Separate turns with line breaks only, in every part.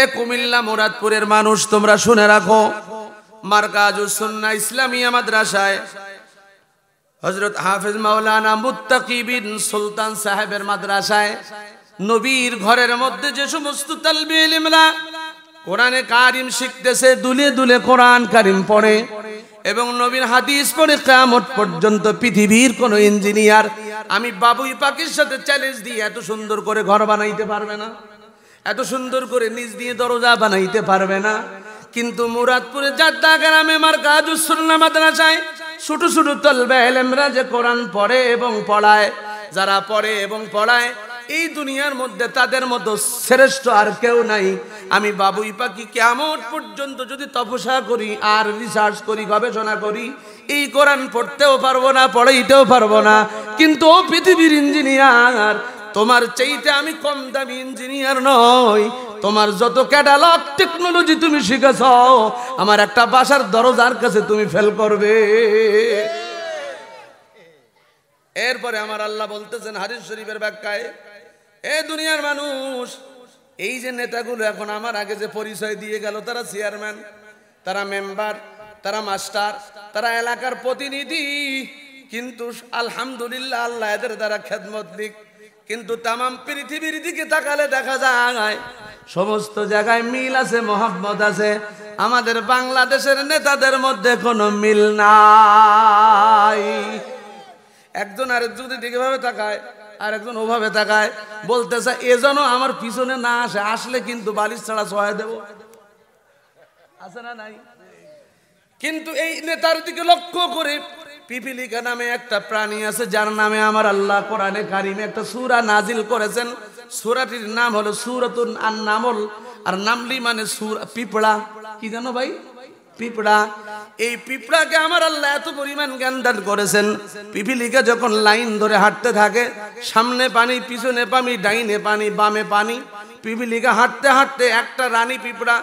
এ কুমিল্লা মুরাদপুরের মানুষ তোমরা শুনে রাখো মার্কাজুসুন্না ইসলামিয়া মাদ্রাসায় হজরত হাফিজ মাওলানা মুত্তাকি সুলতান সাহেবের মাদ্রাসায় নবীর ঘরের মধ্যে যে সমস্ত তালবি ইলিমরা কোরআনে কারিম শিখতেছে দুলে দুলে কোরআন কারিম পড়ে এবং নবীর হাদিস পড়ে কামত পর্যন্ত পৃথিবীর কোন ইঞ্জিনিয়ার আমি বাবুই পাখির সাথে চ্যালেঞ্জ দিই এত সুন্দর করে ঘর বানাইতে পারবে না এত সুন্দর করে নিজ দিয়ে দরজা বানাইতে পারবে না কিন্তু মুরাদপুরে যাত্রা গ্রামে আমার কাজুসুল্লাহ মাদ্রাসায় ছোট ছোট তলবে এলেমরা যে কোরআন পড়ে এবং পড়ায় যারা পড়ে এবং পড়ায় এই দুনিয়ার মধ্যে তাদের মতো শ্রেষ্ঠ আর কেউ নাই আমি বাবুই পাখি কেমন পর্যন্ত যদি তপসা করি আর রিসার্চ করি গবেষণা করি এই কোরআন পড়তেও পারবো না পড়াইতেও পারবো না কিন্তু ও পৃথিবীর ইঞ্জিনিয়ার তোমার চাইতে আমি কম দামি ইঞ্জিনিয়ার নই তোমার যত ক্যাটালগ টেকনোলজি তুমি শিখেছ আমার একটা বাসার দরজার কাছে তুমি ফেল করবে এরপরে আমার আল্লাহ বলতেছেন হারিস শরীফের ব্যাখ্যায় এ দুনিয়ার মানুষ এই যে নেতাগুলো এখন আমার আগে যে পরিচয় দিয়ে গেল তারা চেয়ারম্যান তারা মেম্বার তারা মাস্টার তারা এলাকার প্রতিনিধি কিন্তু আলহামদুলিল্লাহ আল্লাহ এদের দ্বারা খেদমত লিখ কিন্তু তামাম পৃথিবীর দিকে তাকালে দেখা যায় সমস্ত জায়গায় মিল আছে মোহাম্মদ আছে আমাদের বাংলাদেশের নেতাদের মধ্যে কোনো মিল নাই একজন যদি দিকে ভাবে তাকায় আর একজন ওভাবে তাকায় বলতেছে এজন্য আমার পিছনে না আসে আসলে কিন্তু বালিশ ছাড়া সহায় দেব আছে না নাই কিন্তু এই নেতার দিকে লক্ষ্য করে পিপিলিকা নামে একটা প্রাণী আছে যার নামে আমার আল্লাহ কোরআনে কারিমে একটা সুরা নাজিল করেছেন সুরাটির নাম হলো সুরাতুন আর নামল আর নামলি মানে সুরা পিপড়া কি জানো ভাই পিঁপড়া এই পিঁপড়াকে আমার আল্লাহ এত পরিমাণ জ্ঞান দান করেছেন পিপিলিকা যখন লাইন ধরে হাঁটতে থাকে সামনে পানি পিছনে পানি ডাইনে পানি বামে পানি পিপিলিকা হাঁটতে হাঁটতে একটা রানী পিঁপড়া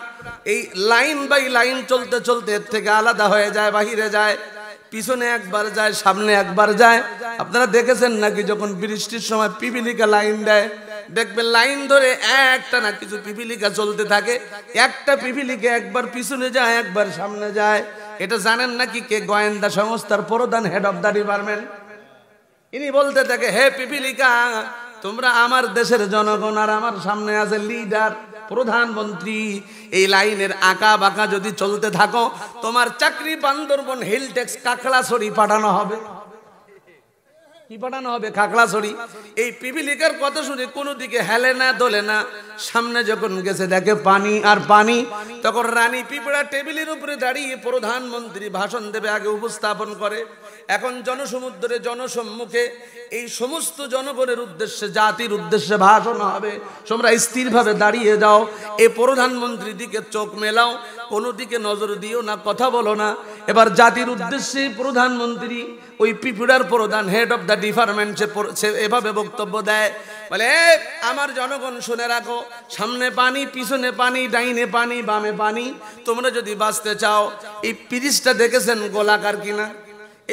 এই লাইন বাই লাইন চলতে চলতে এর থেকে আলাদা হয়ে যায় বাহিরে যায় পিছনে একবার যায় সামনে একবার যায় আপনারা দেখেছেন নাকি যখন বৃষ্টির সময় পিপিলিকা লাইন দেয় দেখবেন লাইন ধরে একটা না কিছু পিপিলিকা চলতে থাকে একটা পিপিলিকা একবার পিছনে যায় একবার সামনে যায় এটা জানেন নাকি কে গোয়েন্দা সংস্থার প্রধান হেড অফ দ্য ডিপার্টমেন্ট ইনি বলতে থাকে হে পিপিলিকা তোমরা আমার দেশের জনগণ আর আমার সামনে আছে লিডার প্রধানমন্ত্রী এই লাইনের আঁকা বাঁকা যদি চলতে থাকো তোমার চাকরি বান্দরবন হিলটেক্স কাকড়াছড়ি পাঠানো হবে কি পাঠানো হবে খাকড়াছড়ি এই পিপিলিকার কথা শুনে কোনো দিকে হেলে না দোলে না সামনে যখন গেছে দেখে পানি আর পানি তখন রানী পিপড়া টেবিলের উপরে দাঁড়িয়ে প্রধানমন্ত্রী ভাষণ দেবে আগে উপস্থাপন করে এখন জনসমুদ্রে জনসম্মুখে এই সমস্ত জনগণের উদ্দেশ্যে জাতির উদ্দেশ্যে ভাষণ হবে তোমরা স্থিরভাবে দাঁড়িয়ে যাও এ প্রধানমন্ত্রীর দিকে চোখ মেলাও কোনো দিকে নজর দিও না কথা বলো না এবার জাতির উদ্দেশ্যে প্রধানমন্ত্রী ওই পিপুড়ার প্রধান হেড অফ দ্য ডিপার্টমেন্ট এভাবে বক্তব্য দেয় বলে আমার জনগণ শুনে রাখো সামনে পানি পিছনে পানি ডাইনে পানি বামে পানি তোমরা যদি বাঁচতে চাও এই পিরিজটা দেখেছেন গোলাকার কিনা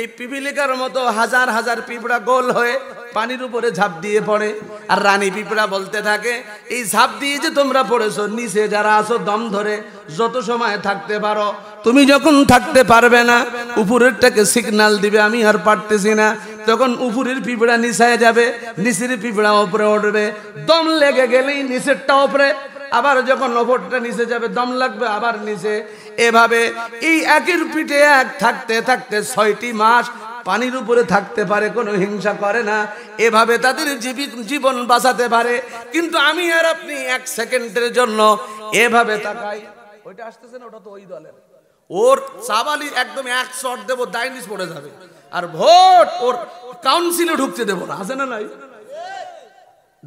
এই পিপিলিকার মতো হাজার হাজার পিঁপড়া গোল হয়ে পানির উপরে ঝাঁপ দিয়ে পড়ে আর রানী পিঁপড়া বলতে থাকে এই ঝাঁপ দিয়ে যে তোমরা পড়েছো নিচে যারা আছো দম ধরে যত সময় থাকতে পারো তুমি যখন থাকতে পারবে না উপরেরটাকে সিগনাল দিবে আমি আর পারতেছি না তখন উপরের পিঁপড়া নিচায় যাবে নিচের পিঁপড়া ওপরে উঠবে দম লেগে গেলেই নিচেরটা ওপরে আবার যখন ওপরটা নিচে যাবে দম লাগবে আবার নিচে এভাবে এই একের পিঠে এক থাকতে থাকতে ছয়টি মাস পানির উপরে থাকতে পারে কোনো হিংসা করে না এভাবে তাদের জীবন বাঁচাতে পারে কিন্তু আমি আর আপনি এক সেকেন্ডের জন্য এভাবে তাকাই ওইটা আসতেছে না ওটা তো ওই দলের ওর চাবালি একদম এক শর্ট দেবো ডাইনিস পড়ে যাবে আর ভোট ওর কাউন্সিলে ঢুকতে দেবো না আছে না নাই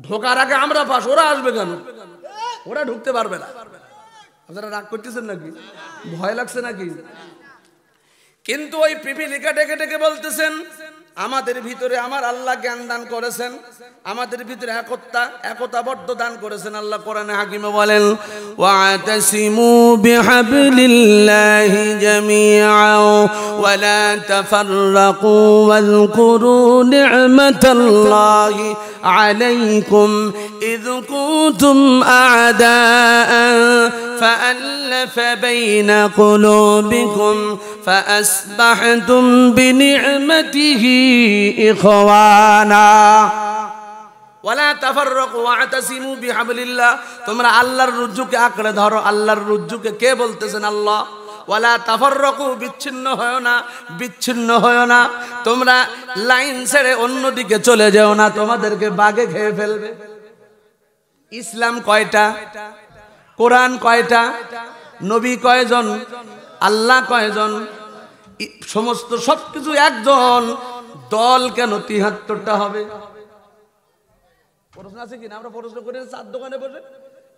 ঢোকার আগে আমরা পাস ওরা আসবে কেন ওরা ঢুকতে পারবে না আপনারা রাগ করতেছেন নাকি ভয় লাগছে নাকি কিন্তু ওই পিপি লিখা ডেকে ডেকে বলতেছেন আমাদের ভিতরে আমার আল্লাহ জ্ঞান দান করেছেন আমাদের ভিতরে একতা বড্ড দান করেছেন আল্লাহ কোরআনে হাকিমে বলেন ওয়াতাসিমু বিহাবলিল্লাহি জামিআও লা তাফাররাকু ওয়াযকুরু নি'মাতাল্লাহি عليكم إذ كنتم أعداء فألف بين قلوبكم فأصبحتم بنعمته إخوانا ولا تفرقوا واعتصموا بحبل الله تمرا الله الرجوك أقرد هارو الله الرجوك كي بلتسن الله ওয়ালা তাফরকু বিচ্ছিন্ন হয় না বিচ্ছিন্ন হয় না তোমরা লাইন ছেড়ে অন্যদিকে চলে যেও না তোমাদেরকে বাগে খেয়ে ফেলবে ইসলাম কয়টা কোরআন কয়টা নবী কয়জন আল্লাহ কয়জন সমস্ত সবকিছু একজন দল কেন তিহাত্তরটা হবে প্রশ্ন আছে কিনা আমরা প্রশ্ন করে চার দোকানে বসে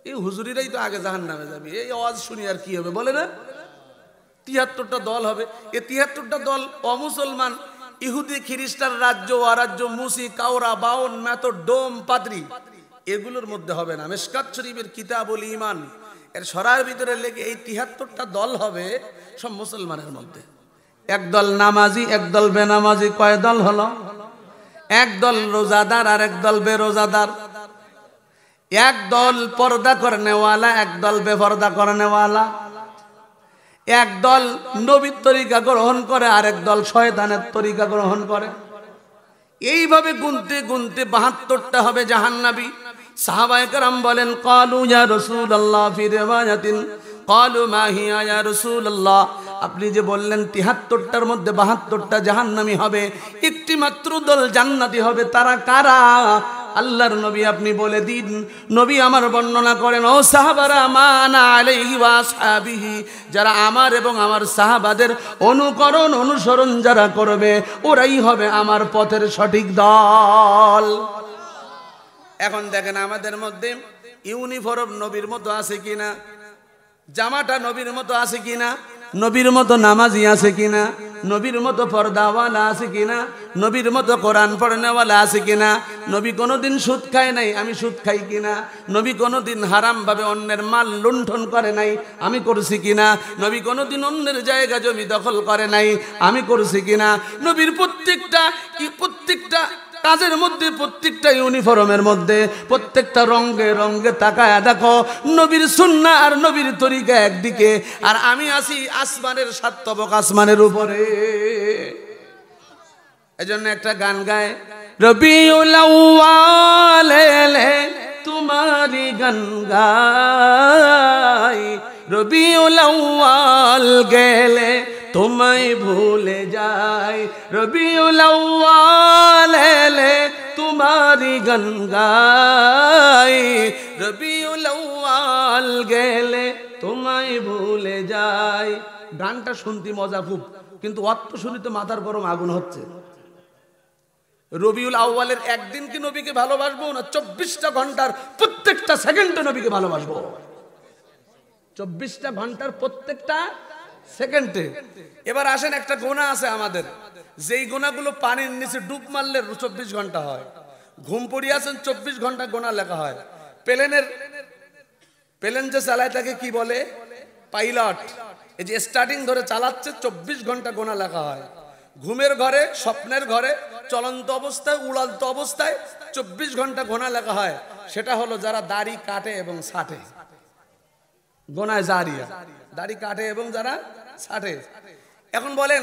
এই হুজুরিরাই তো আগে জাহান নামে যাবি এই আওয়াজ শুনি আর কি হবে বলে না তিয়াত্তরটা দল হবে এ তিয়াত্তরটা দল অমুসলমান ইহুদি খ্রিস্টান রাজ্য অরাজ্য মুসি কাউরা বাউন ম্যাত ডোম পাত্রি এগুলোর মধ্যে হবে না মেসকাত শরীফের কিতাবুল ইমান এর সরার ভিতরে লেগে এই তিয়াত্তরটা দল হবে সব মুসলমানের মধ্যে একদল নামাজি একদল বেনামাজি কয় দল হলো একদল রোজাদার আর একদল বেরোজাদার একদল পর্দা নেওয়ালা একদল বেপর্দা নেওয়ালা এক দল নবীর তরিকা গ্রহণ করে আরেক দল শয়তানের তরিকা গ্রহণ করে এইভাবে গুনতে গুনতে বাহাত্তরটা হবে জাহান্নাবি সাহাবায়াম বলেন কালু ইয়া রসুল আল্লাহ ফিরেবায়াতিন কালু মাহিয়া ইয়া রসুল আল্লাহ আপনি যে বললেন তিহাত্তরটার মধ্যে বাহাত্তরটা জাহান্নামি হবে একটি মাত্র দল জান্নাতি হবে তারা কারা আল্লাহর নবী আপনি বলে দিন নবী আমার বর্ণনা করেন ও সাহাবারা মানা আলাইহি ওয়াসহাবিহি যারা আমার এবং আমার সাহাবাদের অনুকরণ অনুসরণ যারা করবে ওরাই হবে আমার পথের সঠিক দল এখন দেখেন আমাদের মধ্যে ইউনিফর্ম নবীর মতো আছে কিনা জামাটা নবীর মতো আছে কিনা নবীর মতো নামাজি আছে কিনা নবীর মতো পর্দাওয়ালা আছে কিনা নবীর মতো কোরআন পড়ানোওয়ালা আছে কিনা নবী কোনোদিন সুদ খায় নাই আমি সুদ খাই কিনা নবী কোনোদিন হারামভাবে অন্যের মাল লুণ্ঠন করে নাই আমি করছি কিনা নবী কোনোদিন অন্যের জায়গা জমি দখল করে নাই আমি করছি কিনা নবীর প্রত্যেকটা প্রত্যেকটা কাজের মধ্যে প্রত্যেকটা ইউনিফর্মের মধ্যে প্রত্যেকটা রঙ্গে রঙ্গে তাকায় দেখো নবীর সুন্না আর নবীর তরিকা একদিকে আর আমি আসি আসমানের সাত তবক আসমানের উপরে এজন্য একটা গান গায় রবি তোমারি গান গায় রবিউল আউয়াল গেলে তোমায় ভুলে যাই রবিউল আউয়াল এলে তোমারি গান গাই রবিউল আউয়াল গেলে তোমায় ভুলে যাই গানটা শুনতে মজা খুব কিন্তু অত শুনি তো মাথার গরম আগুন হচ্ছে রবিউল আউ্বালের একদিন কি নবীকে ভালোবাসবো না চব্বিশটা ঘন্টার প্রত্যেকটা সেকেন্ডে নবীকে ভালোবাসবো চব্বিশটা ঘন্টার প্রত্যেকটা সেকেন্ডে এবার আসেন একটা গোনা আছে আমাদের যেই গোনাগুলো পানির নিচে ডুব মারলে চব্বিশ ঘন্টা হয় ঘুম পড়িয়ে আসেন চব্বিশ ঘন্টা গোনা লেখা হয় প্লেনের প্লেন যে চালায় তাকে কি বলে পাইলট এই যে স্টার্টিং ধরে চালাচ্ছে চব্বিশ ঘন্টা গোনা লেখা হয় ঘুমের ঘরে স্বপ্নের ঘরে চলন্ত অবস্থায় উড়ান্ত অবস্থায় চব্বিশ ঘন্টা গোনা লেখা হয় সেটা হলো যারা দাড়ি কাটে এবং ছাটে গোনায় জারিয়া দাড়ি কাটে এবং যারা ছাটে এখন বলেন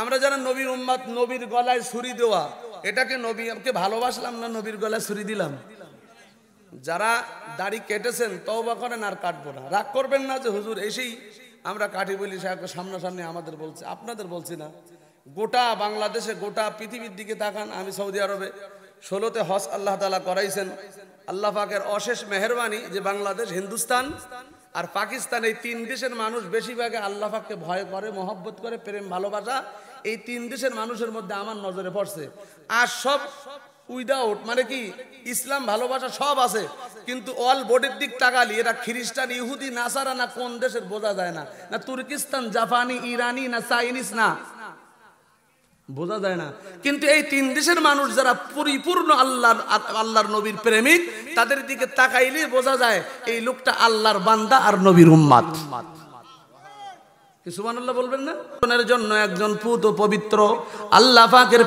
আমরা যারা নবীর উম্মাদ নবীর গলায় ছুরি দেওয়া এটাকে নবীকে ভালোবাসলাম না নবীর গলায় ছুরি দিলাম যারা দাড়ি কেটেছেন তওবা করেন আর কাটবো না রাগ করবেন না যে হুজুর এসেই আমরা কাটি বলি সাহেব সামনাসামনি আমাদের বলছে আপনাদের বলছি না গোটা বাংলাদেশে গোটা পৃথিবীর দিকে তাকান আমি সৌদি আরবে ষোলোতে হস আল্লাহ তালা করাইছেন আল্লাহ পাকের অশেষ মেহরবানি যে বাংলাদেশ হিন্দুস্তান আর পাকিস্তান এই তিন দেশের মানুষ বেশিরভাগে আল্লাহাকে ভয় করে মোহব্বত করে প্রেম ভালোবাসা এই তিন দেশের মানুষের মধ্যে আমার নজরে পড়ছে আর সব উইদাউট মানে কি ইসলাম ভালোবাসা সব আছে কিন্তু অল বোর্ডের দিক তাকালি এরা খ্রিস্টান ইহুদি নাসারা না কোন দেশের বোঝা যায় না না তুর্কিস্তান জাপানি ইরানি না চাইনিজ না বোঝা যায় না কিন্তু এই তিন দেশের মানুষ যারা পরিপূর্ণ আল্লাহর আল্লাহর নবীর প্রেমিক তাদের দিকে তাকাইলে বোঝা যায় এই লোকটা আল্লাহর বান্দা আর নবীর উম্মাদ বলবেন না জন্য একজন পুত ও পবিত্র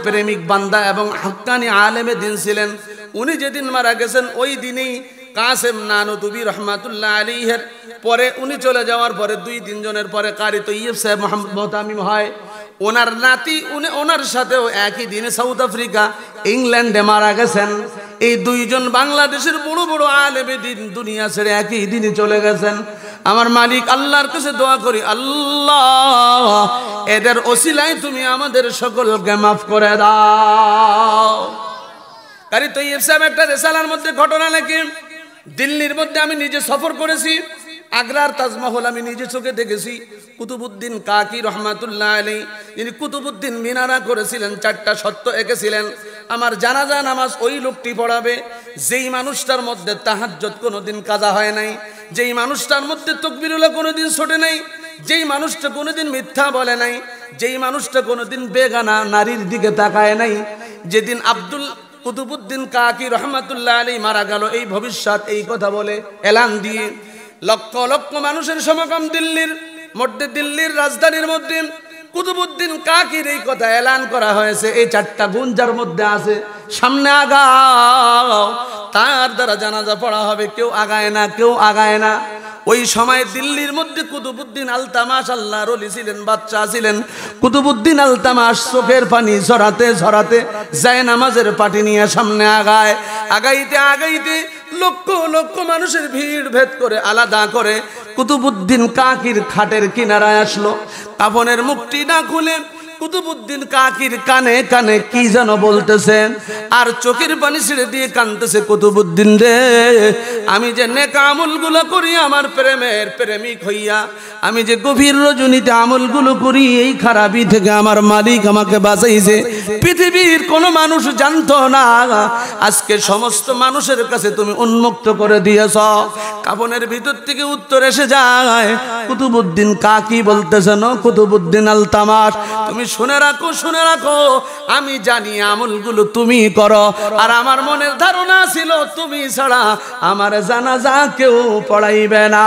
প্রেমিক বান্দা এবং হাক্কানি দিন ছিলেন উনি যেদিন মারা গেছেন ওই পরে উনি চলে যাওয়ার পরে দুই তিনজনের পরে কারি তৈয়ব সাহেব হয় ওনার নাতি উনি ওনার সাথেও একই দিনে সাউথ আফ্রিকা ইংল্যান্ডে মারা গেছেন এই দুইজন বাংলাদেশের বড় বড় আলেমে দিন দুনিয়া ছেড়ে একই দিনে চলে গেছেন আমার মালিক আল্লাহর কাছে দোয়া করি আল্লাহ এদের ওসিলায় তুমি আমাদের সকলকে মাফ করে দাও কারি তো সাহেব একটা রেসালার মধ্যে ঘটনা নাকি দিল্লির মধ্যে আমি নিজে সফর করেছি আগ্রার তাজমহল আমি নিজে চোখে দেখেছি কুতুবুদ্দিন কাকি রহমাতুল্লাহ আলী তিনি কুতুবুদ্দিন মিনারা করেছিলেন চারটা সত্য এঁকেছিলেন আমার জানাজা নামাজ ওই লোকটি পড়াবে যেই মানুষটার মধ্যে তাহাজ্জত কোনোদিন কাজা হয় নাই যেই মানুষটার মধ্যে তকবিরুল্লাহ কোনোদিন ছোটে নাই যেই মানুষটা কোনোদিন মিথ্যা বলে নাই যেই মানুষটা কোনোদিন বেগানা নারীর দিকে তাকায় নাই যেদিন আব্দুল কুতুবুদ্দিন কাকি রহমাতুল্লাহ আলী মারা গেল এই ভবিষ্যৎ এই কথা বলে এলান দিয়ে লক্ষ লক্ষ মানুষের সমাগম দিল্লির মধ্যে দিল্লির রাজধানীর মধ্যে কুতুবুদ্দিন কাকির এই কথা এলান করা হয়েছে এই চারটা গুঞ্জার মধ্যে আছে সামনে আগাও তার দ্বারা জানাজা পড়া হবে কেউ আগায় না কেউ আগায় না ওই সময় দিল্লির মধ্যে কুতুবুদ্দিন আলতামাস আল্লাহ রলি ছিলেন বাচ্চা ছিলেন কুতুবুদ্দিন আলতামাস চোখের পানি ঝরাতে ঝরাতে যায় নামাজের পাটি নিয়ে সামনে আগায় আগাইতে আগাইতে লক্ষ লক্ষ মানুষের ভিড় ভেদ করে আলাদা করে কুতুবুদ্দিন কাকির খাটের কিনারায় আসলো কাফনের মুক্তি না খুলে কুতুবুদ্দিন কাকির কানে কানে কি যেন বলতেছেন আর চোখের পানি ছেড়ে দিয়ে কানতেছে কুতুবুদ্দিন রে আমি যে নেকা আমলগুলো করি আমার প্রেমের প্রেমিক হইয়া আমি যে গভীর রজনীতে আমলগুলো করি এই খারাপি থেকে আমার মালিক আমাকে বাঁচাইছে পৃথিবীর কোনো মানুষ জানতো না আজকে সমস্ত মানুষের কাছে তুমি উন্মুক্ত করে দিয়েছ কাবনের ভিতর থেকে উত্তর এসে যায় কুতুবুদ্দিন কাকি বলতেছেন কুতুবুদ্দিন আলতামাস তুমি শুনে রাখো শুনে রাখো আমি জানি আমলগুলো তুমি করো আর আমার মনের ধারণা ছিল তুমি ছাড়া আমার জানাজা কেউ পড়াইবে না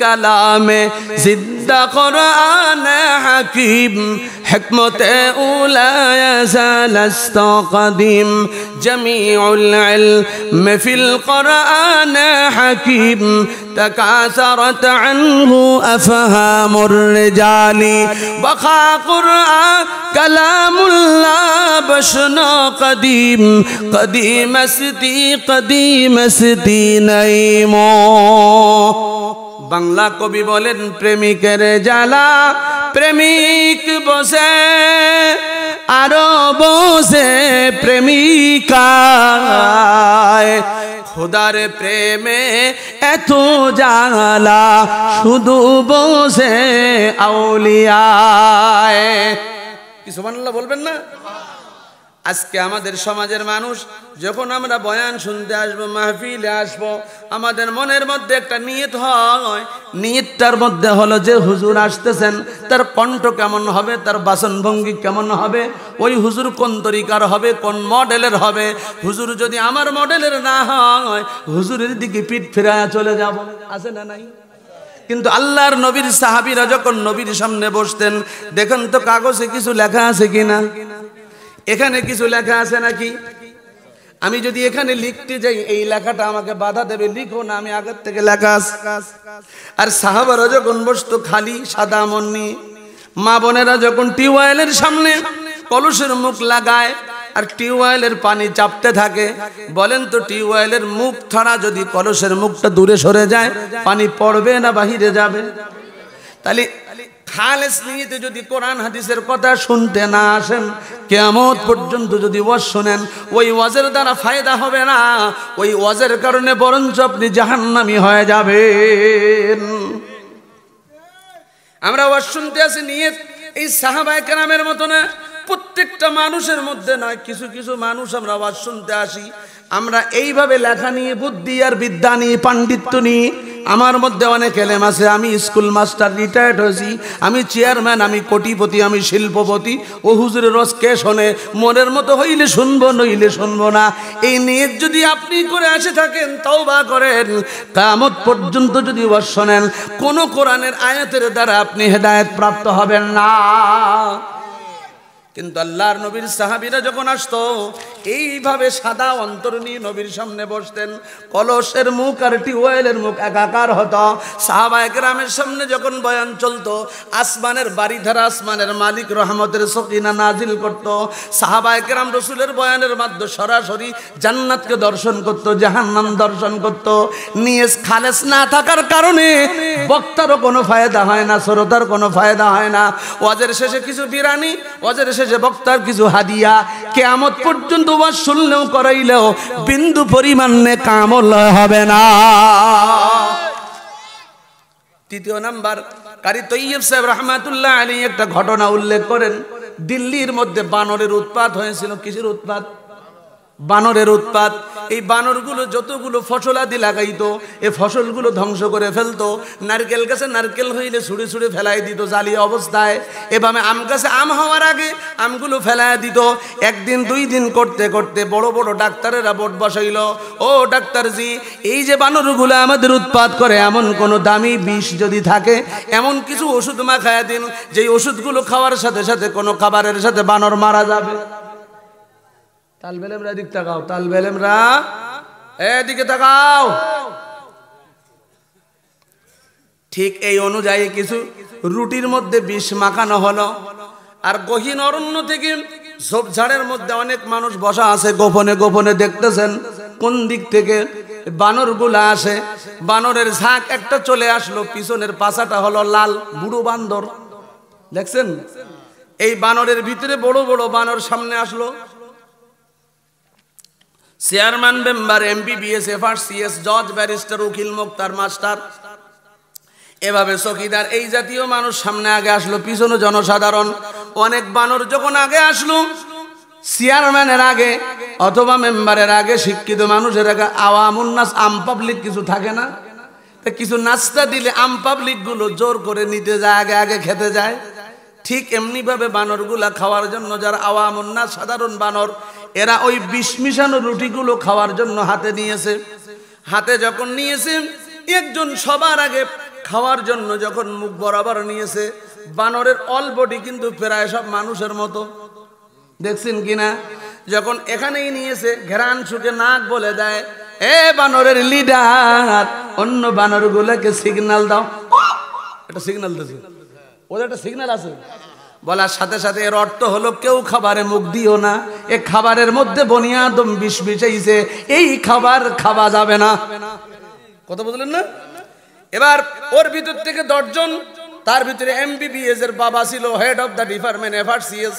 কালামে زد قرآن حكيم حكمة أولى يزال استقدم جميع العلم في القرآن حكيم تكاثرت عنه أفهام الرجال بقى قرآن كلام الله بشنا قديم قديم استي قديم استي نيمو বাংলা কবি বলেন প্রেমিকের জ্বালা প্রেমিক বসে আরো বসে প্রেমিকা খোদার প্রেমে এত জ্বালা শুধু বসে আউলিয়ায় কি সোমান বলবেন না আজকে আমাদের সমাজের মানুষ যখন আমরা বয়ান শুনতে আসবো মাহফিলে আসবো আমাদের মনের মধ্যে একটা নিয়ত হয় নিয়তটার মধ্যে হলো যে হুজুর আসতেছেন তার কণ্ঠ কেমন হবে তার বাসনভঙ্গি কেমন হবে ওই হুজুর কোন তরিকার হবে কোন মডেলের হবে হুজুর যদি আমার মডেলের না হয় হুজুরের দিকে পিঠ ফেরা চলে যাব আছে না নাই কিন্তু আল্লাহর নবীর সাহাবিরা যখন নবীর সামনে বসতেন দেখেন তো কাগজে কিছু লেখা আছে কিনা এখানে কিছু লেখা আছে নাকি আমি যদি এখানে লিখতে যাই এই লেখাটা আমাকে বাধা দেবে লিখো না আমি আগের থেকে লেখা আর সাহাবারও যখন বসতো খালি সাদা মন নিয়ে মা বোনেরা যখন টিউবওয়েলের সামনে কলসের মুখ লাগায় আর টিউবওয়েলের পানি চাপতে থাকে বলেন তো টিউবওয়েলের মুখ ছাড়া যদি কলসের মুখটা দূরে সরে যায় পানি পড়বে না বাহিরে যাবে তাহলে খালেস নিয়ে যদি কোরআন হাদিসের কথা শুনতে না আসেন কেমন পর্যন্ত যদি ওয়াজ শোনেন ওই ওয়াজের দ্বারা ফায়দা হবে না ওই ওয়াজের কারণে বরঞ্চ আপনি জাহান্নামি হয়ে যাবেন আমরা ওয়াজ শুনতে আসি নিয়ে এই সাহাবায় কেরামের মতো না প্রত্যেকটা মানুষের মধ্যে নয় কিছু কিছু মানুষ আমরা ওয়াজ শুনতে আসি আমরা এইভাবে লেখা নিয়ে বুদ্ধি আর বিদ্যা নিয়ে পাণ্ডিত্য নিয়ে আমার মধ্যে অনেক এলেম আছে আমি স্কুল মাস্টার রিটায়ার্ড হয়েছি আমি চেয়ারম্যান আমি কোটিপতি আমি শিল্পপতি ও হুজুরের রস কে শোনে মনের মতো হইলে শুনবো নইলে শুনবো না এই নিয়ে যদি আপনি করে আসে থাকেন তাও বা করেন কামত পর্যন্ত যদি ওয়াজ শোনেন কোনো কোরআনের আয়াতের দ্বারা আপনি হেদায়ত প্রাপ্ত হবেন না কিন্তু আল্লাহর নবীর সাহাবিরা যখন আসত এইভাবে সাদা অন্তর নিয়ে নবীর সামনে বসতেন কলসের মুখ আর টিউবওয়েলের মুখ একাকার হত সাহাবা একরামের সামনে যখন বয়ান চলত আসমানের বাড়ি ধারা আসমানের মালিক রহমতের সকিনা নাজিল করত সাহাবা একরাম রসুলের বয়ানের মাধ্যমে সরাসরি জান্নাতকে দর্শন করত জাহান্নাম দর্শন করত নিয়ে খালেস না থাকার কারণে বক্তারও কোনো ফায়দা হয় না শ্রোতার কোনো ফায়দা হয় না ওয়াজের শেষে কিছু বিরানি ওয়াজের শেষে যে বক্তার কিছু হাদিয়া কেয়ামত পর্যন্ত বা শুনলেও করাইলেও বিন্দু পরিমাণে কামল হবে না তৃতীয় নাম্বার কারি তৈয়ব সাহেব রহমাতুল্লাহ আলী একটা ঘটনা উল্লেখ করেন দিল্লির মধ্যে বানরের উৎপাত হয়েছিল কিছুর উৎপাত বানরের উৎপাত এই বানরগুলো যতগুলো ফসল আদি লাগাইতো এ ফসলগুলো ধ্বংস করে ফেলতো নারকেল গাছে নারকেল হইলে ছুড়ে ছুড়ে ফেলাই দিত জালি অবস্থায় এভাবে আম গাছে আম হওয়ার আগে আমগুলো ফেলাই দিত একদিন দুই দিন করতে করতে বড় বড় ডাক্তারেরা বোট বসাইল ও ডাক্তারজি এই যে বানরগুলো আমাদের উৎপাত করে এমন কোনো দামি বিষ যদি থাকে এমন কিছু ওষুধ খায় দিন যেই ওষুধগুলো খাওয়ার সাথে সাথে কোনো খাবারের সাথে বানর মারা যাবে তালবেলেমরা এদিক তাকাও তালবেলেমরা এদিকে তাকাও ঠিক এই অনুযায়ী কিছু রুটির মধ্যে বিষ মাখানো হলো আর গহীন অরণ্য থেকে ঝোপঝাড়ের মধ্যে অনেক মানুষ বসা আছে গোপনে গোপনে দেখতেছেন কোন দিক থেকে বানরগুলা আসে বানরের ঝাঁক একটা চলে আসলো পিছনের পাশাটা হলো লাল বুড়ো বান্দর দেখছেন এই বানরের ভিতরে বড় বড় বানর সামনে আসলো chairman member MP BSA first CS জজ ব্যারিস্টার উকিল মুক্তার মাস্টার এভাবে চকিদার এই জাতীয় মানুষ সামনে আগে আসলো পিছনে জনসাধারণ অনেক বানর যখন আগে আসলো চেয়ারম্যানের আগে অথবা মেম্বারের আগে শিক্ষিত মানুষের আগে আওয়ামুন্নাস আম পাবলিক কিছু থাকে না কিছু নাস্তা দিলে আম পাবলিকগুলো জোর করে নিতে যায় আগে আগে খেতে যায় ঠিক এমনিভাবে বানরগুলা খাওয়ার জন্য যারা আওয়ামুন্নাস সাধারণ বানর এরা ওই বিষ মিশানো রুটিগুলো খাওয়ার জন্য হাতে নিয়েছে হাতে যখন নিয়েছে একজন সবার আগে খাওয়ার জন্য যখন মুখ বরাবর নিয়েছে বানরের অল বডি কিন্তু প্রায় সব মানুষের মতো দেখছেন কিনা যখন এখানেই নিয়েছে ঘেরান সুখে নাক বলে দেয় এ বানরের লিডার অন্য বানরগুলোকে সিগনাল দাও একটা সিগনাল দিয়েছে ওদের একটা সিগনাল আছে বলার সাথে সাথে এর অর্থ হলো কেউ খাবারে মুখ দিও না এ খাবারের মধ্যে বনিয়াদম বিষ বিষাইছে এই খাবার খাওয়া যাবে না কথা বুঝলেন না এবার ওর ভিতর থেকে দশজন তার ভিতরে এমবিবিএস এর বাবা ছিল head of the department FRCS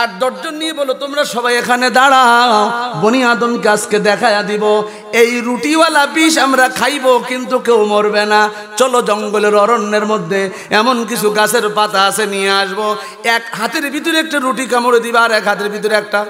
আর দশজন নিয়ে বলো তোমরা সবাই এখানে দাঁড়াও বনি আদমকে আজকে দেখায়া দিব এই রুটিওয়ালা বিষ আমরা খাইব কিন্তু কেউ মরবে না চলো জঙ্গলের অরণ্যের মধ্যে এমন কিছু গাছের পাতা আছে নিয়ে আসবো এক হাতের ভিতরে একটা রুটি কামড়ে দিবা আর এক হাতের ভিতরে একটা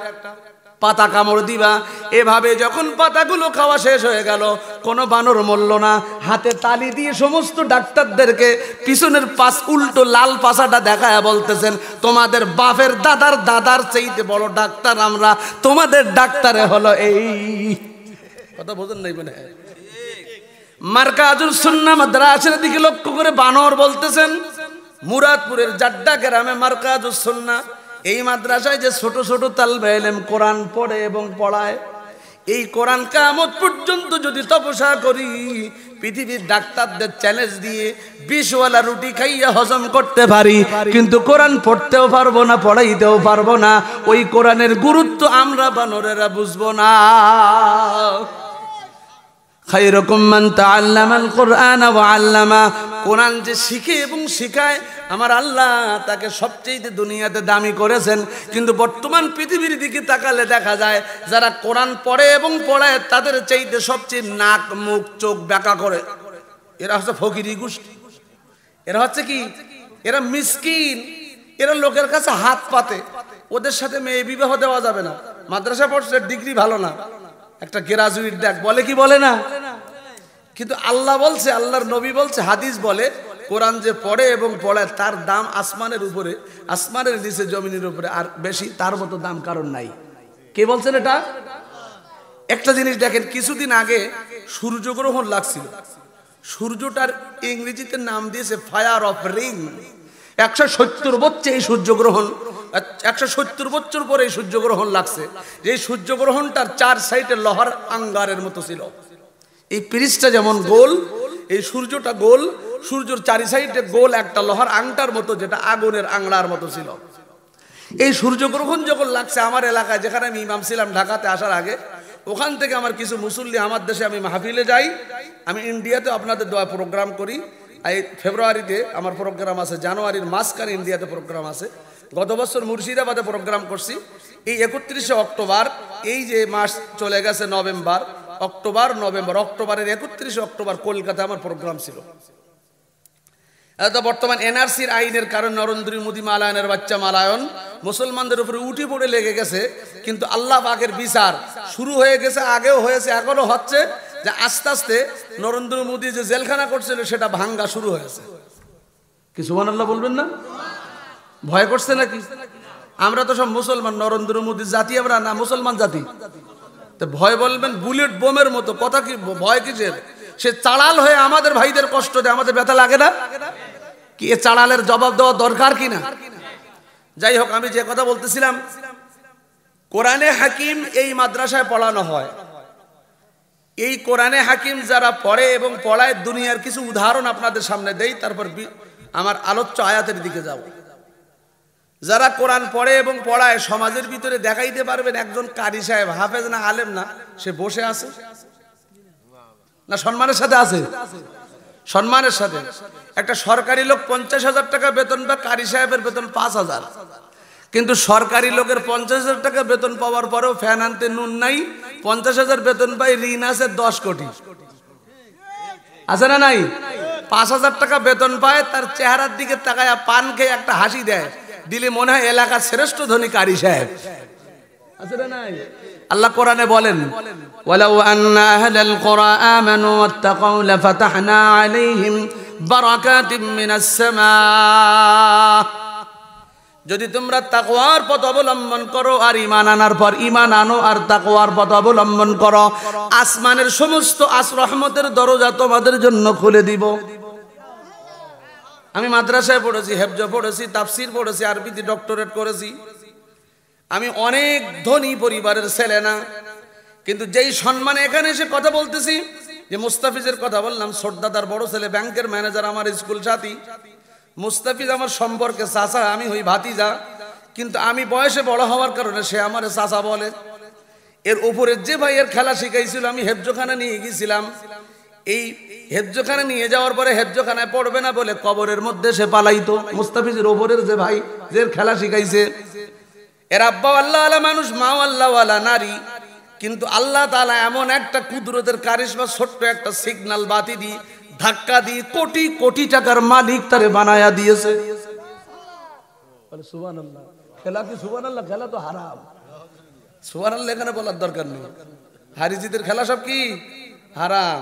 পাতা কামড় দিবা এভাবে যখন পাতাগুলো খাওয়া শেষ হয়ে গেল কোনো বানর মরল না হাতে তালি দিয়ে সমস্ত ডাক্তারদেরকে পিছনের পাশ উল্টো লাল পাশাটা দেখায় বলতেছেন তোমাদের বাপের দাদার দাদার চাইতে বড় ডাক্তার আমরা তোমাদের ডাক্তারে হলো এই কথা বোঝেন নাই মানে মার্কাজুল সুন্না মাদ্রাসের দিকে লক্ষ্য করে বানর বলতেছেন মুরাদপুরের জাড্ডা গ্রামে মার্কাজুল সুন্না এই মাদ্রাসায় যে ছোট ছোট তালবে কোরআন পড়ে এবং পড়ায় এই কোরআন কামত পর্যন্ত যদি তপসা করি পৃথিবীর ডাক্তারদের চ্যালেঞ্জ দিয়ে বিষওয়ালা রুটি খাইয়ে হজম করতে পারি কিন্তু কোরআন পড়তেও পারবো না পড়াইতেও পারবো না ওই কোরআনের গুরুত্ব আমরা বানরেরা বুঝবো না খাইরকম মান তা কোরআন আল্লামা কোরআন যে শিখে এবং শিখায় আমার আল্লাহ তাকে সবচেয়ে দুনিয়াতে দামি করেছেন কিন্তু বর্তমান পৃথিবীর দিকে তাকালে দেখা যায় যারা কোরআন পড়ে এবং পড়ায় তাদের চাইতে সবচেয়ে নাক মুখ চোখ ব্যাকা করে এরা হচ্ছে ফকিরি গোষ্ঠী এরা হচ্ছে কি এরা মিসকিন এরা লোকের কাছে হাত পাতে ওদের সাথে মেয়ে বিবাহ দেওয়া যাবে না মাদ্রাসা পড়ছে ডিগ্রি ভালো না একটা গ্রাজুয়েট দেখ বলে কি বলে না কিন্তু আল্লাহ বলছে আল্লাহর নবী বলছে হাদিস বলে কোরআন যে পড়ে এবং পড়ে তার দাম আসমানের উপরে আসমানের দিছে জমিনের উপরে আর বেশি তার মতো দাম কারণ নাই কে বলছেন এটা একটা জিনিস দেখেন কিছুদিন আগে সূর্যগ্রহণ লাগছিল সূর্যটার ইংরেজিতে নাম দিয়েছে ফায়ার অফ রিং একশো সত্তর বছর এই সূর্যগ্রহণ একশো সত্তর বছর পরে এই সূর্যগ্রহণ লাগছে যে সূর্যগ্রহণটার চার সাইডে লহার আঙ্গারের মতো ছিল এই পিরিচটা যেমন গোল এই সূর্যটা গোল সূর্যর চারি সাইডে গোল একটা লোহার আংটার মতো যেটা আগুনের আংড়ার মতো ছিল এই সূর্যগ্রহণ যখন লাগছে আমার এলাকায় যেখানে আমি ইমাম ছিলাম ঢাকাতে আসার আগে ওখান থেকে আমার কিছু মুসল্লি আমার দেশে আমি মাহফিলে যাই আমি ইন্ডিয়াতে আপনাদের দোয়া প্রোগ্রাম করি এই ফেব্রুয়ারিতে আমার প্রোগ্রাম আছে জানুয়ারির মাঝখানে ইন্ডিয়াতে প্রোগ্রাম আছে গত বছর মুর্শিদাবাদে প্রোগ্রাম করছি এই একত্রিশে অক্টোবর এই যে মাস চলে গেছে নভেম্বর অক্টোবর নভেম্বর অক্টোবরের একত্রিশে অক্টোবর কলকাতা আমার প্রোগ্রাম ছিল বর্তমান এনআরসির আইনের কারণে নরেন্দ্র মোদী মালায়নের বাচ্চা মালায়ন মুসলমানদের উপরে উঠে পড়ে লেগে গেছে কিন্তু আল্লাহ পাকের বিচার শুরু হয়ে গেছে আগেও হয়েছে এখনো হচ্ছে যে আস্তে আস্তে নরেন্দ্র মোদী যে জেলখানা করছিল সেটা ভাঙ্গা শুরু হয়েছে কিছু মান আল্লাহ বলবেন না ভয় করছে নাকি আমরা তো সব মুসলমান নরেন্দ্র মোদী জাতি আমরা না মুসলমান জাতি ভয় বলবেন বুলেট বোমের মতো কথা কি ভয় কিসের সে চাড়াল হয়ে আমাদের ভাইদের কষ্ট দেয় আমাদের ব্যথা লাগে না কি এ চাড়ালের জবাব দেওয়া দরকার কি না যাই হোক আমি যে কথা বলতেছিলাম কোরআনে হাকিম এই মাদ্রাসায় পড়ানো হয় এই কোরআনে হাকিম যারা পড়ে এবং পড়ায় দুনিয়ার কিছু উদাহরণ আপনাদের সামনে দেই তারপর আমার আলোচ্য আয়াতের দিকে যাবো যারা কোরআন পড়ে এবং পড়ায় সমাজের ভিতরে দেখাইতে পারবেন একজন কারি সাহেব হাফেজ না আলেম না সে বসে আছে না সম্মানের সাথে আছে সম্মানের সাথে একটা সরকারি লোক পঞ্চাশ হাজার টাকা বেতন বা কারি সাহেবের বেতন পাঁচ হাজার কিন্তু সরকারি লোকের পঞ্চাশ হাজার টাকা বেতন পাওয়ার পরেও ফ্যান আনতে নুন নাই পঞ্চাশ হাজার বেতন পাই ঋণ আছে দশ কোটি আছে না নাই পাঁচ হাজার টাকা বেতন পায় তার চেহারার দিকে তাকায় পান খেয়ে একটা হাসি দেয় দিলে মনে হয় এলাকার শ্রেষ্ঠ ধনী কারি সাহেব আল্লাহ কোরআনে বলেন যদি তোমরা তাকওয়ার পথ অবলম্বন করো আর ইমান আনার পর ইমান আনো আর তাকওয়ার পথ অবলম্বন করো আসমানের সমস্ত আস রহমতের দরজা তোমাদের জন্য খুলে দিব আমি মাদ্রাসায় পড়েছি হেফজ পড়েছি তাফসির পড়েছি আরবিতে ডক্টরেট করেছি আমি অনেক ধনী পরিবারের ছেলে না কিন্তু যেই সম্মানে এখানে এসে কথা বলতেছি যে মুস্তাফিজের কথা বললাম সর্দাদার বড় ছেলে ব্যাংকের ম্যানেজার আমার স্কুল সাথী মুস্তাফিজ আমার সম্পর্কে চাষা আমি হই ভাতিজা কিন্তু আমি বয়সে বড় হওয়ার কারণে সে আমার চাষা বলে এর উপরে যে ভাইয়ের খেলা শিখাইছিল আমি হেফজোখানা নিয়ে গিয়েছিলাম এই হেজ্জখানে নিয়ে যাওয়ার পরে হেজ্জখানায় পড়বে না বলে কবরের মধ্যে সে পালাইতো মুস্তাফিজের ওপরের যে ভাই যে খেলা শিখাইছে এর আব্বা আল্লাহ আলা মানুষ মাও আল্লাহ আলা নারী কিন্তু আল্লাহ তালা এমন একটা কুদরতের কারিশমা ছোট্ট একটা সিগনাল বাতি দিয়ে ধাক্কা দিয়ে কোটি কোটি টাকার মালিক তারে বানায়া দিয়েছে সুবান আল্লাহ খেলা কি সুবান আল্লাহ খেলা তো হারাম সুবান আল্লাহ এখানে বলার দরকার নেই হারিজিদের খেলা সব কি হারাম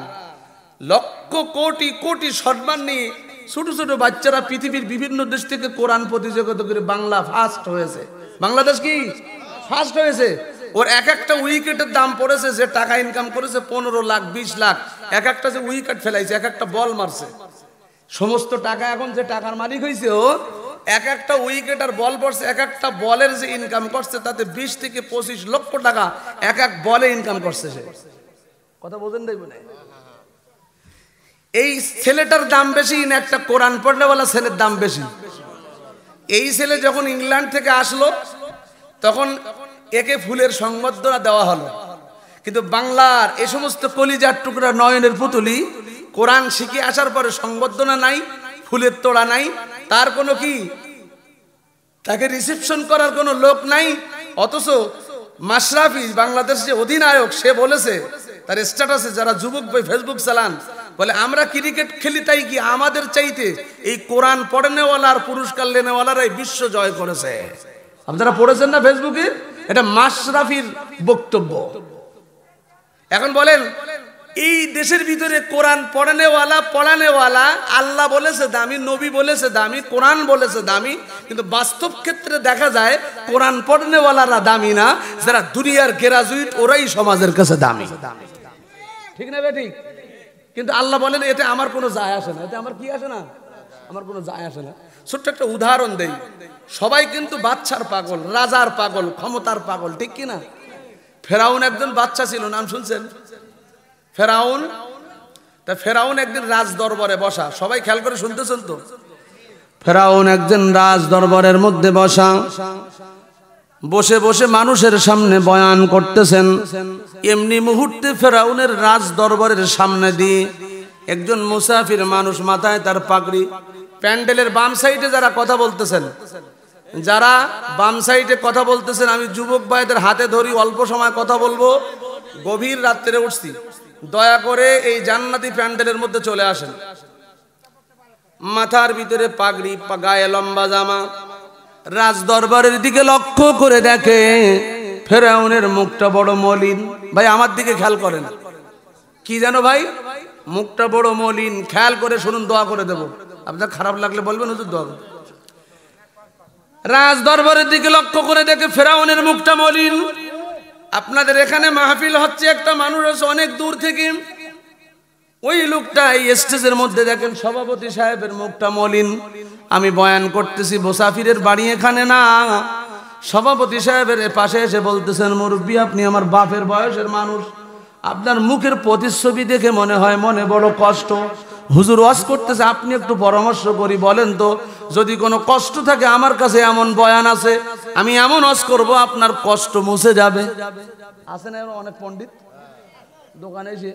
লক্ষ কোটি কোটি সম্মান নিয়ে ছোট ছোট বাচ্চারা পৃথিবীর বিভিন্ন দেশ থেকে কোরআন প্রতিযোগিতা করে বাংলা ফার্স্ট হয়েছে বাংলাদেশ কি ফার্স্ট হয়েছে ওর এক একটা উইকেটের দাম পড়েছে যে টাকা ইনকাম করেছে পনেরো লাখ বিশ লাখ এক একটা যে উইকেট ফেলাইছে এক একটা বল মারছে সমস্ত টাকা এখন যে টাকার মালিক হয়েছে ও এক একটা উইকেট আর বল পড়ছে এক একটা বলের যে ইনকাম করছে তাতে বিশ থেকে পঁচিশ লক্ষ টাকা এক এক বলে ইনকাম করছে সে কথা বোঝেন দেখবেন এই ছেলেটার দাম বেশি না একটা কোরআন পড়লেওয়ালা ছেলের দাম বেশি এই ছেলে যখন ইংল্যান্ড থেকে আসলো তখন একে ফুলের সংবর্ধনা দেওয়া হলো কিন্তু বাংলার এ সমস্ত কলিজার টুকরা নয়নের পুতুলি কোরআন শিখে আসার পরে সংবর্ধনা নাই ফুলের তোড়া নাই তার কোনো কি তাকে রিসেপশন করার কোনো লোক নাই অথচ মাশরাফি বাংলাদেশ যে অধিনায়ক সে বলেছে তার স্ট্যাটাসে যারা যুবক ফেসবুক চালান বলে আমরা ক্রিকেট খেলি তাই কি আমাদের চাইতে এই কোরআন আর পুরস্কার লেনেওয়ালারা এই বিশ্ব জয় করেছে আপনারা পড়েছেন না ফেসবুকে এটা মাশরাফির বক্তব্য এখন বলেন এই দেশের ভিতরে কোরআন পড়ানেওয়ালা পড়ানেওয়ালা আল্লাহ বলেছে দামি নবী বলেছে দামি কোরআন বলেছে দামি কিন্তু বাস্তব ক্ষেত্রে দেখা যায় কোরআন পড়ানেওয়ালারা দামি না যারা দুনিয়ার গেরাজুইট ওরাই সমাজের কাছে দামি ঠিক না বেঠিক কিন্তু আল্লাহ বলেন এতে আমার কোনো যায় আসে না এতে আমার কি আসে না আমার কোনো যায় আসে না ছোট্ট একটা উদাহরণ দেই সবাই কিন্তু বাচ্চার পাগল রাজার পাগল ক্ষমতার পাগল ঠিক কিনা ফেরাউন একজন বাচ্চা ছিল নাম শুনছেন ফেরাউন তা ফেরাউন একদিন রাজ দরবারে বসা সবাই খেয়াল করে শুনতেছেন তো ফেরাউন একজন রাজ দরবারের মধ্যে বসা বসে বসে মানুষের সামনে বয়ান করতেছেন এমনি মুহূর্তে ফেরাউনের রাজ দরবারের সামনে দিয়ে একজন মুসাফির মানুষ মাথায় তার পাগড়ি প্যান্ডেলের বাম সাইডে যারা কথা বলতেছেন যারা বাম সাইডে কথা বলতেছেন আমি যুবক ভাইদের হাতে ধরি অল্প সময় কথা বলবো গভীর রাত্রে উঠছি দয়া করে এই জান্নাতি প্যান্ডেলের মধ্যে চলে আসেন মাথার ভিতরে পাগড়ি গায়ে লম্বা জামা রাজ দরবারের দিকে লক্ষ্য করে দেখে ফেরাউনের মুখটা বড় মলিন ভাই আমার দিকে খেয়াল করেন কি জানো ভাই মুখটা বড় মলিন খেয়াল করে শুনুন দোয়া করে দেব আপনার খারাপ লাগলে বলবেন হুজুর দোয়া রাজ দরবারের দিকে লক্ষ্য করে দেখে ফেরাউনের মুখটা মলিন আপনাদের এখানে মাহফিল হচ্ছে একটা মানুষ আছে অনেক দূর থেকে ওই লোকটা এই স্টেজের মধ্যে দেখেন সভাপতি সাহেবের মুখটা মলিন আমি বয়ান করতেছি মোসাফিরের বাড়ি এখানে না সভাপতি সাহেবের পাশে এসে বলতেছেন মুরব্বী আপনি আমার বাপের বয়সের মানুষ আপনার মুখের প্রতিচ্ছবি দেখে মনে হয় মনে বড় কষ্ট হুজুর ওয়াজ করতেছে আপনি একটু পরামর্শ করি বলেন তো যদি কোনো কষ্ট থাকে আমার কাছে এমন বয়ান আছে আমি এমন ওয়াজ করব আপনার কষ্ট মুছে যাবে আছে না অনেক পণ্ডিত দোকানে এসে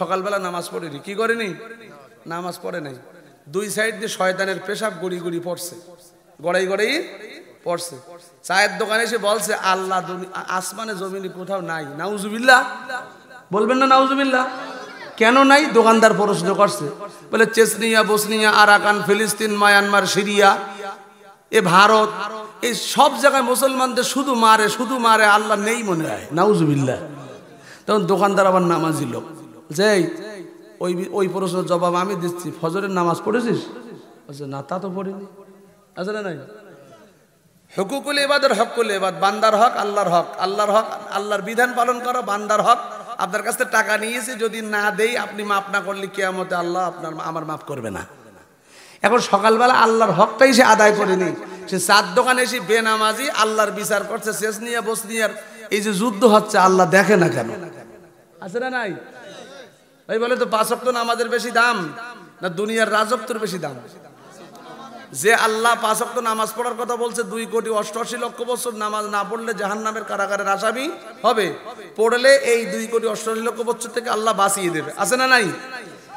সকালবেলা নামাজ পড়েনি কি করেনি নামাজ পড়ে নাই দুই সাইড দিয়ে শয়তানের পেশাব গড়ি গড়ি পড়ছে গড়াই গড়াই পড়ছে চায়ের দোকানে এসে বলছে আল্লাহ আসমানে জমিনে কোথাও নাই নাউজুবিল্লা বলবেন না নাউজুবিল্লা কেন নাই দোকানদার প্রশ্ন করছে বলে চেসনিয়া বসনিয়া আরাকান ফিলিস্তিন মায়ানমার সিরিয়া এ ভারত এই সব জায়গায় মুসলমানদের শুধু মারে শুধু মারে আল্লাহ নেই মনে হয় নাউজুবিল্লা তখন দোকানদার আবার নামাজি লোক যেই ওই ওই প্রশ্নের জবাব আমি দিচ্ছি ফজরের নামাজ পড়েছিস আচ্ছা না তা তো পড়িনি আছে না নাই হুকুকুল এবাদের হকুল এবাদ বান্দার হক আল্লাহর হক আল্লাহর হক আল্লাহর বিধান পালন করো বান্দার হক আপনার কাছ থেকে টাকা নিয়েছি যদি না দেই আপনি মাফ না করলে কেয়ামতে আল্লাহ আপনার আমার মাফ করবে না এখন সকালবেলা আল্লাহর হকটাই সে আদায় করেনি সে চার দোকানে এসে বেনামাজি আল্লাহর বিচার করছে শেষ নিয়ে বসনিয়ার এই যে যুদ্ধ হচ্ছে আল্লাহ দেখে না কেন আছে না নাই ভাই বলে তো পাঁচ অক্ট নামাজের বেশি দাম না দুনিয়ার রাজত্বর বেশি দাম যে আল্লাহ পাঁচ অক্ট নামাজ পড়ার কথা বলছে দুই কোটি অষ্টআশি লক্ষ বছর নামাজ না পড়লে জাহান নামের কারাগারের আসামি হবে পড়লে এই দুই কোটি অষ্টআশি লক্ষ বছর থেকে আল্লাহ বাঁচিয়ে দেবে আছে না নাই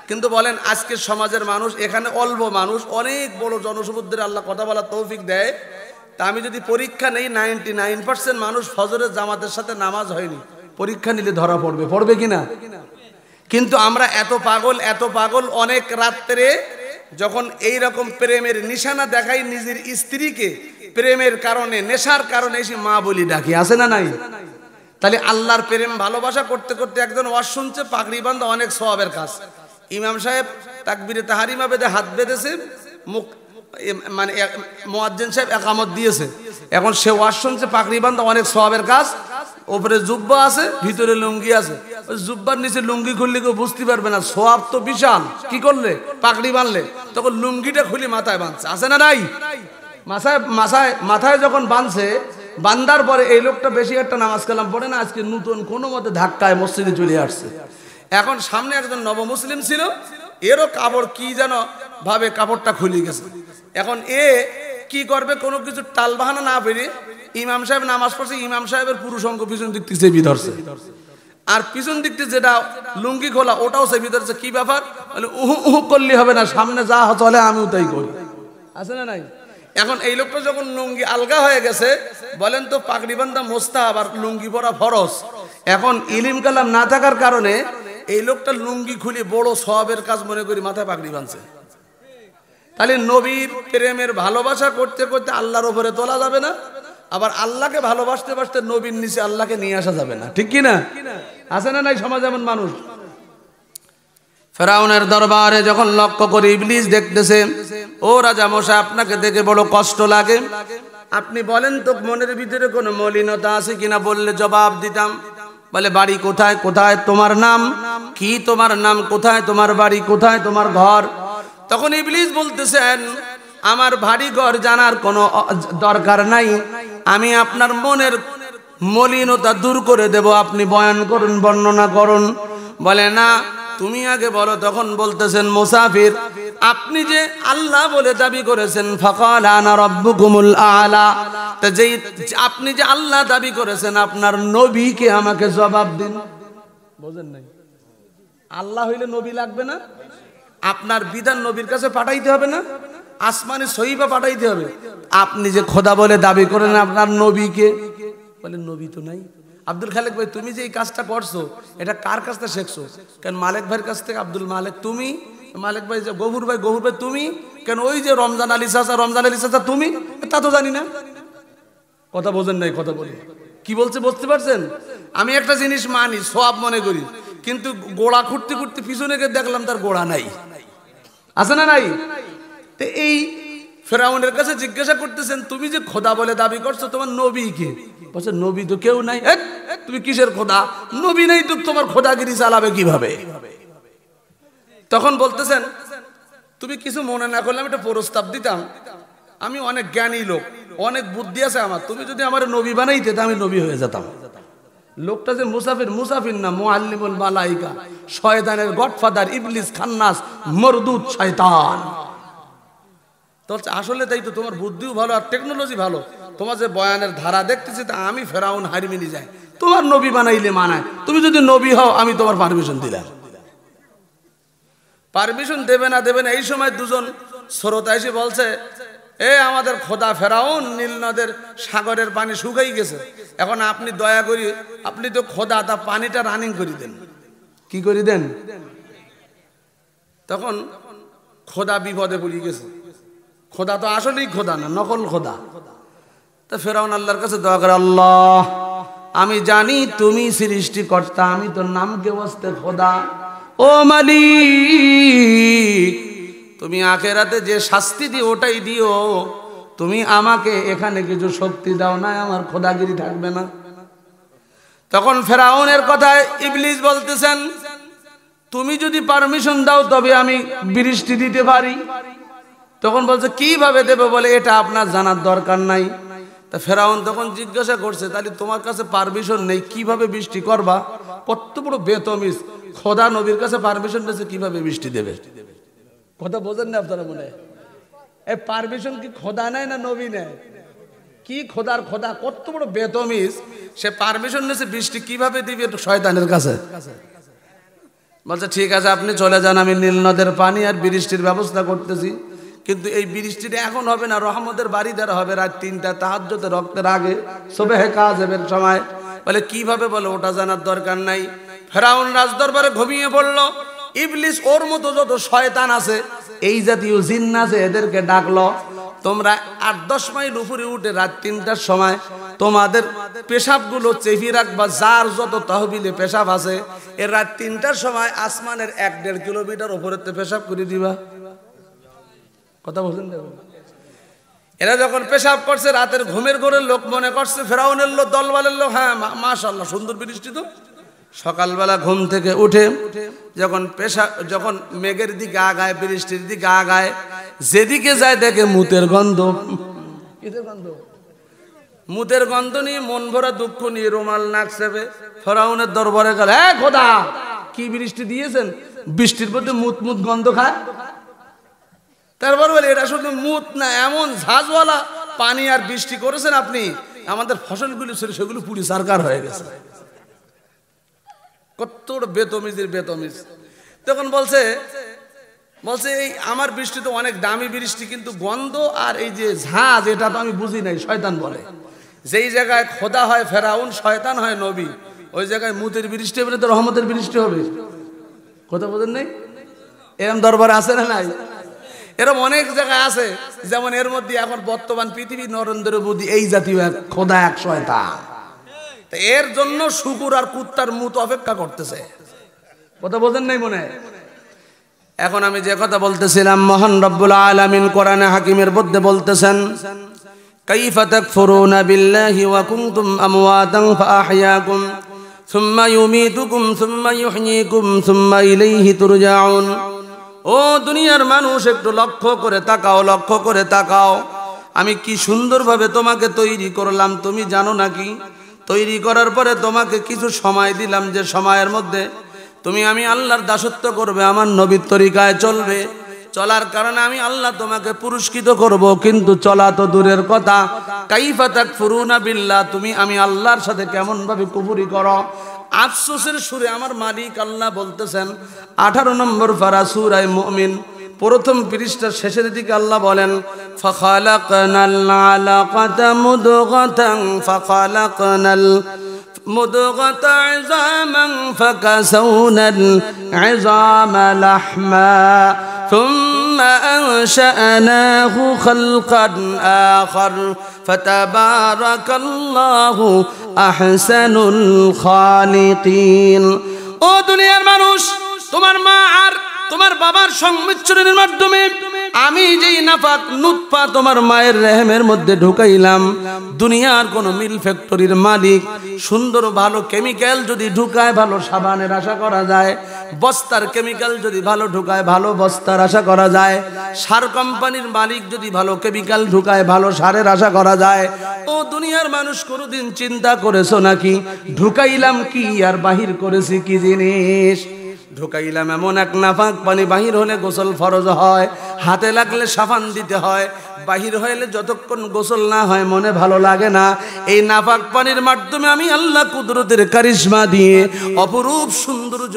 কিন্তু বলেন আজকের সমাজের মানুষ এখানে অল্প মানুষ অনেক বড় জনসমুদ্রে আল্লাহ কথা বলা তৌফিক দেয় তা আমি যদি পরীক্ষা নেই নাইনটি নাইন পার্সেন্ট মানুষ ফজরের জামাতের সাথে নামাজ হয়নি পরীক্ষা নিলে ধরা পড়বে পড়বে কিনা কিন্তু আমরা এত পাগল এত পাগল অনেক রাত্রে যখন এই রকম প্রেমের নিশানা দেখাই নিজের স্ত্রীকে প্রেমের কারণে নেশার কারণে এসে মা বলি ডাকি আছে না নাই তাহলে আল্লাহর প্রেম ভালোবাসা করতে করতে একজন ওয়াজ শুনছে পাগড়ি বান্ধা অনেক স্বভাবের কাজ ইমাম সাহেব তাকবিরে তাহারিমা বেঁধে হাত বেঁধেছে মুখ মানে মোয়াজ্জেন সাহেব একামত দিয়েছে এখন সে ওয়াশ শুনছে পাকড়িবান্ধ অনেক সবের কাজ ওপরে জুব্বা আছে ভিতরে লুঙ্গি আছে জুব্বার নিচে লুঙ্গি খুললে কেউ বুঝতে পারবে না সোয়াব তো বিশাল কি করলে পাকড়ি বাঁধলে তখন লুঙ্গিটা খুলি মাথায় বাঁধছে আছে না নাই মাথায় মাথায় মাথায় যখন বাঁধছে বান্দার পরে এই লোকটা বেশি একটা নামাজ কালাম পড়ে না আজকে নতুন কোনো মতে ধাক্কায় মসজিদে চলে আসছে এখন সামনে একজন নবমুসলিম ছিল এরও কাপড় কি যেন ভাবে কাপড়টা খুলে গেছে এখন এ কি করবে কোনো কিছু বাহানা না পেরে ইমাম সাহেব নামাজ পড়ছে ইমাম সাহেবের পুরুষ অঙ্গ পিছন দিক থেকে চেপি ধরছে আর পিছন দিক থেকে যেটা লুঙ্গি খোলা ওটাও চেপি ধরছে কি ব্যাপার বলে উহু উহু করলে হবে না সামনে যা চলে আমিও তাই করি আছে না নাই এখন এই লোকটা যখন লুঙ্গি আলগা হয়ে গেছে বলেন তো পাগড়িবান্ধা মোস্তাব আর লুঙ্গি পরা ফরস এখন ইলিম কালাম না থাকার কারণে এই লোকটা লুঙ্গি খুলে বড় সবের কাজ মনে করি মাথায় পাগড়ি বাঁধছে তাহলে নবীর প্রেমের ভালোবাসা করতে করতে আল্লাহর ওপরে তোলা যাবে না আবার আল্লাহকে ভালোবাসতে বাসতে নবীর নিচে আল্লাহকে নিয়ে আসা যাবে না ঠিক কি না আছে না নাই সমাজ এমন মানুষ ফেরাউনের দরবারে যখন লক্ষ্য করে ইবলিস দেখতেছে ও রাজা মশাই আপনাকে দেখে বড় কষ্ট লাগে আপনি বলেন তো মনের ভিতরে কোনো মলিনতা আছে কিনা বললে জবাব দিতাম বলে বাড়ি কোথায় কোথায় তোমার নাম কি তোমার নাম কোথায় তোমার বাড়ি কোথায় তোমার ঘর তখন ইবলিস বলতেছেন আমার ভারী ঘর জানার কোনো দরকার নাই আমি আপনার মনের মলিনতা দূর করে দেব আপনি বয়ান করুন বর্ণনা করুন বলে না তুমি আগে বলো তখন বলতেছেন মুসাফির আপনি যে আল্লাহ বলে দাবি করেছেন আলা তা আপনি যে আল্লাহ দাবি করেছেন আপনার নবীকে আমাকে জবাব দিন বোঝেন নাই আল্লাহ হইলে নবী লাগবে না আপনার বিধান নবীর কাছে পাঠাইতে হবে না আসমানে সহিবা পাঠাইতে হবে আপনি যে খোদা বলে দাবি করেন আপনার নবীকে বলে নবী তো নাই আব্দুল খালেক ভাই তুমি যে এই কাজটা করছো এটা কার কাছ থেকে শেখছো কেন মালিক ভাইয়ের কাছ থেকে আব্দুল মালিক তুমি মালিক ভাই যে গভুর ভাই গভুর ভাই তুমি কেন ওই যে রমজান আলী চাচা রমজান আলী চাচা তুমি তা তো জানি না কথা বোঝেন নাই কথা বলি কি বলছে বুঝতে পারছেন আমি একটা জিনিস মানি সব মনে করি কিন্তু গোড়া খুঁড়তে খুঁড়তে পিছনে গিয়ে দেখলাম তার গোড়া নাই আছে না নাই তো এই ফেরাউনের কাছে জিজ্ঞাসা করতেছেন তুমি যে খোদা বলে দাবি করছো তোমার নবী কে বলছে নবী তো কেউ নাই তুমি কিসের খোদা নবী নাই তো তোমার খোদাগিরি চালাবে কিভাবে তখন বলতেছেন তুমি কিছু মনে না করলে আমি একটা প্রস্তাব দিতাম আমি অনেক জ্ঞানী লোক অনেক বুদ্ধি আছে আমার তুমি যদি আমার নবী বানাইতে তা আমি নবী হয়ে যেতাম লোকটা যে মুসাফির মুসাফির না মোয়াল্লিমুল মালাইকা শয়তানের গডফাদার ইবলিস খান্নাস মরদুদ শয়তান তো আসলে তাই তো তোমার বুদ্ধিও ভালো আর টেকনোলজি ভালো তোমার যে বয়ানের ধারা দেখতেছি তা আমি ফেরাউন হারমিনি যাই তোমার নবী বানাইলে মানায় তুমি যদি নবী হও আমি তোমার পারমিশন দিলাম পারমিশন দেবে না দেবে না এই সময় দুজন শ্রোতা এসে বলছে এ আমাদের খোদা ফেরাউন নীলনদের সাগরের পানি শুকাই গেছে এখন আপনি দয়া করি আপনি তো খোদা তা পানিটা রানিং করি দেন কি করি দেন তখন খোদা বিপদে পড়ি গেছে খোদা তো আসলেই খোদা না নকল খোদা তা ফেরাউন আল্লাহর কাছে দয়া করে আল্লাহ আমি জানি তুমি কর্তা আমি তোর নামকে বসতে খোদা ও মালিক তুমি আখেরাতে যে শাস্তি দিও ওটাই দিও তুমি আমাকে এখানে কিছু শক্তি দাও না আমার খোদাগিরি থাকবে না তখন ফেরাউনের কথায় ইবলিস বলতেছেন তুমি যদি পারমিশন দাও তবে আমি বৃষ্টি দিতে পারি তখন বলছে কিভাবে দেবে বলে এটা আপনার জানার দরকার নাই তা ফেরাউন তখন জিজ্ঞাসা করছে তাহলে তোমার কাছে পারমিশন নেই কিভাবে বৃষ্টি করবা কত বড় বেতমিস খোদা নবীর কাছে পারমিশন রয়েছে কিভাবে বৃষ্টি দেবে কথা বোঝেন না আপনারা মনে এ পারমিশন কি খোদা নেয় না নবী নেয় কি খোদার খোদা কত বড় বেতমিস সে পারমিশন নিয়েছে বৃষ্টি কিভাবে দিবে শয়তানের কাছে বলছে ঠিক আছে আপনি চলে যান আমি নীল নদের পানি আর বৃষ্টির ব্যবস্থা করতেছি কিন্তু এই বৃষ্টিটা এখন হবে না রহমতের বাড়ি দ্বারা হবে রাত তিনটা তাহাজ্যতে রক্তের আগে সবে কাজ হবে সময় বলে কিভাবে বলে ওটা জানার দরকার নাই ফেরাউন রাজদরবারে ঘুমিয়ে পড়লো ইবলিস ওর মতো যত শয়তান আছে এই জাতীয় জিন্ন আছে এদেরকে ডাকলো তোমরা আট দশ মাইল উপরে উঠে রাত তিনটার সময় তোমাদের পেশাবগুলো চেপি রাখবা যার যত তহবিলে পেশাব আছে এর রাত তিনটার সময় আসমানের এক দেড় কিলোমিটার উপরে পেশাব করে দিবা কথা বলছেন এরা যখন পেশাব করছে রাতের ঘুমের ঘরের লোক মনে করছে ফেরাউনের লোক দলবালের লোক হ্যাঁ মাশাল্লাহ সুন্দর বৃষ্টি তো সকালবেলা ঘুম থেকে উঠে যখন পেশা যখন মেঘের দিকে আগায় বৃষ্টির দিকে আগায় যেদিকে যায় দেখে মুতের গন্ধ গন্ধ মুতের গন্ধ নিয়ে মন ভরা দুঃখ নিয়ে রুমাল নাক সেবে ফরাউনের দরবারে গেল হ্যাঁ খোদা কি বৃষ্টি দিয়েছেন বৃষ্টির মধ্যে মুত মুত গন্ধ খায় তারপর বলে এটা শুধু মুত না এমন ঝাঁঝওয়ালা পানি আর বৃষ্টি করেছেন আপনি আমাদের ফসলগুলি ছিল সেগুলো পুলিশ সরকার হয়ে গেছে কত্তর বেতমিজির বেতমিজ তখন বলছে বলছে এই আমার বৃষ্টি তো অনেক দামি বৃষ্টি কিন্তু গন্ধ আর এই যে ঝাঁজ এটা তো আমি বুঝি নাই শয়তান বলে যেই জায়গায় খোদা হয় ফেরাউন শয়তান হয় নবী ওই জায়গায় মুতের বৃষ্টি হবে তো রহমতের বৃষ্টি হবে কথা বলেন নাই এরম দরবার আছে না নাই এরম অনেক জায়গায় আছে যেমন এর মধ্যে এখন বর্তমান পৃথিবী নরেন্দ্র মোদী এই জাতীয় এক খোদা এক শয়তান এর জন্য শুকুর আর কুত্তার মুত অপেক্ষা করতেছে কথা বোঝেন নাই মনে এখন আমি যে কথা বলতেছিলাম মহান রব্বুল আলামিন কোরআনে হাকিমের মধ্যে বলতেছেন ও দুনিয়ার মানুষ একটু লক্ষ্য করে তাকাও লক্ষ্য করে তাকাও আমি কি সুন্দরভাবে তোমাকে তৈরি করলাম তুমি জানো নাকি তৈরি করার পরে তোমাকে কিছু সময় দিলাম যে সময়ের মধ্যে তুমি আমি আল্লাহর দাসত্ব করবে আমার নবীর তরিকায় চলবে চলার কারণে আমি আল্লাহ তোমাকে পুরস্কৃত করব কিন্তু চলা তো দূরের কথা কাইফা তাক ফুরুনা বিল্লা তুমি আমি আল্লাহর সাথে কেমনভাবে কুপুরি করো আফসোসের সুরে আমার মালিক আল্লাহ বলতেছেন আঠারো নম্বর ফারা সুরায় মমিন প্রথম পৃষ্ঠার শেষের দিকে আল্লাহ বলেন ফখালাকনাল আলাকাত মুদগাতান ফখালাকনাল مدغت عظاما فكسونا العظام لحما ثم أنشأناه خلقا آخر فتبارك الله أحسن الخالقين او دنيا المنوش تمر ما আর তোমার বাবার সংমিশ্রণের মাধ্যমে আমি যেই নাফাক নুৎপা তোমার মায়ের রেহেমের মধ্যে ঢুকাইলাম দুনিয়ার কোন মিল ফ্যাক্টরির মালিক সুন্দর ভালো কেমিক্যাল যদি ঢুকায় ভালো সাবানের আশা করা যায় বস্তার কেমিক্যাল যদি ভালো ঢুকায় ভালো বস্তার আশা করা যায় সার কোম্পানির মালিক যদি ভালো কেমিক্যাল ঢুকায় ভালো সারের আশা করা যায় ও দুনিয়ার মানুষ কোনোদিন চিন্তা করেছো নাকি ঢুকাইলাম কি আর বাহির করেছি কি জিনিস ঢুকাইলাম এমন এক নাফাক পানি বাহির হলে গোসল ফরজ হয় হাতে লাগলে সাফান দিতে হয় বাহির হইলে যতক্ষণ গোসল না হয় মনে ভালো লাগে না এই নাপাক পানির মাধ্যমে আমি আল্লাহ কুদরতের কারিশমা দিয়ে অপরূপ সৌন্দর্য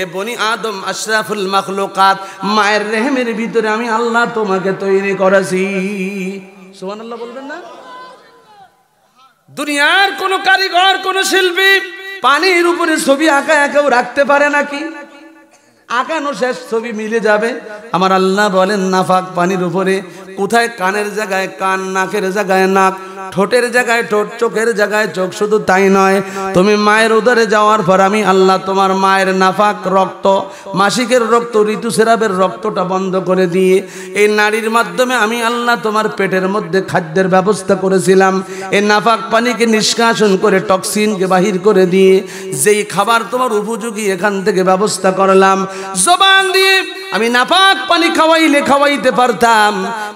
এ বনি আদম আশরাফুল মাখলুকাত মায়ের রেহেমের ভিতরে আমি আল্লাহ তোমাকে তৈরি করেছি সোহান আল্লাহ বলবেন না দুনিয়ার কোনো কারিগর কোনো শিল্পী পানির উপরে ছবি আঁকা একেও রাখতে পারে নাকি আঁকানো শেষ ছবি মিলে যাবে আমার আল্লাহ বলেন নাফাক পানির উপরে কোথায় কানের জায়গায় কান নাকের জায়গায় নাক ঠোঁটের জায়গায় ঠোঁট চোখের জায়গায় চোখ শুধু তাই নয় তুমি মায়ের উদারে যাওয়ার পর আমি আল্লাহ তোমার মায়ের নাফাক রক্ত মাসিকের রক্ত সেরাবের রক্তটা বন্ধ করে দিয়ে এই নারীর মাধ্যমে আমি আল্লাহ তোমার পেটের মধ্যে খাদ্যের ব্যবস্থা করেছিলাম এই নাফাক পানিকে নিষ্কাশন করে টক্সিনকে বাহির করে দিয়ে যেই খাবার তোমার উপযোগী এখান থেকে ব্যবস্থা করলাম জবান দিয়ে আমি নাপাক পানি খাওয়াইলে খাওয়াইতে পারতাম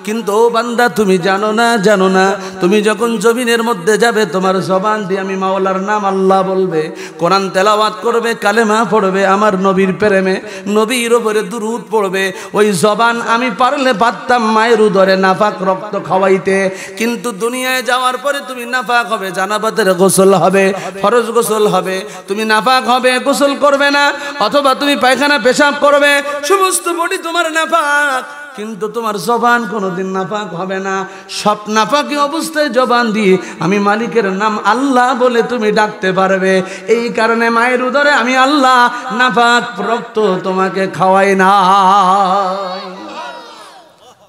কিন্তু ও বান্দা তুমি জানো না জানো না তুমি যখন জমিনের মধ্যে যাবে তোমার জবান দিয়ে আমি মাওলার নাম আল্লাহ বলবে কোরআন তেলাওয়াত করবে কালেমা পড়বে আমার নবীর প্রেমে নবীর ওপরে দুরুদ পড়বে ওই জবান আমি পারলে পারতাম মায়ের উদরে নাফাক রক্ত খাওয়াইতে কিন্তু দুনিয়ায় যাওয়ার পরে তুমি নাফাক হবে জানাবাতের গোসল হবে ফরজ গোসল হবে তুমি নাফাক হবে গোসল করবে না অথবা তুমি পায়খানা পেশাব করবে সমস্ত সমস্ত বডি তোমার নাপাক কিন্তু তোমার জবান কোনোদিন নাপাক হবে না সব নাপাকি অবস্থায় জবান দিয়ে আমি মালিকের নাম আল্লাহ বলে তুমি ডাকতে পারবে এই কারণে মায়ের উদরে আমি আল্লাহ নাপাক রক্ত তোমাকে খাওয়াই না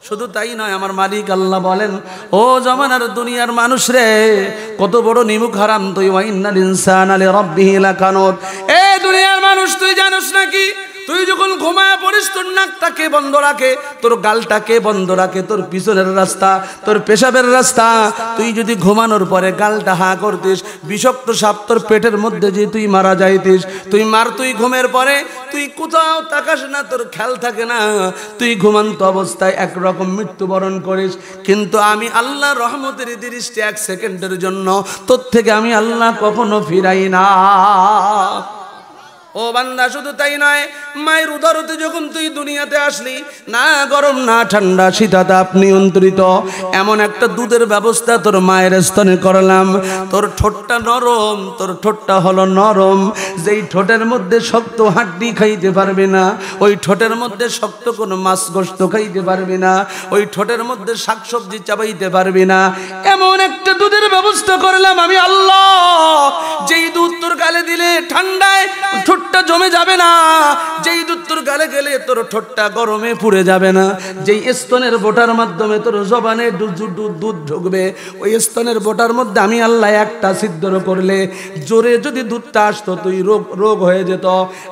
শুধু তাই নয় আমার মালিক আল্লাহ বলেন ও জমানার দুনিয়ার মানুষ রে কত বড় নিমুখ হারাম তুই ওয়াইনাল ইনসান আলে রব্বিহি লাকানত এ দুনিয়ার মানুষ তুই জানোস নাকি তুই যখন ঘুমায় পড়িস তোর নাকটাকে বন্ধ রাখে তোর গালটাকে বন্ধ রাখে তোর পিছনের রাস্তা তোর পেশাবের রাস্তা তুই যদি ঘুমানোর পরে গালটা হা করতিস বিষক্ত সাপ তোর পেটের মধ্যে যে তুই মারা যাইতিস তুই মার তুই ঘুমের পরে তুই কোথাও তাকাস না তোর খেয়াল থাকে না তুই ঘুমান্ত অবস্থায় একরকম মৃত্যুবরণ করিস কিন্তু আমি আল্লাহ রহমতের দৃষ্টি এক সেকেন্ডের জন্য তোর থেকে আমি আল্লাহ কখনো ফিরাই না ও বান্দা শুধু তাই নয় মায়ের উদরতে যখন তুই দুনিয়াতে আসলি না গরম না ঠান্ডা শীতাতাপ নিয়ন্ত্রিত এমন একটা দুধের ব্যবস্থা তোর মায়ের স্তনে করলাম তোর ঠোঁটটা নরম তোর ঠোঁটটা হলো নরম যেই ঠোঁটের মধ্যে শক্ত হাড্ডি খাইতে পারবে না ওই ঠোঁটের মধ্যে শক্ত কোনো মাছ গোস্ত খাইতে পারবে না ওই ঠোঁটের মধ্যে শাকসবজি চাবাইতে পারবে না এমন একটা দুধের ব্যবস্থা করলাম আমি আল্লাহ যেই দুধ তোর গালে দিলে ঠান্ডায় ঠোঁটটা জমে যাবে না যেই দুধ তোর গালে গেলে তোর ঠোঁটটা গরমে পুড়ে যাবে না যেই স্তনের বোটার মাধ্যমে তোর জবানে দুধ ঢুকবে ওই স্তনের বোটার মধ্যে আমি আল্লাহ একটা সিদ্ধর করলে জোরে যদি দুধটা আসতো তুই রোগ রোগ হয়ে যেত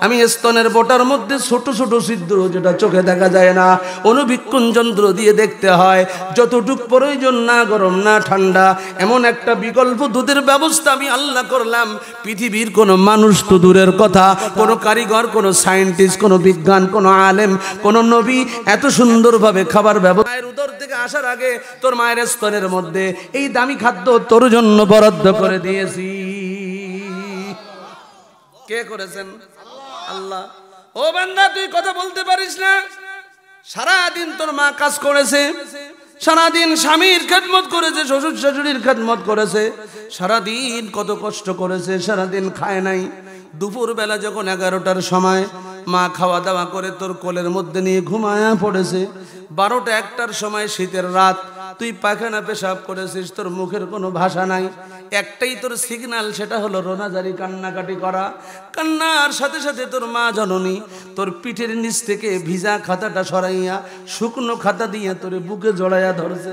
আমি স্তনের বোটার মধ্যে ছোট ছোট সিদ্ধ যেটা চোখে দেখা যায় না অনুবীক্ষণ যন্ত্র দিয়ে দেখতে হয় যতটুক প্রয়োজন না গরম না ঠান্ডা এমন একটা বিকল্প দুধের ব্যবস্থা আমি আল্লাহ করলাম পৃথিবীর কোনো মানুষ তো দূরের কথা কোনো কারিগর কোনো সায়েন্টিস্ট কোনো বিজ্ঞান কোনো আলেম কোনো নবী এত সুন্দরভাবে খাবার ব্যবহার উদর থেকে আসার আগে তোর মায়ের স্তনের মধ্যে এই দামি খাদ্য তোর জন্য বরাদ্দ করে দিয়েছি কে করেছেন আল্লাহ ও বান্দা তুই কথা বলতে পারিস না সারাদিন তোর মা কাজ করেছে সারাদিন স্বামীর খেদমত করেছে শ্বশুর শাশুড়ির খেদমত করেছে সারাদিন কত কষ্ট করেছে সারাদিন খায় নাই দুপুরবেলা যখন এগারোটার সময় মা খাওয়া দাওয়া করে তোর কোলের মধ্যে নিয়ে ঘুমায়া পড়েছে বারোটা একটার সময় শীতের রাত তুই পাখানা পেশাব করেছিস তোর মুখের কোনো ভাষা নাই একটাই তোর সিগনাল সেটা হলো রোনাজারি কান্নাকাটি করা কান্নার সাথে সাথে তোর মা জননী তোর পিঠের নিচ থেকে ভিজা খাতাটা সরাইয়া শুকনো খাতা দিয়ে তোর বুকে জড়াইয়া ধরছে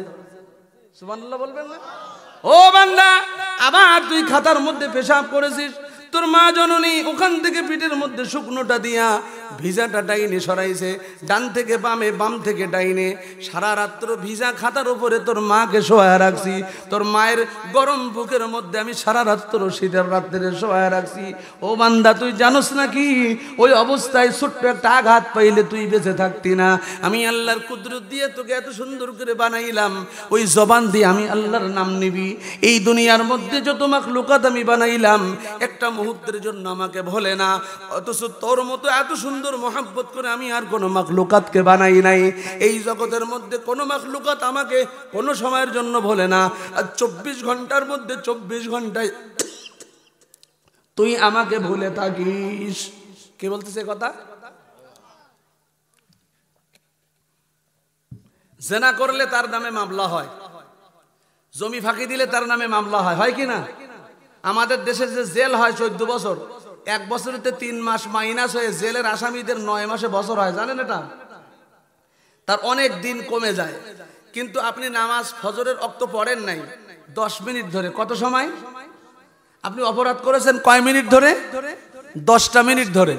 সুবান্লা বলবেন না ও বান্দা আবার তুই খাতার মধ্যে পেশাব করেছিস তোর মা জননী ওখান থেকে পিঠের মধ্যে শুকনোটা দিয়া ভিজাটা ডাইনে সরাইছে ডান থেকে বামে বাম থেকে ডাইনে সারা রাত্র ভিজা খাতার উপরে তোর মাকে সোয়া রাখছি তোর মায়ের গরম বুকের মধ্যে আমি সারা রাত্র শীতের রাত্রে সোয়া রাখছি ও বান্দা তুই জানোস নাকি ওই অবস্থায় ছোট্ট একটা আঘাত পাইলে তুই বেঁচে থাকতি না আমি আল্লাহর কুদরত দিয়ে তোকে এত সুন্দর করে বানাইলাম ওই জবান দিয়ে আমি আল্লাহর নাম নিবি এই দুনিয়ার মধ্যে যত মাখ লোকাত আমি বানাইলাম একটা মুহূর্তের জন্য আমাকে ভোলে না অথচ তোর মতো এত সুন্দর মহাব্বত করে আমি আর কোনো মাকলুকাতকে বানাই নাই এই জগতের মধ্যে কোনো মাকলুকাত আমাকে কোনো সময়ের জন্য ভোলে না আর চব্বিশ ঘন্টার মধ্যে চব্বিশ ঘন্টায় তুই আমাকে ভুলে থাকিস কে বলতেছে কথা জেনা করলে তার নামে মামলা হয় জমি ফাঁকি দিলে তার নামে মামলা হয় হয় কি না আমাদের দেশে যে জেল হয় চোদ্দ বছর এক বছরেতে তিন মাস মাইনাস হয়ে জেলের আসামিদের নয় মাসে বছর হয় জানেন এটা তার অনেক দিন কমে যায় কিন্তু আপনি নামাজ ফজরের অক্ত পড়েন নাই দশ মিনিট ধরে কত সময় আপনি অপরাধ করেছেন কয় মিনিট ধরে দশটা মিনিট ধরে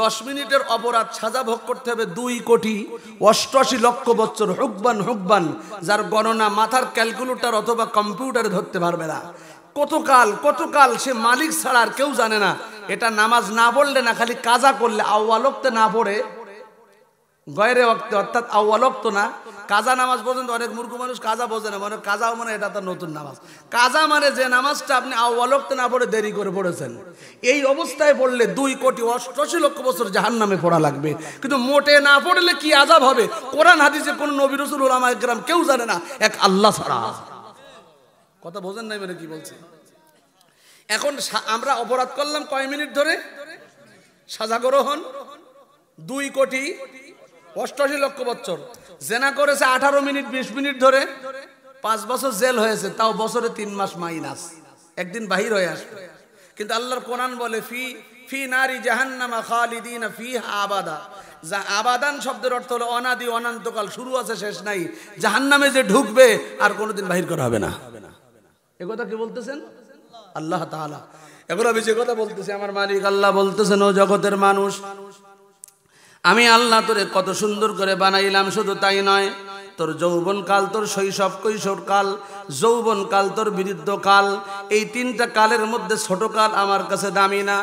দশ মিনিটের অপরাধ সাজা ভোগ করতে হবে দুই কোটি অষ্টআশি লক্ষ বছর হুকবান হুকবান যার গণনা মাথার ক্যালকুলেটর অথবা কম্পিউটারে ধরতে পারবে না কতকাল কতকাল সে মালিক ছাড়া আর কেউ জানে না এটা নামাজ না পড়লে না খালি কাজা করলে আউ্বালক্তে না পড়ে গয়রে অক্তে অর্থাৎ আউ্বালক্ত না কাজা নামাজ পর্যন্ত অনেক মূর্খ মানুষ কাজা বোঝে না মানে কাজাও মানে এটা তার নতুন নামাজ কাজা মানে যে নামাজটা আপনি আউ্বালক্তে না পড়ে দেরি করে পড়েছেন এই অবস্থায় পড়লে দুই কোটি অষ্টশী লক্ষ বছর জাহান নামে পড়া লাগবে কিন্তু মোটে না পড়লে কি আজাব হবে কোরআন হাদিসে কোন নবী রসুল ওলামা গ্রাম কেউ জানে না এক আল্লাহ ছাড়া কথা বোঝেন নাই মানে কি বলছে এখন আমরা অপরাধ করলাম কয় মিনিট ধরে সাজা গ্রহণ দুই কোটি অষ্টআশি লক্ষ বছর জেনা করেছে আঠারো মিনিট বিশ মিনিট ধরে পাঁচ বছর জেল হয়েছে তাও বছরে তিন মাস মাইনাস একদিন বাহির হয়ে আসবে কিন্তু আল্লাহর কোরআন বলে ফি ফি নারী জাহান্নামা খালিদিন ফি আবাদা যা আবাদান শব্দের অর্থ হলো অনাদি অনন্তকাল শুরু আছে শেষ নাই জাহান্নামে যে ঢুকবে আর কোনোদিন বাহির করা হবে না এ কথা কি বলতেছেন আল্লাহ তাহলে এগুলো আমি যে কথা বলতেছি আমার মালিক আল্লাহ বলতেছেন ও জগতের মানুষ আমি আল্লাহ তোরে কত সুন্দর করে বানাইলাম শুধু তাই নয় তোর যৌবন কাল তোর শৈশব কৈশোর কাল যৌবন কাল তোর কাল এই তিনটা কালের মধ্যে ছোটকাল আমার কাছে দামি না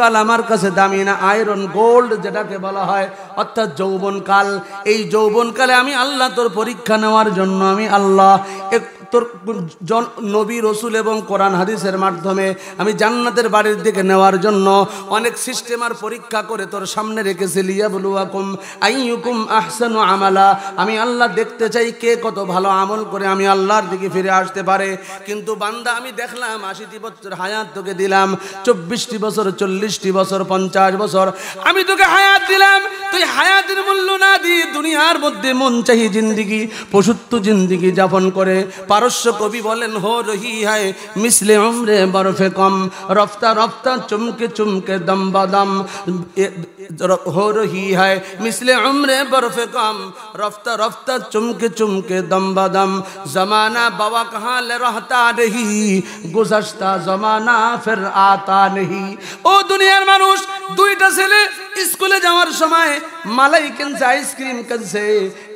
কাল আমার কাছে দামি না আয়রন গোল্ড যেটাকে বলা হয় অর্থাৎ যৌবনকাল এই যৌবনকালে আমি আল্লাহ তোর পরীক্ষা নেওয়ার জন্য আমি আল্লাহ তোর জন নবী রসুল এবং কোরআন হাদিসের মাধ্যমে আমি জান্নাতের বাড়ির দিকে নেওয়ার জন্য অনেক সিস্টেম আর পরীক্ষা করে তোর সামনে রেখেছি লিয়াবলুয়াকুম আইয়ুকুম আহসানু আমালা আমি আল্লাহ দেখতে চাই কে কত ভালো আমল করে আমি আল্লাহর দিকে ফিরে আসতে পারে কিন্তু বান্দা আমি দেখলাম আশিটি বছর হায়াত তোকে দিলাম চব্বিশটি বছর চল্লিশটি বছর পঞ্চাশ বছর আমি তোকে হায়াত দিলাম তুই হায়াতের মূল্য না দিয়ে দুনিয়ার মধ্যে মন চাহি জিন্দিগি পশুত্ব জিন্দিগি যাপন করে পার পারস্য কবি বলেন হো রহি হায় মিসলে অমরে বরফে কম রফতা রফতা চুমকে চুমকে দম বাদম হো রহি হায় মিসলে অমরে বরফে কম রফতা রফতা চুমকে চুমকে দম বাদম জমানা বাবা কাহা লে রহতা নেহি গুজশতা জমানা ফের আতা নেহি ও দুনিয়ার মানুষ দুইটা ছেলে স্কুলে যাওয়ার সময় মালাই কিনছে আইসক্রিম কিনছে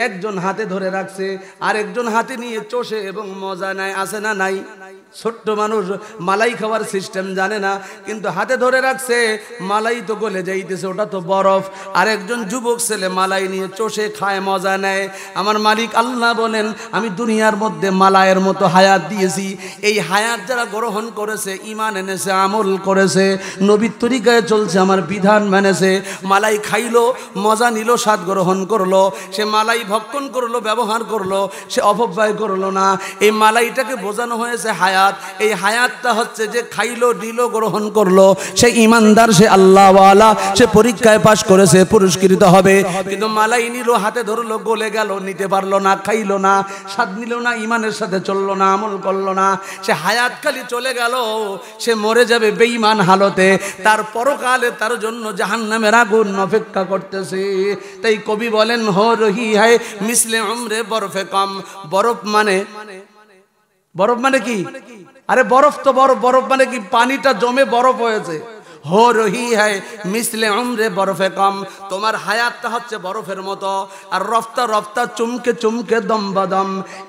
একজন হাতে ধরে রাখছে আর একজন হাতে নিয়ে চষে এবং মজা নাই আছে না নাই ছোট্ট মানুষ মালাই খাওয়ার সিস্টেম জানে না কিন্তু হাতে ধরে রাখছে মালাই তো গলে যাইতেছে ওটা তো বরফ আর একজন যুবক ছেলে মালাই নিয়ে চষে খায় মজা নেয় আমার মালিক আল্লাহ বলেন আমি দুনিয়ার মধ্যে মালায়ের মতো হায়াত দিয়েছি এই হায়াত যারা গ্রহণ করেছে ইমান এনেছে আমল করেছে নবীর তরিকায় চলছে আমার বিধান মেনেছে মালাই খাইলো মজা নিল স্বাদ গ্রহণ করলো সে মালাই ভক্ষণ করলো ব্যবহার করলো সে অপব্যয় করলো না এই মালাইটাকে বোঝানো হয়েছে হায়াত এই হায়াতটা হচ্ছে যে খাইলো ডিলো গ্রহণ করলো সে ইমানদার সে আল্লাহ সে পরীক্ষায় পাশ করেছে পুরস্কৃত হবে কিন্তু মালাই নিল হাতে ধরলো গলে গেল নিতে পারলো না খাইলো না স্বাদ নিল না ইমানের সাথে চললো না আমল করলো না সে হায়াত খালি চলে গেল সে মরে যাবে বেইমান হালতে তার পরকালে তার জন্য জাহান নামের আগুন অপেক্ষা করতেছে তাই কবি বলেন হো রহি হায় মিসলে অমরে বরফে কম বরফ মানে মানে বরফ মানে কি আরে বরফ তো বরফ বরফ মানে কি পানিটা জমে বরফ হয়েছে হো রহি হয় মিসলে উমরে বরফে কম তোমার হায়াতটা হচ্ছে বরফের মতো আর রফতা রফতা চুমকে চুমকে দম্বাদম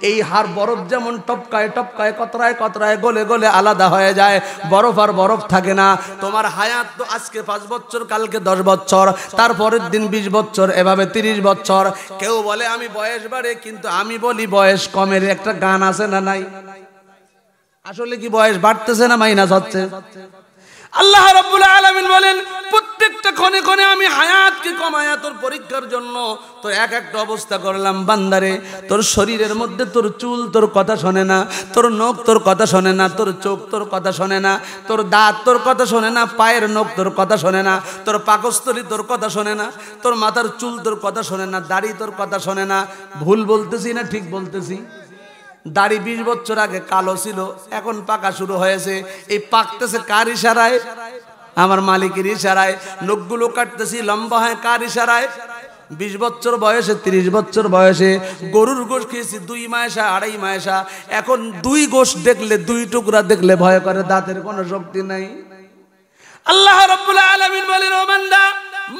এই হার বরফ যেমন টপকায় টপকায় কতরায় কতরায় গলে গলে আলাদা হয়ে যায় বরফ আর বরফ থাকে না তোমার হায়াত তো আজকে পাঁচ বছর কালকে দশ বছর তারপরের দিন বিশ বছর এভাবে তিরিশ বছর কেউ বলে আমি বয়স বাড়ে কিন্তু আমি বলি বয়স কমের একটা গান আছে না নাই আসলে কি বয়স বাড়তেছে না মাইনাস হচ্ছে আল্লাহ রব্বুল আলমিন বলেন প্রত্যেকটা ক্ষণে ক্ষণে আমি হায়াতকে কমায়া তোর পরীক্ষার জন্য তোর এক একটা অবস্থা করলাম বান্দারে তোর শরীরের মধ্যে তোর চুল তোর কথা শোনে না তোর নখ তোর কথা শোনে না তোর চোখ তোর কথা শোনে না তোর দাঁত তোর কথা শোনে না পায়ের নখ তোর কথা শোনে না তোর পাকস্থলী তোর কথা শোনে না তোর মাথার চুল তোর কথা শোনে না দাড়ি তোর কথা শোনে না ভুল বলতেছি না ঠিক বলতেছি দাড়ি বিশ বছর আগে কালো ছিল এখন পাকা শুরু হয়েছে এই পাকতেছে কার ইশারায় আমার মালিকের ইশারায় লোকগুলো কাটতেছি লম্বা হয় কার ইশারায় বিশ বছর বয়সে ত্রিশ বছর বয়সে গরুর গোশ খেয়েছি দুই মায়েসা আড়াই মায়েসা এখন দুই গোশ দেখলে দুই টুকরা দেখলে ভয় করে দাঁতের কোনো শক্তি নাই আল্লাহ রব্বুল আলমিন বলেন ও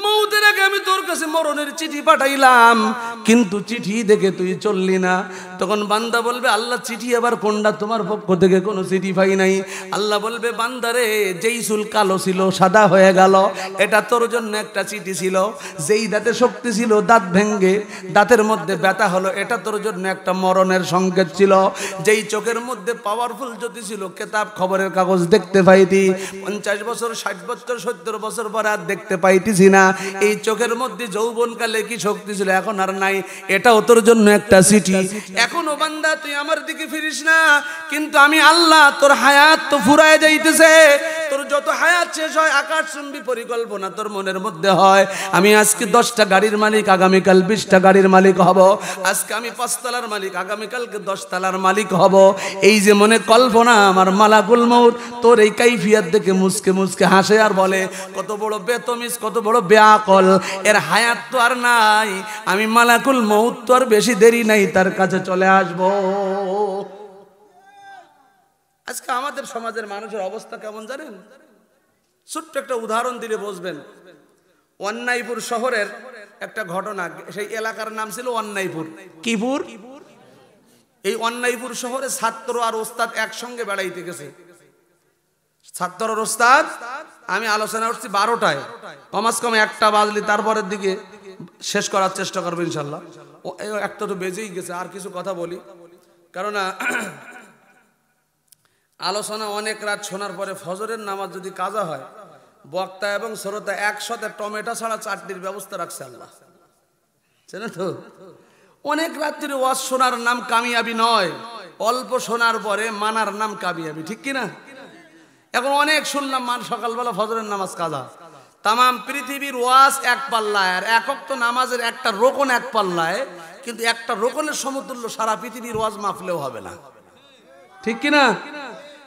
মৌতের আগে আমি তোর কাছে মরণের চিঠি পাঠাইলাম কিন্তু চিঠি দেখে তুই চললি না তখন বান্দা বলবে আল্লাহ চিঠি আবার কোনটা তোমার পক্ষ থেকে কোনো চিঠি পাই নাই আল্লাহ বলবে বান্দারে যেই চুল কালো ছিল সাদা হয়ে গেল এটা তোর জন্য একটা চিঠি ছিল যেই দাঁতে শক্তি ছিল দাঁত ভেঙ্গে দাঁতের মধ্যে ব্যথা হলো এটা তোর জন্য একটা মরণের সংকেত ছিল যেই চোখের মধ্যে পাওয়ারফুল জ্যোতি ছিল কেতাব খবরের কাগজ দেখতে পাইতি পঞ্চাশ বছর ষাট বছর সত্তর বছর পর আর দেখতে পাইতিছি না না এই চোখের মধ্যে যৌবনকালে কি শক্তি ছিল এখন আর নাই এটাও তোর জন্য একটা সিটি এখন ও বান্দা তুই আমার দিকে ফিরিস না কিন্তু আমি আল্লাহ তোর হায়াত তো ফুরায় যাইতেছে তোর যত হায়াত শেষ হয় আকাশ চুম্বি পরিকল্পনা তোর মনের মধ্যে হয় আমি আজকে দশটা গাড়ির মালিক আগামীকাল বিশটা গাড়ির মালিক হব আজকে আমি পাঁচতলার মালিক আগামীকালকে দশতলার মালিক হব এই যে মনে কল্পনা আমার মালা গুলমৌর তোর এই কাইফিয়ার দেখে মুসকে মুসকে হাসে আর বলে কত বড় বেতমিস কত বড় বেআকল এর হায়াত তো আর নাই আমি মালাকুল মৌত তো আর বেশি দেরি নাই তার কাছে চলে আসব আজকে আমাদের সমাজের মানুষের অবস্থা কেমন জানেন ছোট্ট একটা উদাহরণ দিলে বুঝবেন অন্যায়পুর শহরের একটা ঘটনা সেই এলাকার নাম ছিল অন্যায়পুর কিপুর এই অন্যায়পুর শহরে ছাত্র আর ওস্তাদ একসঙ্গে বেড়াইতে গেছে ছাত্র আর ওস্তাদ আমি আলোচনা করছি বারোটায় কমাস কম একটা বাজলি তারপরের দিকে শেষ করার চেষ্টা করবো ইনশাল্লাহ ও একটা তো বেজেই গেছে আর কিছু কথা বলি কেননা আলোচনা অনেক রাত শোনার পরে ফজরের নামাজ যদি কাজা হয় বক্তা এবং শ্রোতা একসাথে টমেটো ছাড়া চাটনির ব্যবস্থা রাখছে আল্লাহ চেনে তো অনেক রাত্রি ওয়াজ শোনার নাম কামিয়াবি নয় অল্প শোনার পরে মানার নাম কামিয়াবি ঠিক কিনা না এখন অনেক শুনলাম মান সকালবেলা ফজরের নামাজ কাজা তাম পৃথিবীর ওয়াজ এক পাল্লায় আর একক তো নামাজের একটা রোকন এক পাল্লায় কিন্তু একটা রোকনের সমতুল্য সারা পৃথিবীর ওয়াজ মাফলেও হবে না ঠিক কিনা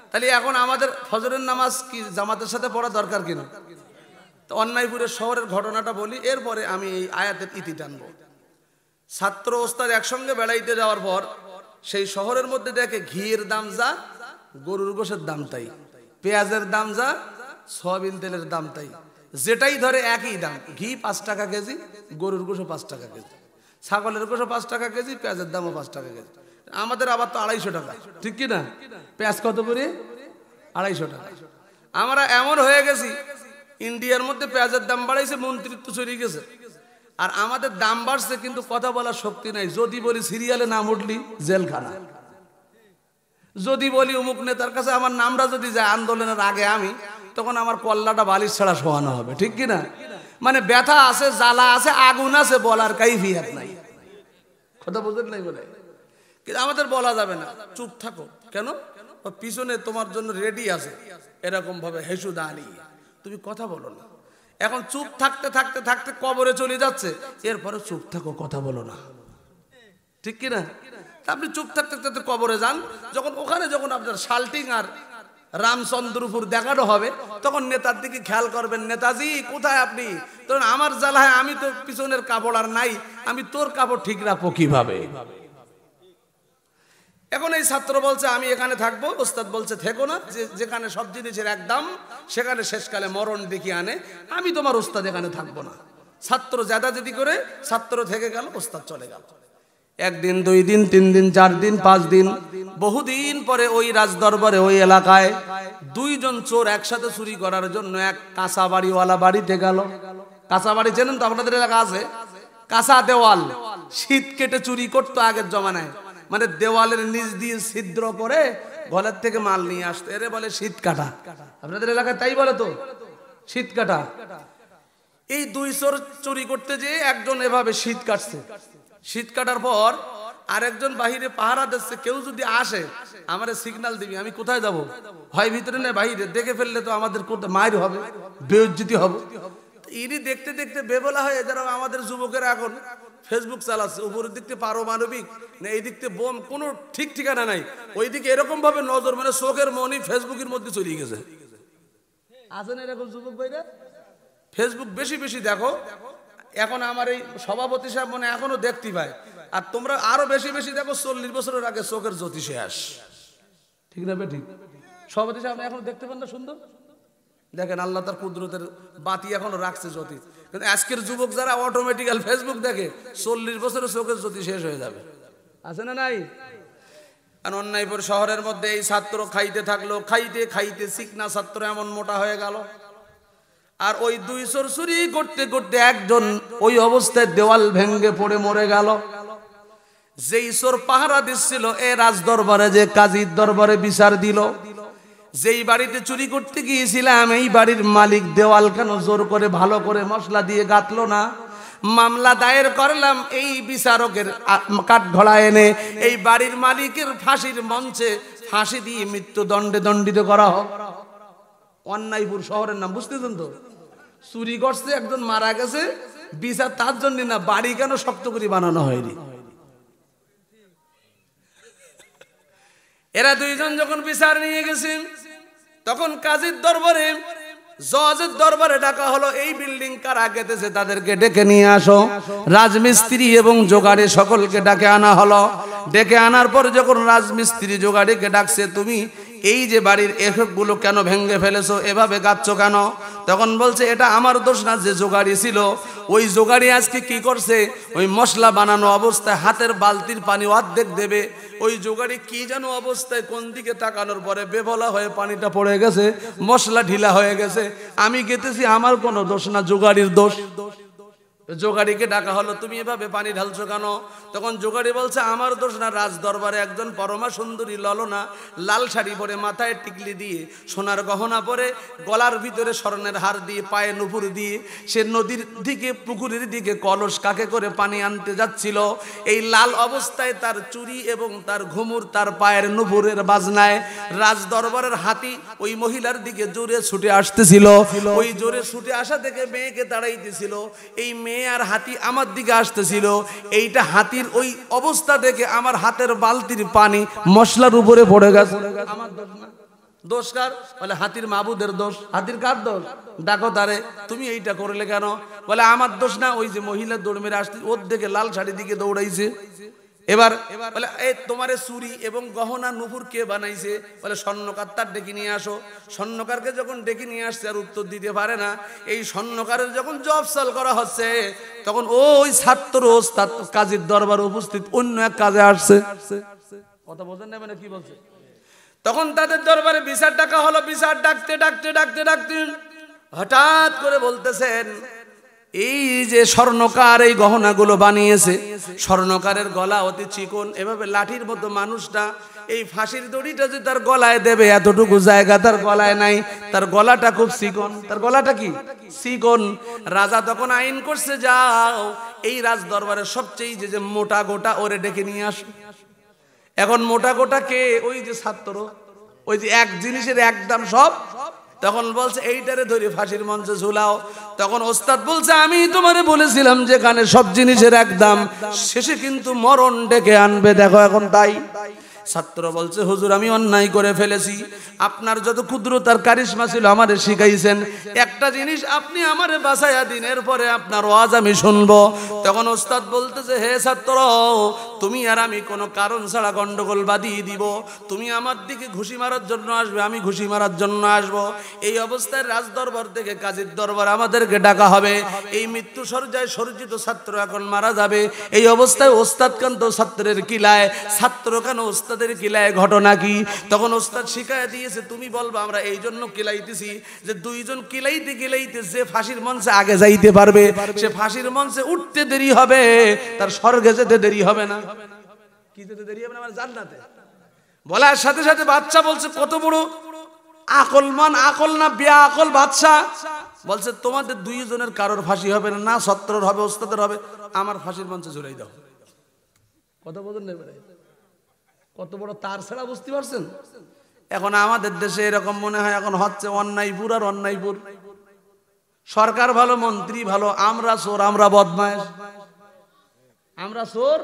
তাহলে এখন আমাদের ফজরের নামাজ কি জামাতের সাথে পড়া দরকার কিনা তো অন্যায়পুরের শহরের ঘটনাটা বলি এরপরে আমি এই আয়াতের ইতি টানব ছাত্র ওস্তাদ একসঙ্গে বেড়াইতে যাওয়ার পর সেই শহরের মধ্যে দেখে ঘিয়ের দাম যা গরুর গোষের দাম তাই পেঁয়াজের দাম যা সয়াবিন তেলের দাম তাই যেটাই ধরে একই দাম ঘি পাঁচ টাকা কেজি গরুর গোশো পাঁচ টাকা কেজি ছাগলের গোশো পাঁচ টাকা কেজি পেঁয়াজের দামও পাঁচ টাকা কেজি আমাদের আবার তো আড়াইশো টাকা ঠিক কি না পেঁয়াজ কত করে আড়াইশো টাকা আমরা এমন হয়ে গেছি ইন্ডিয়ার মধ্যে পেঁয়াজের দাম বাড়াইছে মন্ত্রিত্ব চড়িয়ে গেছে আর আমাদের দাম বাড়ছে কিন্তু কথা বলার শক্তি নাই যদি বলি সিরিয়ালে নাম উঠলি জেলখানা যদি বলি অমুক নেতার কাছে আমার নামটা যদি যায় আন্দোলনের আগে আমি তখন আমার পল্লাটা বালিশ ছাড়া শোয়ানো হবে ঠিক কি না মানে ব্যথা আছে জ্বালা আছে আগুন আছে বলার কাই ফিয়ার নাই কথা বলতেন নাই বলে কিন্তু আমাদের বলা যাবে না চুপ থাকো কেন পিছনে তোমার জন্য রেডি আছে এরকম ভাবে হেসু দাঁড়িয়ে তুমি কথা বলো না এখন চুপ থাকতে থাকতে থাকতে কবরে চলে যাচ্ছে এরপরে চুপ থাকো কথা বলো না ঠিক কিনা আপনি চুপ থাকতে থাকতে কবরে যান যখন ওখানে যখন আপনার শাল্টিং আর রামচন্দ্রপুর দেখানো হবে তখন নেতার দিকে খেয়াল করবেন নেতাজি কোথায় আপনি তখন আমার জ্বালায় আমি তো পিছনের কাপড় আর নাই আমি তোর কাপড় ঠিক রাখবো কিভাবে এখন এই ছাত্র বলছে আমি এখানে থাকবো ওস্তাদ বলছে থেকো না যেখানে সব জিনিসের একদম সেখানে শেষকালে মরণ দেখিয়ে আনে আমি তোমার ওস্তাদ এখানে থাকবো না ছাত্র জাদাজাদি করে ছাত্র থেকে গেল ওস্তাদ চলে গেল একদিন দুই দিন তিন দিন চার দিন পাঁচ দিন বহুদিন পরে ওই রাজদরবারে ওই এলাকায় দুইজন চোর একসাথে চুরি করার জন্য এক কাঁচা বাড়িওয়ালা বাড়িতে গেল কাঁচা বাড়ি চেনেন তো আপনাদের এলাকা আছে কাঁচা দেওয়াল শীত কেটে চুরি করতো আগের জমানায় মানে দেওয়ালের নিচ দিয়ে ছিদ্র করে ঘরের থেকে মাল নিয়ে আসতো এরে বলে শীত কাটা আপনাদের এলাকায় তাই বলে তো শীত কাটা এই দুই চোর চুরি করতে যেয়ে একজন এভাবে শীত কাটছে শীত কাটার পর আরেকজন বাহিরে পাহারা দিচ্ছে কেউ যদি আসে আমার সিগনাল দিবি আমি কোথায় যাব হয় ভিতরে না বাহিরে দেখে ফেললে তো আমাদের মায়ের হবে বেউজ্জিতি হবে ইনি দেখতে দেখতে বেবলা হয়ে যারা আমাদের যুবকেরা এখন ফেসবুক চালাচ্ছে উপরের দিকতে পারমাণবিক না এই দিকতে বোম কোনো ঠিক ঠিকানা নাই ওইদিকে এরকম ভাবে নজর মানে চোখের মনি ফেসবুকের মধ্যে চলে গেছে আছেন এরকম যুবক ভাইরা ফেসবুক বেশি বেশি দেখো এখন আমার এই সভাপতি সাহেব মনে এখনও দেখতে পায় আর তোমরা আরো বেশি বেশি দেখো চল্লিশ বছরের আগে চোখের জ্যোতিষে আস ঠিক না ঠিক সভাপতি সাহেব এখনো দেখতে পান না সুন্দর দেখেন আল্লাহ তার কুদরতের বাতি এখনো রাখছে জ্যোতিষ কিন্তু আজকের যুবক যারা অটোমেটিক্যাল ফেসবুক দেখে চল্লিশ বছরের চোখের জ্যোতি শেষ হয়ে যাবে আছে না নাই আর অন্যায় পর শহরের মধ্যে এই ছাত্র খাইতে থাকলো খাইতে খাইতে শিখনা ছাত্র এমন মোটা হয়ে গেল আর ওই দুই সরসুরি করতে করতে একজন ওই অবস্থায় দেওয়াল ভেঙ্গে পড়ে মরে গেল যেই ঈশ্বর পাহারা দিচ্ছিল এ রাজ দরবারে যে কাজীর দরবারে বিচার দিল যেই বাড়িতে চুরি করতে গিয়েছিলাম এই বাড়ির মালিক দেওয়াল কেন জোর করে ভালো করে মশলা দিয়ে গাঁথলো না মামলা দায়ের করলাম এই বিচারকের কাঠঘোড়া এনে এই বাড়ির মালিকের ফাঁসির মঞ্চে ফাঁসি দিয়ে মৃত্যুদণ্ডে দণ্ডিত করা হোক অন্যায়পুর শহরের নাম বুঝতেছেন তো চুরি করছে একজন মারা গেছে বিচার তার জন্য না বাড়ি কেন শক্ত করে বানানো হয়নি এরা দুইজন যখন বিচার নিয়ে গেছেন তখন কাজীর দরবারে জজের দরবারে ডাকা হলো এই বিল্ডিং কারা দেশে তাদেরকে ডেকে নিয়ে আসো রাজমিস্ত্রি এবং জোগাড়ে সকলকে ডাকে আনা হলো ডেকে আনার পর যখন রাজমিস্ত্রি জোগাড়িকে ডাকছে তুমি এই যে বাড়ির এফেকগুলো কেন ভেঙে ফেলেছো এভাবে গাচ্ছ কেন তখন বলছে এটা আমার দোষ না যে জোগাড়ি ছিল ওই জোগাড়ি আজকে কি করছে ওই মশলা বানানো অবস্থায় হাতের বালতির পানি অর্ধেক দেবে ওই জোগাড়ি কি যেন অবস্থায় কোন দিকে তাকানোর পরে বেবলা হয়ে পানিটা পড়ে গেছে মশলা ঢিলা হয়ে গেছে আমি গেতেছি আমার কোনো দোষ না জোগাড়ির দোষ দোষ জোগাড়িকে ডাকা হলো তুমি এভাবে পানি ঢালছো কেন তখন জোগাড়ি বলছে আমার দোষ না রাজ দরবারে একজন পরমা সুন্দরী ললনা লাল শাড়ি পরে মাথায় টিকলি দিয়ে সোনার গহনা পরে গলার ভিতরে স্বর্ণের হার দিয়ে পায়ে নুপুর দিয়ে সে নদীর দিকে পুকুরের দিকে কলস কাকে করে পানি আনতে যাচ্ছিল এই লাল অবস্থায় তার চুরি এবং তার ঘুমুর তার পায়ের নুপুরের বাজনায় রাজ দরবারের হাতি ওই মহিলার দিকে জোরে ছুটে আসতেছিল ওই জোরে ছুটে আসা থেকে মেয়েকে তাড়াইতেছিল এই মেয়ে মেয়ে আর হাতি আমার দিকে আসতেছিল এইটা হাতির ওই অবস্থা দেখে আমার হাতের বালতির পানি মশলার উপরে পড়ে গেছে আমার দোষ কার বলে হাতির মাবুদের দোষ হাতির কার দোষ ডাকো তারে তুমি এইটা করলে কেন বলে আমার দোষ না ওই যে মহিলা দৌড় মেরে আসতে ওর দেখে লাল শাড়ি দিকে দৌড়াইছে এবার বলে এ তোমারে চুরি এবং গহনা নুপুর কে বানাইছে বলে স্বর্ণকার তার ডেকে নিয়ে আসো স্বর্ণকারকে যখন ডেকে নিয়ে আসছে আর উত্তর দিতে পারে না এই স্বর্ণকারের যখন জব সাল করা হচ্ছে তখন ওই ছাত্র তার কাজের দরবারে উপস্থিত অন্য এক কাজে আসছে কথা বোঝেন না মানে কি বলছে তখন তাদের দরবারে বিচার ডাকা হলো বিচার ডাকতে ডাকতে ডাকতে ডাকতে হঠাৎ করে বলতেছেন এই যে স্বর্ণকার এই গহনাগুলো বানিয়েছে স্বর্ণকারের গলা অতি চিকন এভাবে লাঠির মতো মানুষটা এই ফাঁসির দড়িটা যে তার গলায় দেবে এতটুকু জায়গা তার গলায় নাই তার গলাটা খুব চিকন তার গলাটা কি চিকন রাজা তখন আইন করছে যাও এই রাজ দরবারের সবচেয়ে যে যে মোটা গোটা ওরে ডেকে নিয়ে আস এখন মোটা গোটা কে ওই যে ছাত্র ওই যে এক জিনিসের এক দাম সব তখন বলছে এইটারে ধরে ফাঁসির মঞ্চে ঝুলাও তখন ওস্তাদ বলছে আমি তোমারে বলেছিলাম যেখানে সব জিনিসের একদম শেষে কিন্তু মরণ ডেকে আনবে দেখো এখন তাই ছাত্র বলছে হুজুর আমি অন্যায় করে ফেলেছি আপনার যত ক্ষুদ্রতার কারিশমা ছিল আমারে শিখাইছেন একটা জিনিস আপনি আমারে বাসায়া দিনের পরে আপনার ওয়াজ আমি শুনবো তখন ওস্তাদ বলতেছে হে ছাত্র তুমি আর আমি কোনো কারণ ছাড়া গন্ডগোল বাদিয়ে দিব তুমি আমার দিকে ঘুষি মারার জন্য আসবে আমি ঘুষি মারার জন্য আসব এই অবস্থায় রাজদরবার থেকে কাজীর দরবার আমাদেরকে ডাকা হবে এই মৃত্যু সরজায় সর্জিত ছাত্র এখন মারা যাবে এই অবস্থায় ওস্তাদ কান্ত ছাত্রের কিলায় ছাত্র কেন ওস্তাদ ওস্তাদের কিলায় ঘটনা কি তখন ওস্তাদ শিখায় দিয়েছে তুমি বলবো আমরা এই জন্য কিলাইতেছি যে দুইজন কিলাইতে কিলাইতে যে ফাঁসির মঞ্চে আগে যাইতে পারবে সে ফাঁসির মঞ্চে উঠতে দেরি হবে তার স্বর্গে যেতে দেরি হবে না কি যেতে দেরি হবে না মানে জান্নাতে বলার সাথে সাথে বাচ্চা বলছে কত বড় আকলমান আকল না বিয়া আকল বাচ্চা বলছে তোমাদের দুইজনের কারোর ফাঁসি হবে না সত্তরের হবে ওস্তাদের হবে আমার ফাঁসির মঞ্চে জুড়াই দাও কত বদল নেবে কত বড় তার ছাড়া বুঝতে পারছেন এখন আমাদের দেশে এরকম মনে হয় এখন হচ্ছে অন্যায়পুর আর অন্যায়পুর সরকার ভালো মন্ত্রী ভালো আমরা চোর আমরা বদমায়েশ আমরা চোর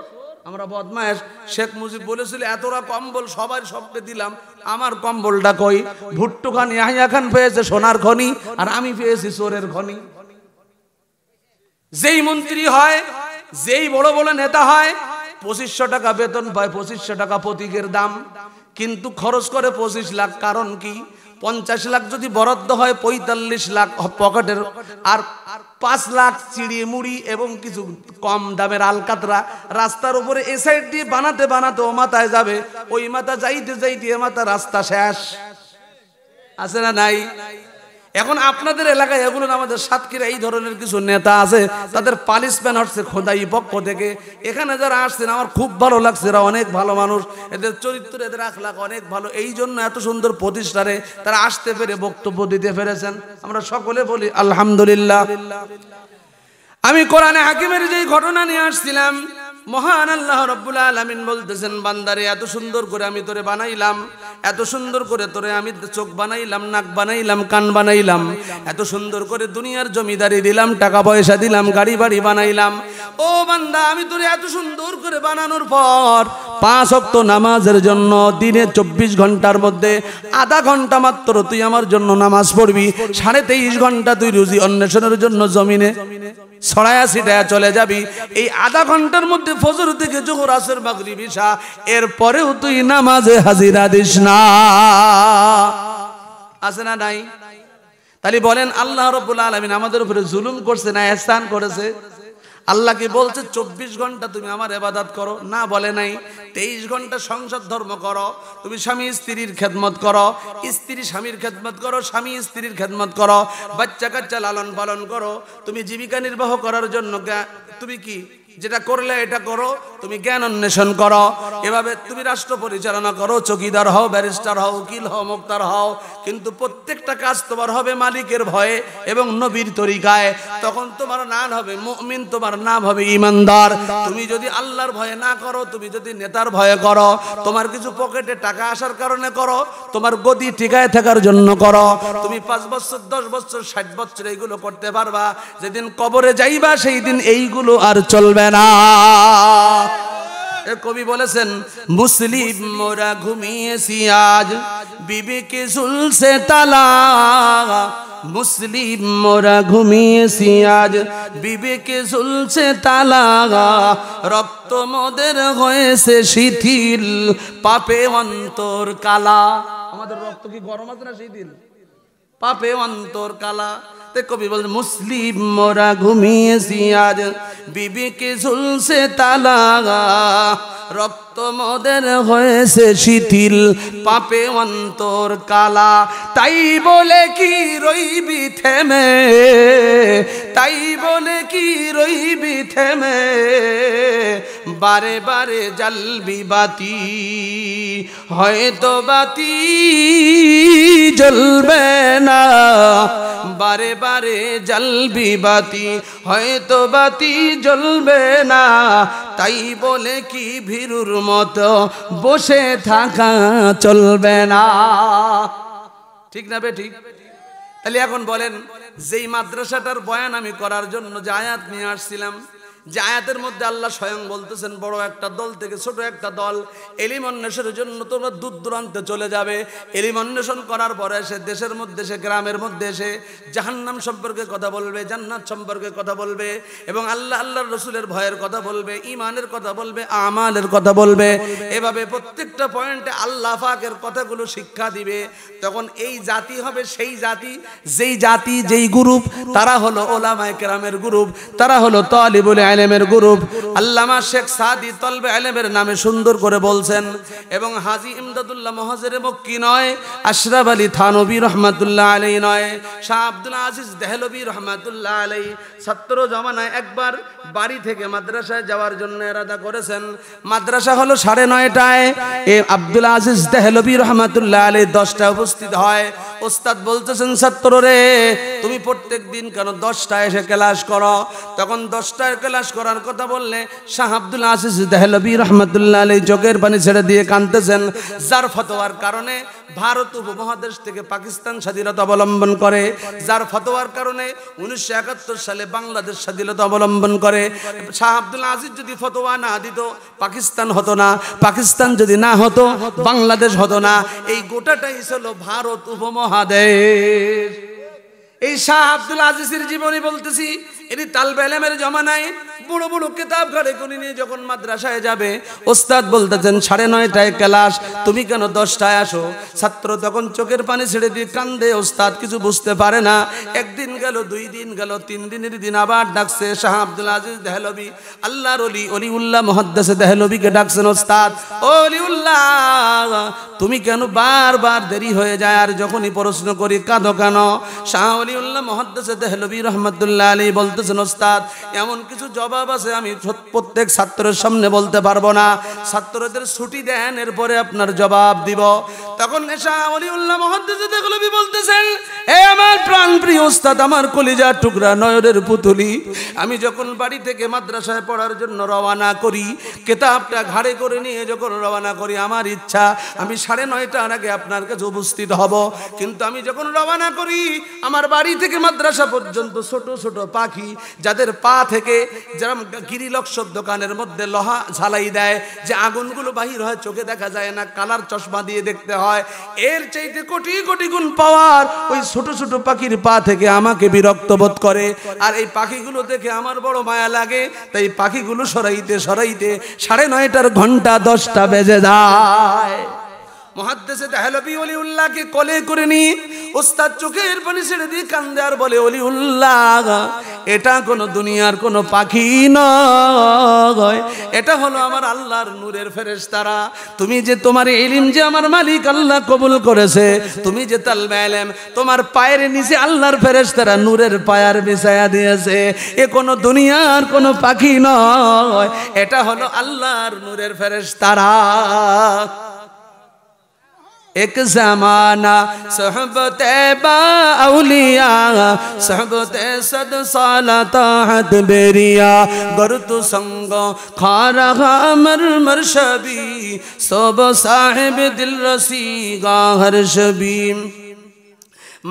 আমরা বদমায়েশ শেখ মুজিব বলেছিল এতরা কম্বল সবার সবকে দিলাম আমার কম্বলটা কই ভুট্টু খান ইয়াহিয়া খান পেয়েছে সোনার খনি আর আমি পেয়েছি চোরের খনি যেই মন্ত্রী হয় যেই বড় বড় নেতা হয় পঁচিশশো টাকা বেতন পায় পঁচিশশো টাকা প্রতীকের দাম কিন্তু খরচ করে পঁচিশ লাখ কারণ কি পঞ্চাশ লাখ যদি বরাদ্দ হয় পঁয়তাল্লিশ লাখ পকেটের আর পাঁচ লাখ চিড়ি মুড়ি এবং কিছু কম দামের আলকাতরা রাস্তার উপরে এ সাইড দিয়ে বানাতে বানাতে ও মাথায় যাবে ওই মাথা যাইতে যাইতে এ মাথা রাস্তা শেষ আছে না নাই এখন আপনাদের এলাকায় এগুলো আমাদের সাতক্ষীরা এই ধরনের কিছু নেতা আছে তাদের পালিশমেন্ট হচ্ছে খোদাই পক্ষ থেকে এখানে যারা আসছেন আমার খুব ভালো লাগছে এরা অনেক ভালো মানুষ এদের চরিত্র এদের আখলাখ অনেক ভালো এই জন্য এত সুন্দর প্রতিষ্ঠানে তারা আসতে পেরে বক্তব্য দিতে পেরেছেন আমরা সকলে বলি আলহামদুলিল্লাহ আমি কোরআনে হাকিমের যেই ঘটনা নিয়ে আসছিলাম মহান আল্লাহ রব্বুল আলমিন বলতেছেন বান্দারে এত সুন্দর করে আমি তোরে বানাইলাম এত সুন্দর করে তোরে আমি চোখ বানাইলাম নাক বানাইলাম কান বানাইলাম এত সুন্দর করে দুনিয়ার জমিদারি দিলাম টাকা পয়সা দিলাম গাড়ি বাড়ি বানাইলাম ও বান্দা আমি তোরে এত সুন্দর করে বানানোর পর পাঁচ অক্ত নামাজের জন্য দিনে চব্বিশ ঘন্টার মধ্যে আধা ঘন্টা মাত্র তুই আমার জন্য নামাজ পড়বি সাড়ে তেইশ ঘন্টা তুই রুজি অন্বেষণের জন্য জমিনে ছড়ায়া সিটায়া চলে যাবি এই আধা ঘন্টার মধ্যে ফজর থেকে জোহর আসর মাগরিব ইশা পরেও তুই নামাজে হাজিরা দিস না আছে না নাই তাহলে বলেন আল্লাহ রব্বুল আলমিন আমাদের উপরে জুলুম করছে না এহসান করেছে আল্লাহ কি বলছে চব্বিশ ঘন্টা তুমি আমার এবাদাত করো না বলে নাই তেইশ ঘন্টা সংসার ধর্ম করো তুমি স্বামী স্ত্রীর খেদমত করো স্ত্রী স্বামীর খেদমত করো স্বামী স্ত্রীর খেদমত করো বাচ্চা কাচ্চা লালন পালন করো তুমি জীবিকা নির্বাহ করার জন্য তুমি কি যেটা করলে এটা করো তুমি জ্ঞান অন্বেষণ করো এভাবে তুমি রাষ্ট্র পরিচালনা করো চকিদার হও ব্যারিস্টার হও উকিল হও মুক্তার হও কিন্তু প্রত্যেকটা কাজ তোমার হবে মালিকের ভয়ে এবং নবীর তরিকায় তখন তোমার নাম হবে মমিন তোমার নাম হবে ইমানদার তুমি যদি আল্লাহর ভয়ে না করো তুমি যদি নেতার ভয়ে করো তোমার কিছু পকেটে টাকা আসার কারণে করো তোমার গতি টিকায় থাকার জন্য করো তুমি পাঁচ বছর দশ বছর ষাট বছর এইগুলো করতে পারবা যেদিন কবরে যাইবা সেই দিন এইগুলো আর চলবে এ কবি বলেছেন মুসলিম মোরা ঘুমিয়েছি আজ বিবেকে ঝুলছে তালা মুসলিম মোরা ঘুমিয়েছি আজ বিবেকে ঝুলছে তালা রক্ত মদের হয়েছে শিথিল পাপে অন্তর কালা আমাদের রক্ত কি গরম আছে না শিথিল পাপে অন্তর কালা তে কবি বলেন মুসলিম মোরা ঘুমিয়েছি আজ बीबी के जुल से ताला রক্ত মদের হয়েছে শিথিল পাপে অন্তর কালা তাই বলে কি রইবি থেমে তাই বলে কি রইবি থেমে বারে বারে জ্বালবি বাতি হয়তো বাতি জ্বলবে না বারে বারে জ্বালবি বাতি হয়তো বাতি জ্বলবে না তাই বলে কি ভীরুর মতো বসে থাকা চলবে না ঠিক না বেটি ঠিক তাহলে এখন বলেন যেই মাদ্রাসাটার বয়ান আমি করার জন্য যে আয়াত নিয়ে আসছিলাম যে আয়াতের মধ্যে আল্লাহ স্বয়ং বলতেছেন বড় একটা দল থেকে ছোট একটা দল এলিম জন্য তোমরা দূর দূরান্তে চলে যাবে এলিম করার পরে এসে দেশের মধ্যে সে গ্রামের মধ্যে এসে জাহান্নাম সম্পর্কে কথা বলবে জান্নাত সম্পর্কে কথা বলবে এবং আল্লাহ আল্লাহর রসুলের ভয়ের কথা বলবে ইমানের কথা বলবে আমালের কথা বলবে এভাবে প্রত্যেকটা পয়েন্টে আল্লাহ পাকের কথাগুলো শিক্ষা দিবে তখন এই জাতি হবে সেই জাতি যেই জাতি যেই গ্রুপ তারা হলো ওলামায় কেরামের গ্রুপ তারা হলো তলিবুল এলেমের গ্রুপ আল্লামা শেখ সাদি তলবে এলেমের নামে সুন্দর করে বলছেন এবং হাজি ইমদাদুল্লাহ মহাজের মক্কি নয় আশরাফ আলী থানবি রহমাতুল্লাহ আলী নয় শাহ আব্দুল্লাহ আজিজ দেহলবি রহমাতুল্লাহ আলী ছাত্র জমানায় একবার বাড়ি থেকে মাদ্রাসায় যাওয়ার জন্য এরাদা করেছেন মাদ্রাসা হলো সাড়ে নয়টায় এ আব্দুল আজিজ দেহলবি রহমাতুল্লাহ আলী দশটায় উপস্থিত হয় ওস্তাদ বলতেছেন ছাত্র রে তুমি প্রত্যেক দিন কেন দশটায় এসে ক্লাস করো তখন দশটায় ক্লাস প্রকাশ করার কথা বললে শাহ আব্দুল আজিজ দেহলবি রহমতুল্লাহ আলী চোখের পানি ছেড়ে দিয়ে কাঁদতেছেন যার ফতোয়ার কারণে ভারত উপমহাদেশ থেকে পাকিস্তান স্বাধীনতা অবলম্বন করে যার ফতোয়ার কারণে উনিশশো সালে বাংলাদেশ স্বাধীনতা অবলম্বন করে শাহ আব্দুল আজিজ যদি ফতোয়া না দিত পাকিস্তান হতো না পাকিস্তান যদি না হতো বাংলাদেশ হতো না এই গোটাটাই ছিল ভারত উপমহাদেশ এই শাহ আব্দুল আজিজের জীবনী বলতেছি এটি তালবেলেমের জমানায় বুড়ো বুড়ো কিতাব ঘরে করে নিয়ে যখন মাদ্রাসায় যাবে ওস্তাদ বলতেছেন সাড়ে নয়টায় ক্লাস তুমি কেন দশটায় আসো ছাত্র তখন চোখের পানি ছেড়ে দিয়ে কান্দে ওস্তাদ কিছু বুঝতে পারে না একদিন গেল দুই দিন গেল তিন দিনের দিন আবার ডাকছে শাহ আব্দুল আজিজ দেহলবি আল্লাহর অলি অলিউল্লাহ মহাদ্দাসে দেহলবিকে ডাকছেন ওস্তাদ অলিউল্লাহ তুমি কেন বারবার দেরি হয়ে যায় আর যখনই প্রশ্ন করি কাঁদো কেন শাহ অলিউল্লাহ মহাদ্দাসে দেহলবি রহমতুল্লাহ আলী বলতে বলতেছেন ওস্তাদ এমন কিছু জবাব আছে আমি প্রত্যেক ছাত্রের সামনে বলতে পারবো না ছাত্রদের ছুটি দেন এরপরে আপনার জবাব দিব তখন নেশা অলিউল্লাহ মহাদ্দেশ বলতেছেন এ আমার প্রাণ ওস্তাদ আমার কলিজার টুকরা নয়নের পুতুলি আমি যখন বাড়ি থেকে মাদ্রাসায় পড়ার জন্য রওনা করি কেতাবটা ঘাড়ে করে নিয়ে যখন রওনা করি আমার ইচ্ছা আমি সাড়ে নয়টার আগে আপনার কাছে উপস্থিত হব কিন্তু আমি যখন রওনা করি আমার বাড়ি থেকে মাদ্রাসা পর্যন্ত ছোট ছোট পাখি যাদের পা থেকে যারা গিরিলক্সর দোকানের মধ্যে লহা ঝালাই দেয় যে আগুনগুলো বাহির হয় চোখে দেখা যায় না কালার চশমা দিয়ে দেখতে হয় এর চাইতে কোটি কোটি গুণ পাওয়ার ওই ছোট ছোট পাখির পা থেকে দেখে আমাকে বিরক্ত বোধ করে আর এই পাখিগুলো দেখে আমার বড় মায়া লাগে তাই পাখিগুলো সরাইতে সরাইতে সাড়ে নয়টার ঘন্টা দশটা বেজে যায় মহাদ্দেশে দেহলবি অলি উল্লাহকে কলে করে নি ওস্তাদ চোখের পানি ছেড়ে দিয়ে কান্দে আর বলে অলি উল্লাহ এটা কোন দুনিয়ার কোনো পাখি নয় এটা হলো আমার আল্লাহর নূরের ফেরেশতারা তুমি যে তোমার এলিম যে আমার মালিক আল্লাহ কবুল করেছে তুমি যে তাল মেলেম তোমার পায়ের নিচে আল্লাহর ফেরেশতারা নূরের পায়ার বিছায়া দিয়েছে এ কোন দুনিয়ার কোনো পাখি নয় এটা হলো আল্লাহর নূরের ফেরেশতারা एक जमाना सहबत बाउलिया सहबत सद सालत बेरिया तु संग खा मर मर शबी सोब साहेब दिल रसी गा हर शबी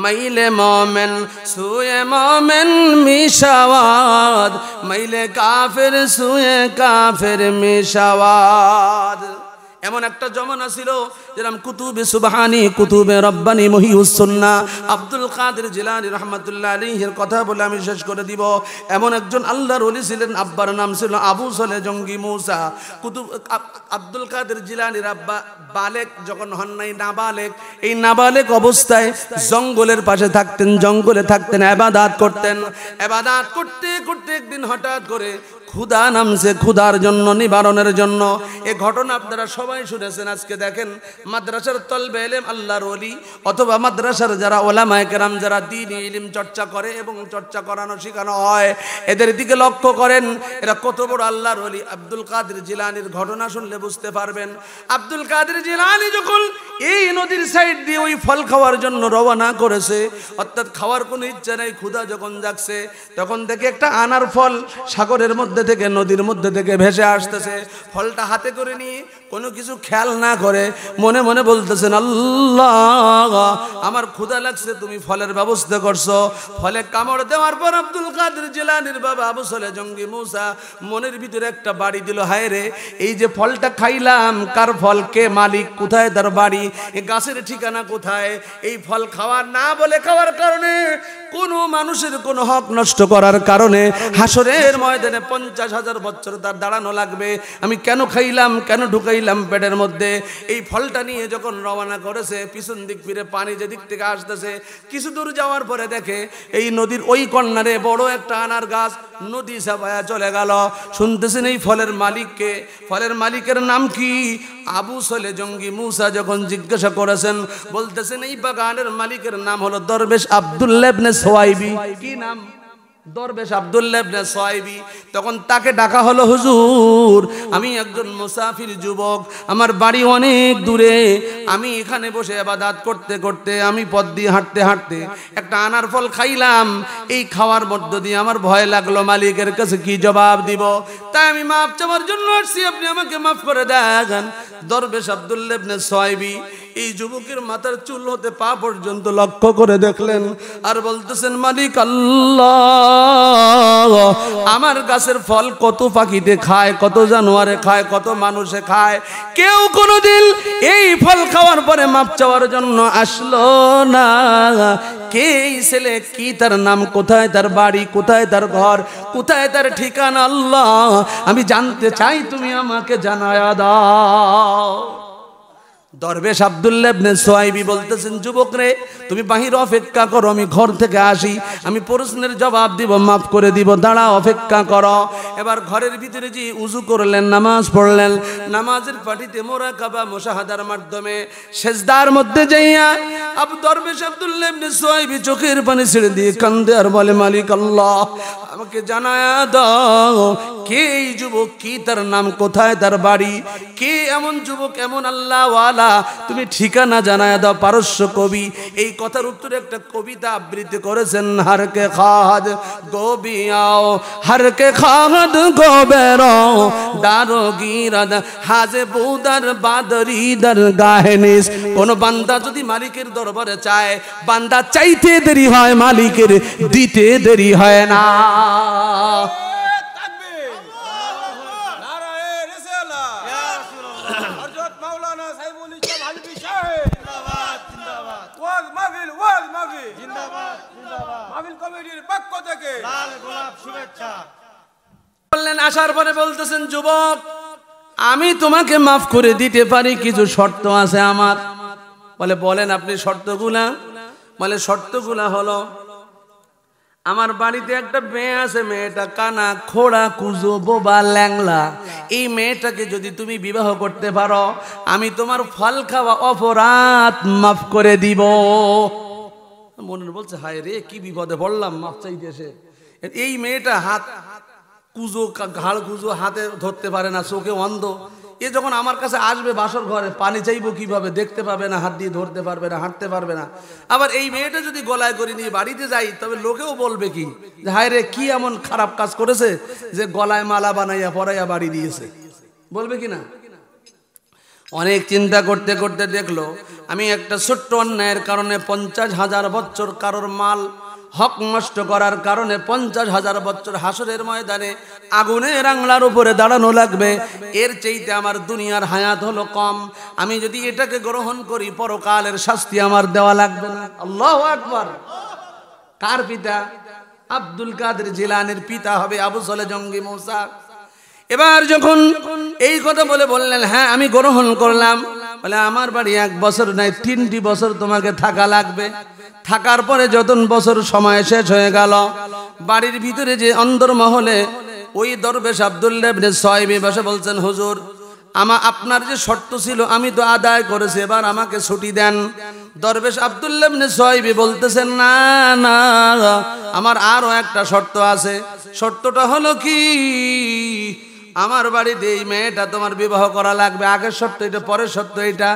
मैल मोमिन सुए मोमिन मिशावाद मैल काफिर सुए काफिर मिशावाद এমন একটা জমানা ছিল যেরকম কুতুবে সুবাহানি কুতুবে রব্বানি মহিউসন্না আব্দুল কাদের জিলানি রহমতুল্লাহ এর কথা বলে আমি শেষ করে দিব এমন একজন আল্লাহর অলি ছিলেন আব্বার নাম ছিল আবু সলে জঙ্গি মৌসা কুতুব আব্দুল কাদের জিলানি আব্বা বালেক যখন হন নাই নাবালেক এই নাবালেক অবস্থায় জঙ্গলের পাশে থাকতেন জঙ্গলে থাকতেন আবাদাত করতেন আবাদাত করতে করতে একদিন হঠাৎ করে ক্ষুধা নামছে ক্ষুধার জন্য নিবারণের জন্য এ ঘটনা আপনারা সবাই শুনেছেন আজকে দেখেন মাদ্রাসার তলবে এলেম আল্লাহর অলি অথবা মাদ্রাসার যারা ওলা মায়কেরাম যারা দিন ইলিম চর্চা করে এবং চর্চা করানো শেখানো হয় এদের দিকে লক্ষ্য করেন এরা কত বড় আল্লাহর অলি আব্দুল কাদের জিলানির ঘটনা শুনলে বুঝতে পারবেন আব্দুল কাদের জিলানি যখন এই নদীর সাইড দিয়ে ওই ফল খাওয়ার জন্য রওনা করেছে অর্থাৎ খাওয়ার কোনো ইচ্ছা নেই ক্ষুধা যখন যাচ্ছে তখন দেখে একটা আনার ফল সাগরের মধ্যে মধ্যে থেকে নদীর মধ্যে থেকে ভেসে আসতেছে ফলটা হাতে করে নিয়ে কোনো কিছু খেয়াল না করে মনে মনে বলতেছেন আল্লাহ আমার ক্ষুদা লাগছে তুমি ফলের ব্যবস্থা করছো ফলে কামড় দেওয়ার পর আব্দুল কাদের জেলানির বাবা আবু সলে জঙ্গি মৌসা মনের ভিতরে একটা বাড়ি দিল হায় রে এই যে ফলটা খাইলাম কার ফল কে মালিক কোথায় তার বাড়ি গাছের ঠিকানা কোথায় এই ফল খাওয়ার না বলে খাওয়ার কারণে কোনো মানুষের কোনো হক নষ্ট করার কারণে হাসরের ময়দানে পঞ্চাশ হাজার বছর তার দাঁড়ানো লাগবে আমি কেন খাইলাম কেন ঢুকাইলাম পেটের মধ্যে এই ফলটা নিয়ে যখন রওনা করেছে পিছন দিক ফিরে পানি যেদিক থেকে আসতেছে কিছু দূর যাওয়ার পরে দেখে এই নদীর ওই কন্যারে বড় একটা আনার গাছ নদী সাবায়া চলে গেল শুনতেছেন এই ফলের মালিককে ফলের মালিকের নাম কি আবু সলে জঙ্গি মুসা যখন জিজ্ঞাসা করেছেন বলতেছেন এই বাগানের মালিকের নাম হলো দরবেশ আবদুল্লাবনে সোয়াইবি কি নাম দরবেশ আবদুল্লাবনে সয়েবি তখন তাকে ডাকা হলো হুজুর আমি একজন মুসাফির যুবক আমার বাড়ি অনেক দূরে আমি এখানে বসে আবাদাত করতে করতে আমি পথ দিয়ে হাঁটতে হাঁটতে একটা আনার ফল খাইলাম এই খাওয়ার মধ্য দিয়ে আমার ভয় লাগলো মালিকের কাছে কি জবাব দিব তাই আমি মাফ চাওয়ার জন্য আসছি আপনি আমাকে মাফ করে দেখান দরবেশ আবদুল্লাবনে সয়েবি এই যুবকের মাথার চুল হতে পা পর্যন্ত লক্ষ্য করে দেখলেন আর বলতেছেন মালিক আল্লাহ আমার গাছের ফল কত পাখিতে খায় কত জানোয়ারে খায় কত মানুষে খায় কেউ কোনো দিন এই ফল খাওয়ার পরে মাপ চাওয়ার জন্য আসলো না কে এই ছেলে কি তার নাম কোথায় তার বাড়ি কোথায় তার ঘর কোথায় তার ঠিকানা আল্লাহ আমি জানতে চাই তুমি আমাকে জানায়া দাও দরবেশ আবদুল্লাবনে সোয়াইবি বলতেছেন যুবক রে তুমি বাহির অপেক্ষা করো আমি ঘর থেকে আসি আমি প্রশ্নের জবাব দিব মাফ করে দিব দাঁড়া অপেক্ষা করো এবার ঘরের ভিতরে যে উজু করলেন নামাজ পড়লেন নামাজের পাটিতে মোরা কাবা মোশাহাদার মাধ্যমে সেজদার মধ্যে যাইয়া আব দরবেশ আবদুল্লাবনে সোয়াইবি চোখের পানি ছেড়ে দিয়ে কান্দে আর বলে মালিক আল্লাহ আমাকে জানায়া দাও কে এই যুবক কি তার নাম কোথায় তার বাড়ি কে এমন যুবক এমন আল্লাহওয়ালা তুমি ঠিকানা জানায় দাও পারস্য কবি এই কথার উত্তরে একটা কবিতা আবৃত্তি করেছেন হারকে খাদ গোবি আও হারকে খাদ গোবের হাজে বৌদার বাদরি দার গাহেনিস কোন বান্দা যদি মালিকের দরবারে চায় বান্দা চাইতে দেরি হয় মালিকের দিতে দেরি হয় না বললেন আসার পরে বলতেছেন যুবক আমি তোমাকে মাফ করে দিতে পারি কিছু শর্ত আছে আমার বলে বলেন আপনি শর্তগুলা বলে শর্তগুলা হলো আমার বাড়িতে একটা মেয়ে আছে মেয়েটা কানা খোড়া কুজো বোবা ল্যাংলা এই মেয়েটাকে যদি তুমি বিবাহ করতে পারো আমি তোমার ফল খাওয়া অপরাধ মাফ করে দিব মনের বলছে হায় রে কি বিপদে পড়লাম মাপ চাইতে এসে এই মেয়েটা হাত কুজো ঘাড় কুজো হাতে ধরতে পারে না চোখে অন্ধ এ যখন আমার কাছে আসবে বাসর ঘরে পানি চাইবো কিভাবে দেখতে পাবে না হাত দিয়ে ধরতে পারবে না হাঁটতে পারবে না আবার এই মেয়েটা যদি গলায় করে নিয়ে বাড়িতে যাই তবে লোকেও বলবে কি যে হায় রে কি এমন খারাপ কাজ করেছে যে গলায় মালা বানাইয়া পরাইয়া বাড়ি দিয়েছে বলবে কি না অনেক চিন্তা করতে করতে দেখলো আমি একটা ছোট্ট অন্যায়ের কারণে পঞ্চাশ হাজার বছর কারোর মাল হক নষ্ট করার কারণে পঞ্চাশ হাজার বছর হাসরের ময়দানে আগুনের আংলার উপরে দাঁড়ানো লাগবে এর চেয়েতে আমার দুনিয়ার হায়াত হলো কম আমি যদি এটাকে গ্রহণ করি পরকালের শাস্তি আমার দেওয়া লাগবে না আল্লাহ আকবর কার পিতা আব্দুল কাদের জিলানের পিতা হবে আবু সলে জঙ্গি মৌসা এবার যখন এই কথা বলে বললেন হ্যাঁ আমি গ্রহণ করলাম বলে আমার বাড়ি এক বছর নাই তিনটি বছর তোমাকে থাকা লাগবে থাকার পরে যতন বছর সময় শেষ হয়ে গেল বাড়ির ভিতরে যে অন্দরমহলে ওই দরবেশ আবদুল্লাবনে সয়বি বসে বলছেন হুজুর আমা আপনার যে শর্ত ছিল আমি তো আদায় করেছি এবার আমাকে ছুটি দেন দরবেশ আবদুল্লাবনে সয়বি বলতেছেন না না আমার আরও একটা শর্ত আছে শর্তটা হলো কি আমার বাড়িতে এই মেয়েটা তোমার বিবাহ করা লাগবে আগের সত্য এটা পরের সত্য এটা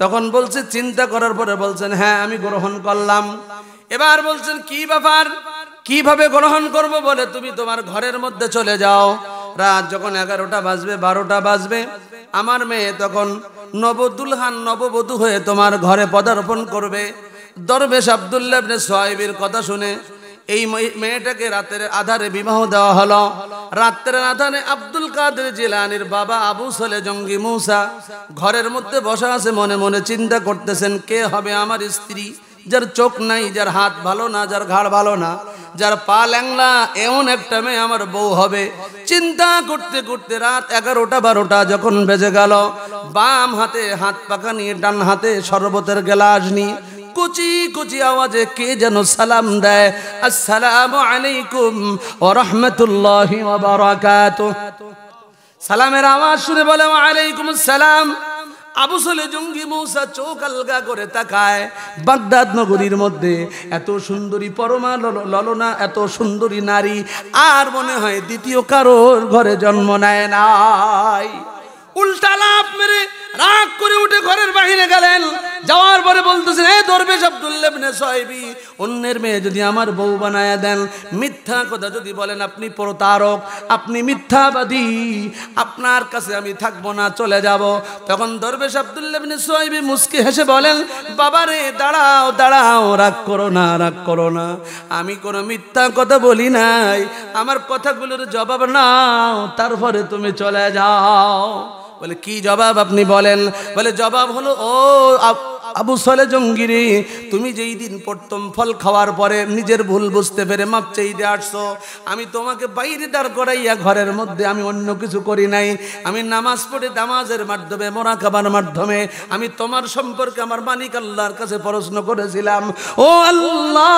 তখন বলছে চিন্তা করার পরে বলছেন হ্যাঁ আমি গ্রহণ করলাম এবার বলছেন কি ব্যাপার কিভাবে গ্রহণ করব বলে তুমি তোমার ঘরের মধ্যে চলে যাও রাত যখন এগারোটা বাজবে বারোটা বাজবে আমার মেয়ে তখন নবদুলহান নববধূ হয়ে তোমার ঘরে পদার্পণ করবে দরবেশ আবদুল্লাবনে সোহাইবির কথা শুনে এই মেয়েটাকে রাতের আধারে বিবাহ দেওয়া হলো রাত্রের আধারে আব্দুল কাদের জিলানির বাবা আবু সালে জঙ্গি মৌসা ঘরের মধ্যে বসা আছে মনে মনে চিন্তা করতেছেন কে হবে আমার স্ত্রী যার চোখ নাই যার হাত ভালো না যার ঘাড় ভালো না যার পা ল্যাংলা এমন একটা মেয়ে আমার বউ হবে চিন্তা করতে করতে রাত এগারোটা বারোটা যখন বেজে গেল বাম হাতে হাত পাকা নিয়ে ডান হাতে শরবতের গ্লাস নিয়ে কুচি কুচি আওয়াজে কে যেন সালাম দেয় আসসালাম আলাইকুম ও রহমতুল্লাহি সালামের আওয়াজ শুনে বলে আলাইকুম সালাম আবু সালে জঙ্গি মৌসা চোখ আলগা করে তাকায় বাগদাদ নগরীর মধ্যে এত সুন্দরী পরমা ললনা এত সুন্দরী নারী আর মনে হয় দ্বিতীয় কারোর ঘরে জন্ম নেয় নাই উল্টা লাভ মেরে রাগ করে উঠে ঘরের বাহিরে গেলেন যাওয়ার পরে বলতেছেন এ দরবেশ আব্দুল্লাবনে সাহেবি অন্যের মেয়ে যদি আমার বউ বানায় দেন মিথ্যা কথা যদি বলেন আপনি প্রতারক আপনি মিথ্যাবাদী আপনার কাছে আমি থাকবো না চলে যাব তখন দরবেশ আব্দুল্লাবনে সাহেবি মুসকি হেসে বলেন বাবা রে দাঁড়াও দাঁড়াও রাগ করো না রাগ করো না আমি কোনো মিথ্যা কথা বলি নাই আমার কথাগুলোর জবাব নাও তারপরে তুমি চলে যাও বলে কি জবাব আপনি বলেন বলে জবাব হলো ও আবু সলে জঙ্গিরি তুমি যেই দিন পড়তম ফল খাওয়ার পরে নিজের ভুল বুঝতে পেরে মাপ চাইতে আসছো আমি তোমাকে বাইরে দাঁড় করাইয়া ঘরের মধ্যে আমি অন্য কিছু করি নাই আমি নামাজ পড়ে নামাজের মাধ্যমে মোরা খাবার মাধ্যমে আমি তোমার সম্পর্কে আমার মানিক আল্লাহর কাছে প্রশ্ন করেছিলাম ও আল্লাহ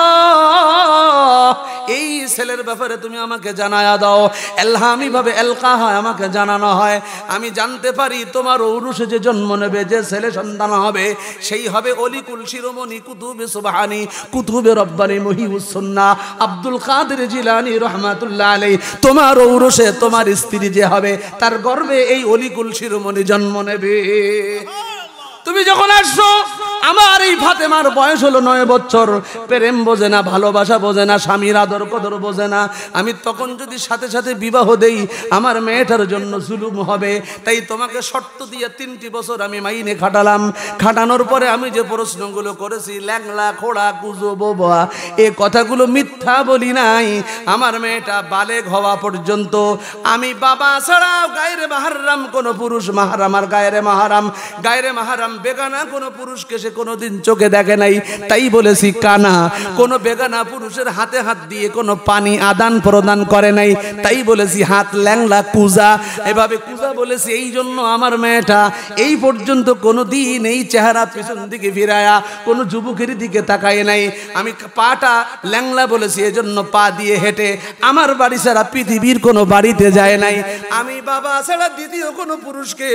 এই ছেলের ব্যাপারে তুমি আমাকে জানায়া দাও ভাবে এলকা হয় আমাকে জানানো হয় আমি জানতে পারি তোমার ঔরুষে যে জন্ম নেবে যে ছেলে সন্তান হবে সেই হবে অলি শিরোমণি কুতুবে সুবাহানি কুতুবে রব্বানি মহিউসন্না আব্দুল কাদের জিলানি রহমাতুল্লাহ আলাই তোমার ঔরসে তোমার স্ত্রী যে হবে তার গর্বে এই অলি শিরোমণি জন্ম নেবে তুমি যখন আসছো আমার এই ফাতেমার বয়স হলো নয় বছর প্রেম বোঝে না ভালোবাসা বোঝে না স্বামীর আদর কদর বোঝে না আমি তখন যদি সাথে সাথে বিবাহ দেই আমার মেয়েটার জন্য জুলুম হবে তাই তোমাকে শর্ত দিয়ে তিনটি বছর আমি মাইনে খাটালাম খাটানোর পরে আমি যে প্রশ্নগুলো করেছি ল্যাংলা খোড়া কুজো বোবা এ কথাগুলো মিথ্যা বলি নাই আমার মেয়েটা বালে হওয়া পর্যন্ত আমি বাবা ছাড়াও গায়ের মাহারাম কোনো পুরুষ মাহারাম আর গায়ের মাহারাম গায়ের মাহারাম বেগানা কোন পুরুষকে সে কোনোদিন চোখে দেখে নাই তাই বলেছি কানা কোন বেগানা পুরুষের হাতে হাত দিয়ে কোনো পানি আদান প্রদান করে নাই তাই বলেছি হাত ল্যাংলা কুজা এভাবে কুজা বলেছি এই জন্য আমার মেয়েটা এই পর্যন্ত কোনো দিন এই চেহারা পিছন দিকে ফিরায়া কোনো যুবকের দিকে তাকায় নাই আমি পাটা ল্যাংলা বলেছি এজন্য পা দিয়ে হেঁটে আমার বাড়ি ছাড়া পৃথিবীর কোনো বাড়িতে যায় নাই আমি বাবা ছাড়া দ্বিতীয় কোনো পুরুষকে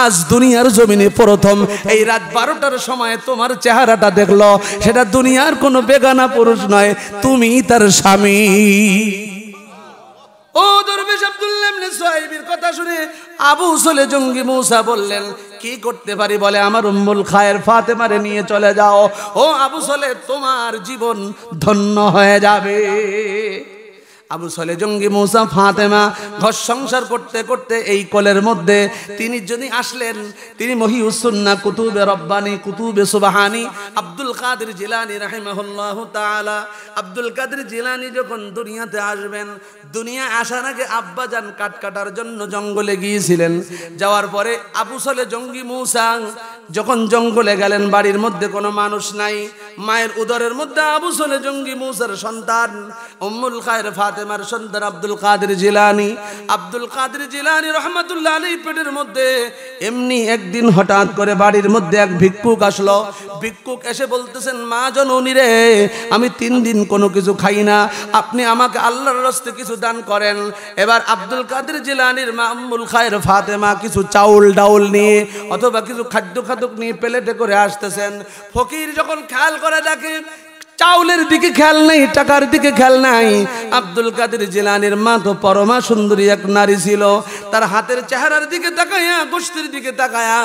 আজ দুনিয়ার জমিনে প্রথম এই রাত বারোটার সময় তোমার চেহারাটা দেখলো সেটা দুনিয়ার কোনো বেগানা পুরুষ নয় তুমি তার স্বামী ও দরবেশ আব্দুল্লামনে সোহাইবির কথা শুনে আবু সোলে জঙ্গি মৌসা বললেন কি করতে পারি বলে আমার উম্মুল খায়ের মারে নিয়ে চলে যাও ও আবু সলে তোমার জীবন ধন্য হয়ে যাবে আবু সলে জঙ্গি মৌসা ফাতেমা ঘর সংসার করতে করতে এই কলের মধ্যে তিনি যদি আসলেন তিনি মহিউসুন্না কুতুবে রব্বানি কুতুবে সুবাহানি আব্দুল কাদের জিলানি রাহেমাহুল্লাহ তাআলা আব্দুল কাদের জিলানি যখন দুনিয়াতে আসবেন দুনিয়া আসার আগে আব্বাজান যান কাটকাটার জন্য জঙ্গলে গিয়েছিলেন যাওয়ার পরে আবু সলে জঙ্গি মৌসা যখন জঙ্গলে গেলেন বাড়ির মধ্যে কোনো মানুষ নাই মায়ের উদরের মধ্যে আবু সলে জঙ্গি মৌসার সন্তান অম্মুল খায়ের ফাত ফাতেমার সন্তান আব্দুল কাদের জিলানি আব্দুল কাদের জিলানি রহমতুল্লাহ আলী পেটের মধ্যে এমনি একদিন হঠাৎ করে বাড়ির মধ্যে এক ভিক্ষুক আসলো ভিক্ষুক এসে বলতেছেন মা জননী রে আমি তিন দিন কোনো কিছু খাই না আপনি আমাকে আল্লাহর রস্তে কিছু দান করেন এবার আব্দুল কাদের জিলানির মা আম্মুল খায়ের ফাতেমা কিছু চাউল ডাউল নিয়ে অথবা কিছু খাদ্য খাদক নিয়ে প্লেটে করে আসতেছেন ফকির যখন খেয়াল করে দেখে চাউলের দিকে খেয়াল নাই টাকার দিকে খেয়াল নাই আব্দুল কাদের জেলানের মা তো পরমা সুন্দরী এক নারী ছিল তার হাতের চেহারার দিকে তাকায়া গোষ্ঠীর দিকে তাকায়া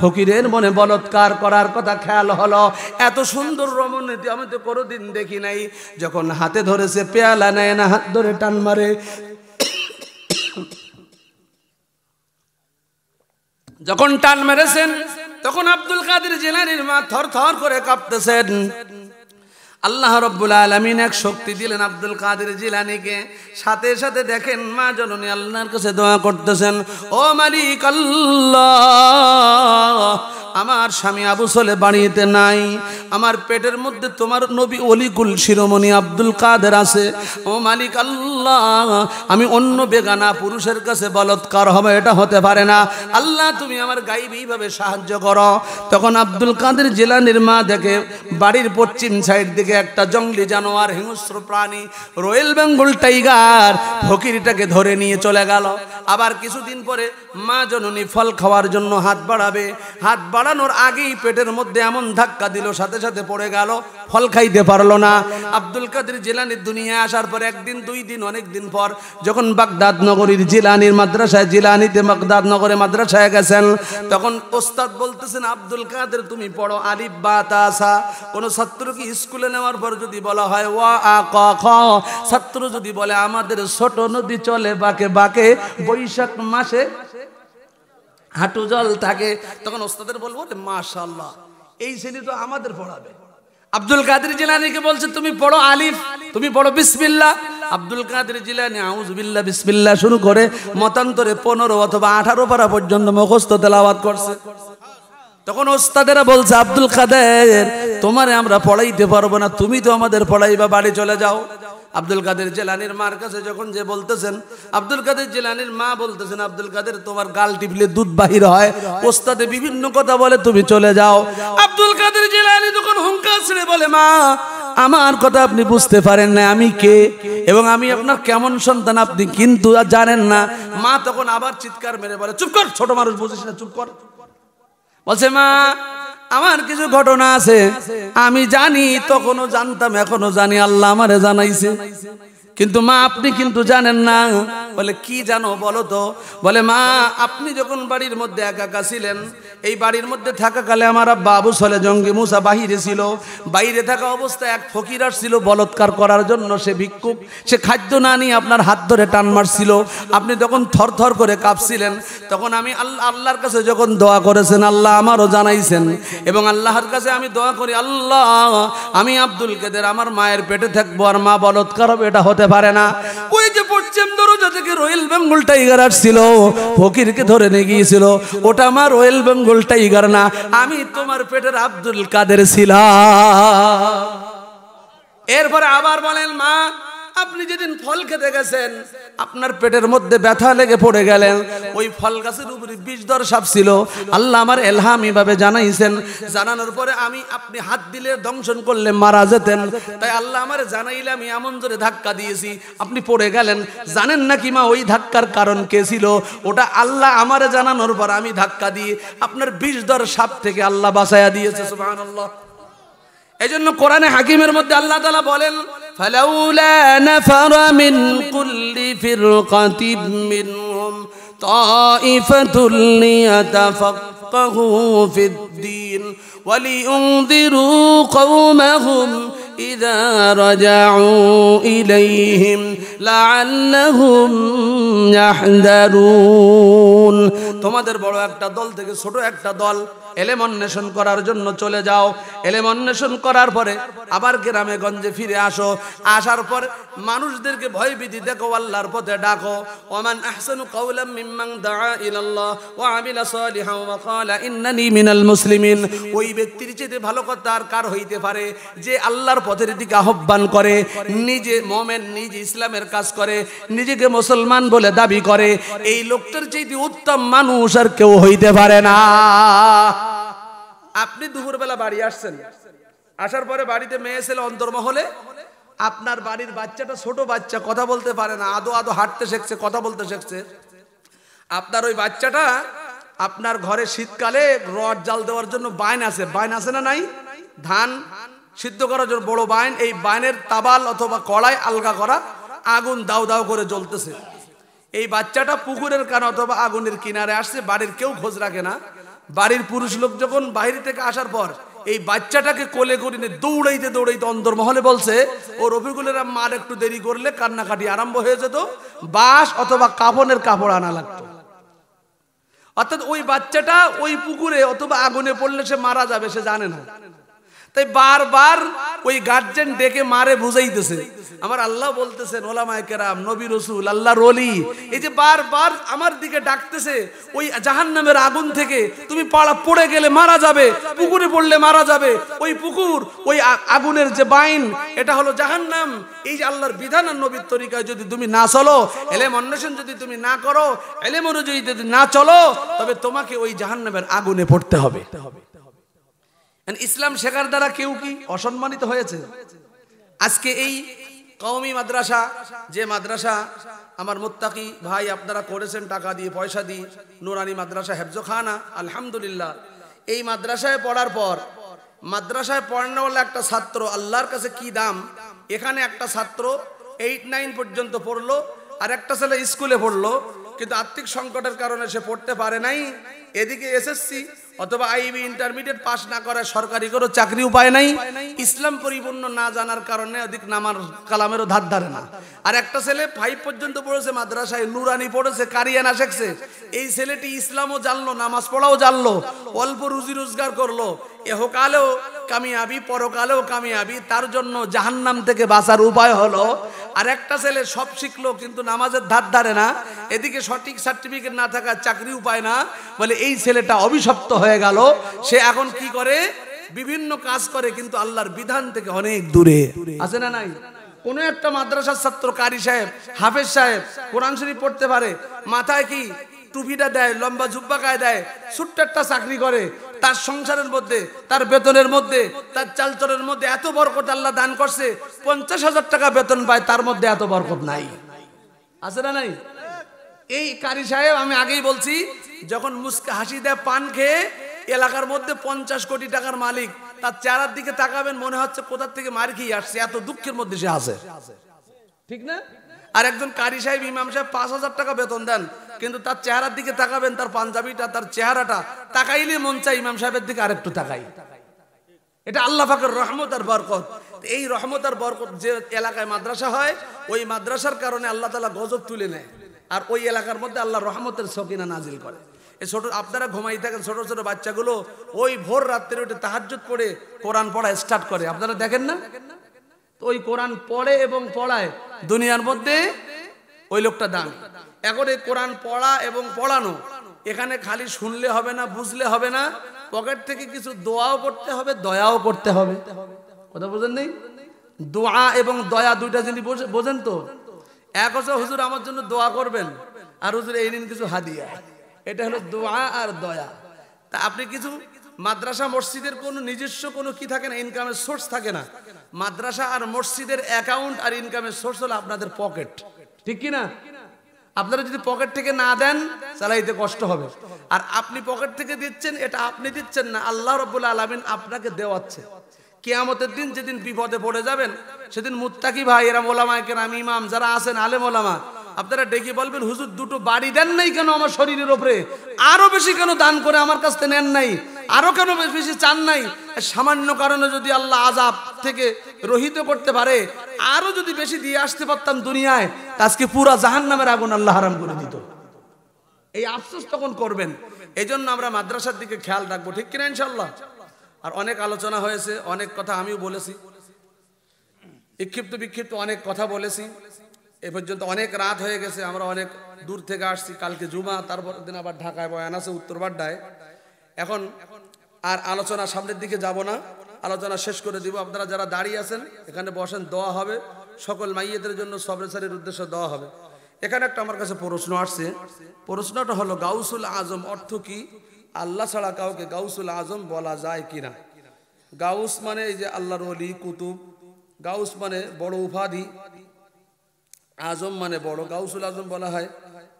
ফকিরের মনে বলৎকার করার কথা খেয়াল হলো এত সুন্দর রমণীতি আমি তো কোনোদিন দেখি নাই যখন হাতে ধরেছে পেয়ালা নেয় না হাত ধরে টান মারে যখন টান মেরেছেন তখন আব্দুল কাদের জেলানির মা থর থর করে কাঁপতেছেন আল্লাহ রব্বুল আলমিন এক শক্তি দিলেন আব্দুল কাদের জিলানিকে সাথে সাথে দেখেন মা জননী আল্লাহর কাছে দোয়া করতেছেন ও মালিক আল্লাহ আমার স্বামী আবু সলে বাড়িতে নাই আমার পেটের মধ্যে তোমার নবী অলিকুল শিরোমণি আব্দুল কাদের আছে ও মালিক আল্লাহ আমি অন্য বেগানা পুরুষের কাছে বলৎকার হবে এটা হতে পারে না আল্লাহ তুমি আমার গাইবিভাবে সাহায্য করো তখন আব্দুল কাদের জেলা মা দেখে বাড়ির পশ্চিম সাইড দিকে একটা জঙ্গলি জানোয়ার হিংস্র প্রাণী রয়েল বেঙ্গল টাইগার ফকিরিটাকে ধরে নিয়ে চলে গেল আবার কিছুদিন পরে মা জননী ফল খাওয়ার জন্য হাত বাড়াবে হাত বাড়ানোর আগেই পেটের মধ্যে এমন ধাক্কা দিল সাথে সাথে পড়ে গেল ফল খাইতে পারলো না আব্দুল কাদের জিলানির দুনিয়া আসার পর একদিন দুই দিন অনেক দিন পর যখন বাগদাদ নগরীর জিলানির মাদ্রাসায় জিলানিতে বাগদাদ নগরে মাদ্রাসায় গেছেন তখন ওস্তাদ বলতেছেন আব্দুল কাদের তুমি পড়ো আলিফ বা তাসা কোনো ছাত্রকে স্কুলে নেওয়া নেওয়ার পর যদি বলা হয় ও আ ক খ ছাত্র যদি বলে আমাদের ছোট নদী চলে বাকে বাকে বৈশাখ মাসে হাঁটু জল থাকে তখন ওস্তাদের বলবো মাশাল্লাহ এই শ্রেণী তো আমাদের পড়াবে আব্দুল কাদের জিলানিকে বলছে তুমি পড়ো আলিফ তুমি পড়ো বিসমিল্লা আব্দুল কাদের জিলানি আউজ বিল্লা বিসমিল্লা শুরু করে মতান্তরে পনেরো অথবা আঠারো পারা পর্যন্ত মুখস্থ তেলাওয়াত করছে তখন ওস্তাদেরা বলছে আব্দুল কাদের তোমারে আমরা পড়াইতে পারবো না তুমি তো আমাদের পড়াইবা বাড়ি চলে যাও আব্দুল কাদের জেলানির মার কাছে যখন যে বলতেছেন আব্দুল কাদের জেলানির মা বলতেছেন আব্দুল কাদের তোমার গাল টিপলে দুধ বাহির হয় ওস্তাদে বিভিন্ন কথা বলে তুমি চলে যাও আব্দুল কাদের জেলানি তখন হুঙ্কা ছেড়ে বলে মা আমার কথা আপনি বুঝতে পারেন না আমি কে এবং আমি আপনার কেমন সন্তান আপনি কিন্তু জানেন না মা তখন আবার চিৎকার মেরে বলে চুপ কর ছোট মানুষ বুঝিস না চুপ কর বলছে মা আমার কিছু ঘটনা আছে আমি জানি তখনও জানতাম এখনো জানি আল্লাহ আমারে জানাইছে কিন্তু মা আপনি কিন্তু জানেন না বলে কি জানো বলো তো বলে মা আপনি যখন বাড়ির মধ্যে একা একা ছিলেন এই বাড়ির মধ্যে থাকাকালে আমার আবু সলে জঙ্গি মুসা বাহিরে ছিল বাইরে থাকা অবস্থায় এক ফকির আসছিল বলৎকার করার জন্য সে ভিক্ষুক সে খাদ্য না নিয়ে আপনার হাত ধরে টান মারছিল আপনি যখন থরথর করে কাঁপছিলেন তখন আমি আল্লাহ আল্লাহর কাছে যখন দোয়া করেছেন আল্লাহ আমারও জানাইছেন এবং আল্লাহর কাছে আমি দোয়া করি আল্লাহ আমি আব্দুল কেদের আমার মায়ের পেটে থাকবো আর মা বলৎকার হবে এটা হতে পারে না ওই যে পশ্চিম দরজা থেকে রয়েল বেঙ্গল টাইগার আসছিল ফকিরকে ধরে নিয়ে গিয়েছিল ওটা আমার রয়েল বেঙ্গল উল্টাই কর না আমি তোমার পেটের আব্দুল কাদের ছিলাম এরপরে আবার বলেন মা আপনি যেদিন ফল খেতে গেছেন আপনার পেটের মধ্যে ব্যথা লেগে পড়ে গেলেন ওই ফল গাছের উপরে বিষ দর সাপ ছিল আল্লাহ আমার এলহাম এভাবে জানাইছেন জানানোর পরে আমি আপনি হাত দিলে দংশন করলে মারা যেতেন তাই আল্লাহ আমার জানাইলে আমি এমন জোরে ধাক্কা দিয়েছি আপনি পড়ে গেলেন জানেন না কি মা ওই ধাক্কার কারণ কে ছিল ওটা আল্লাহ আমার জানানোর পর আমি ধাক্কা দিয়ে আপনার বিষ দর সাপ থেকে আল্লাহ বাসায়া দিয়েছে সুবহানাল্লাহ এজন্য কোরআনে হাকিমের মধ্যে আল্লাহ তাআলা বলেন ফালাউলা নাফারা মিন কুল্লি ফিরকাতি মিনহুম طائفة ليتفقهوا في الدين কওমাহুম إذا رجعوا إليهم لعلهم يحذرون তোমাদের বড় একটা দল থেকে ছোট একটা দল এলেম নেশন করার জন্য চলে যাও এলেমন নেশন করার পরে আবার গ্রামে গঞ্জে ফিরে আসো আসার পর মানুষদেরকে ভয়ভীতি দেখো আল্লাহর পথে ডাকো ওমান আহসানু কাউলাম মিম্মান দাআ ইলাল্লাহ ওয়া আমিলা সালিহা ওয়া ক্বালা ইন্নানি মিনাল মুসলিমিন ওই ব্যক্তির চেয়ে ভালো কথা আর কার হইতে পারে যে আল্লাহর পথের দিকে আহ্বান করে নিজে মোমেন নিজে ইসলামের কাজ করে নিজেকে মুসলমান বলে দাবি করে এই লোকটার চেয়ে উত্তম মানুষ আর কেউ হইতে পারে না আপনি দুপুরবেলা বাড়ি আসছেন আসার পরে বাড়িতে মেয়ে ছেলে অন্তর্মহলে আপনার বাড়ির বাচ্চাটা ছোট বাচ্চা কথা বলতে পারে না আদো আদো হাঁটতে শিখছে কথা বলতে শিখছে আপনার ওই বাচ্চাটা আপনার ঘরে শীতকালে রড জাল দেওয়ার জন্য বাইন আছে বাইন আছে না নাই ধান সিদ্ধ করার জন্য বড় বায়ন এই বায়নের তাবাল অথবা কড়াই আলগা করা আগুন দাও দাও করে জ্বলতেছে এই বাচ্চাটা পুকুরের কান অথবা আগুনের কিনারে আসছে বাড়ির কেউ খোঁজ রাখে না বাড়ির পুরুষ লোক যখন বাইরে থেকে আসার পর এই বাচ্চাটাকে কোলে করিনে দৌড়াইতে দৌড়াইতে অন্দরমহলে বলছে ও রফিকুলের মার একটু দেরি করলে কান্নাকাটি আরম্ভ হয়ে যেত বাঁশ অথবা কাফনের কাপড় আনা লাগতো অর্থাৎ ওই বাচ্চাটা ওই পুকুরে অথবা আগুনে পড়লে সে মারা যাবে সে জানে না তাই বারবার ওই গার্জেন ডেকে মারে বুঝাইতেছে আমার আল্লাহ বলতেছেন ওলামায় কেরাম নবী রসুল আল্লাহ রলি এই যে বারবার আমার দিকে ডাকতেছে ওই জাহান নামের আগুন থেকে তুমি পাড়া পড়ে গেলে মারা যাবে পুকুরে পড়লে মারা যাবে ওই পুকুর ওই আগুনের যে বাইন এটা হলো জাহান নাম এই যে আল্লাহর বিধান আর নবীর তরিকায় যদি তুমি না চলো এলেম অন্বেষণ যদি তুমি না করো এলেম অনুযায়ী যদি না চলো তবে তোমাকে ওই জাহান নামের আগুনে পড়তে হবে ইসলাম শেখার দ্বারা কেউ কি অসম্মানিত হয়েছে আজকে এই কওমি মাদ্রাসা যে মাদ্রাসা আমার মোত্তাকি ভাই আপনারা করেছেন টাকা দিয়ে পয়সা দিয়ে নুরানি মাদ্রাসা হেফজো খানা আলহামদুলিল্লাহ এই মাদ্রাসায় পড়ার পর মাদ্রাসায় পড়ানোওয়ালা একটা ছাত্র আল্লাহর কাছে কি দাম এখানে একটা ছাত্র এইট নাইন পর্যন্ত পড়লো আর একটা ছেলে স্কুলে পড়লো কিন্তু আর্থিক সংকটের কারণে সে পড়তে পারে নাই এদিকে এসএসসি অথবা আইবি ইন্টারমিডিয়েট পাস না করা সরকারি কোনো চাকরি উপায় নাই ইসলাম পরিপূর্ণ না জানার কারণে অধিক নামার কালামেরও ধার ধারে না আর একটা ছেলে ফাইভ পর্যন্ত পড়েছে মাদ্রাসায় নুরানি পড়েছে কারিয়ানা শেখছে এই ছেলেটি ইসলামও জানলো নামাজ পড়াও জানলো অল্প রুজি রোজগার করলো এহকালেও কামিয়াবি পরকালেও কামিয়াবি তার জন্য জাহান্নাম থেকে বাঁচার উপায় হলো আর একটা ছেলে সব শিখলো কিন্তু নামাজের ধার ধারে না এদিকে সঠিক সার্টিফিকেট না থাকা চাকরি উপায় না বলে এই ছেলেটা অভিশপ্ত হয়ে গেল সে এখন কি করে বিভিন্ন কাজ করে কিন্তু আল্লাহর বিধান থেকে অনেক দূরে আছে না নাই কোন একটা মাদ্রাসার ছাত্র কারি সাহেব হাফেজ সাহেব কোরআন শরীফ পড়তে পারে মাথায় কি টুপিটা দেয় লম্বা জুব্বা গায়ে দেয় ছোট্ট একটা চাকরি করে তার সংসারের মধ্যে তার বেতনের মধ্যে তার চালচলের মধ্যে এত বরকত আল্লাহ দান করছে পঞ্চাশ হাজার টাকা বেতন পায় তার মধ্যে এত বরকত নাই আছে না নাই এই কারি সাহেব আমি আগেই বলছি যখন মুস্কা হাসি দেয় পান খেয়ে এলাকার মধ্যে পঞ্চাশ কোটি টাকার মালিক তার চেহারার দিকে তাকাবেন মনে হচ্ছে কোথার থেকে মার খেয়ে আসছে এত দুঃখের মধ্যে সে আছে ঠিক না আর একজন কারি সাহেব ইমাম সাহেব পাঁচ হাজার টাকা বেতন দেন কিন্তু তার চেহারার দিকে তাকাবেন তার পাঞ্জাবিটা তার চেহারাটা তাকাইলে মন চাই ইমাম সাহেবের দিকে আর একটু তাকাই এটা আল্লাহ ফাকের রহমত আর বরকত এই রহমত আর বরকত যে এলাকায় মাদ্রাসা হয় ওই মাদ্রাসার কারণে আল্লাহ তালা গজব তুলে নেয় আর ওই এলাকার মধ্যে আল্লাহ রহমতের সকিনা নাজিল করে এই ছোটো আপনারা ঘুমাই থাকেন ছোটো ছোটো বাচ্চাগুলো ওই ভোর রাত্রে উঠে তাহাজুত পড়ে কোরআন পড়া স্টার্ট করে আপনারা দেখেন না তো ওই কোরআন পড়ে এবং পড়ায় দুনিয়ার মধ্যে ওই লোকটা দাঁড় এখন এই কোরআন পড়া এবং পড়ানো এখানে খালি শুনলে হবে না বুঝলে হবে না পকেট থেকে কিছু দোয়াও করতে হবে দয়াও করতে হবে কথা বোঝেন নেই দোয়া এবং দয়া দুইটা জিনিস বোঝেন তো এক হচ্ছে হুজুর আমার জন্য দোয়া করবেন আর হুজুর এই নিন কিছু হাদিয়া এটা হলো দোয়া আর দয়া তা আপনি কিছু মাদ্রাসা মসজিদের কোনো নিজস্ব কোনো কি থাকে না ইনকামের সোর্স থাকে না মাদ্রাসা আর মসজিদের অ্যাকাউন্ট আর ইনকামের সোর্স হলো আপনাদের পকেট ঠিক কি না আপনারা যদি পকেট থেকে না দেন চালাইতে কষ্ট হবে আর আপনি পকেট থেকে দিচ্ছেন এটা আপনি দিচ্ছেন না আল্লাহ রবুল্লা আলমিন আপনাকে দেওয়াচ্ছে কেয়ামতের দিন যেদিন বিপদে পড়ে যাবেন সেদিন মুত্তাকি ভাই এরা মোলামায় কেন আমি ইমাম যারা আছেন আলে মোলামা আপনারা ডেকে বলবেন হুজুর দুটো বাড়ি দেন নাই কেন আমার শরীরের ওপরে আরো বেশি কেন দান করে আমার কাছ থেকে নেন নাই আরো কেন বেশি চান নাই সামান্য কারণে যদি আল্লাহ আজাব থেকে রহিত করতে পারে আরো যদি বেশি দিয়ে আসতে পারতাম দুনিয়ায় আজকে পুরা জাহান নামের আগুন আল্লাহ হারাম করে দিত এই আফসোস তখন করবেন এই জন্য আমরা মাদ্রাসার দিকে খেয়াল রাখবো ঠিক কিনা ইনশাল্লাহ আর অনেক আলোচনা হয়েছে অনেক কথা আমিও বলেছি বিক্ষিপ্ত বিক্ষিপ্ত অনেক কথা বলেছি এ পর্যন্ত অনেক রাত হয়ে গেছে আমরা অনেক দূর থেকে আসছি কালকে জুমা তারপর দিন আবার ঢাকায় বয়ান আছে উত্তরবাড্ডায় এখন আর আলোচনা সামনের দিকে যাব না আলোচনা শেষ করে দিব আপনারা যারা দাঁড়িয়ে আছেন এখানে বসেন দেওয়া হবে সকল মাইয়েদের জন্য সবরেসারির উদ্দেশ্যে দেওয়া হবে এখানে একটা আমার কাছে প্রশ্ন আসছে প্রশ্নটা হলো গাউসুল আজম অর্থ কি আল্লাহ ছাড়া কাউকে গাউসুল আজম বলা যায় কিনা গাউস মানে এই যে আল্লাহর অলি কুতুব গাউস মানে বড় উপাধি আজম মানে বড় গাউসুল আজম বলা হয়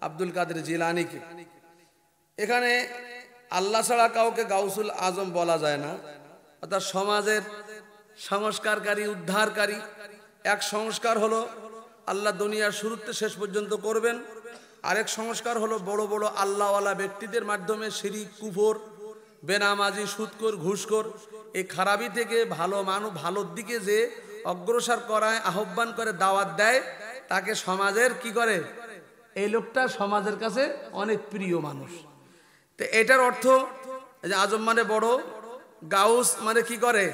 আব্দুল কাদের জিলানিকে এখানে আল্লাহ ছাড়া কাউকে গাউসুল আজম বলা যায় না অর্থাৎ সমাজের সংস্কারকারী উদ্ধারকারী এক সংস্কার হলো আল্লাহ দুনিয়ার শুরুতে শেষ পর্যন্ত করবেন আরেক সংস্কার হলো বড় বড় আল্লাহওয়ালা ব্যক্তিদের মাধ্যমে সিঁড়ি কুফর বেনামাজি সুৎকর ঘুষকর এই খারাপি থেকে ভালো মানুষ ভালোর দিকে যে অগ্রসর করায় আহ্বান করে দাওয়াত দেয় তাকে সমাজের কি করে এই লোকটা সমাজের কাছে অনেক প্রিয় মানুষ তো এটার অর্থ যে আজম মানে বড় গাউস মানে কি করে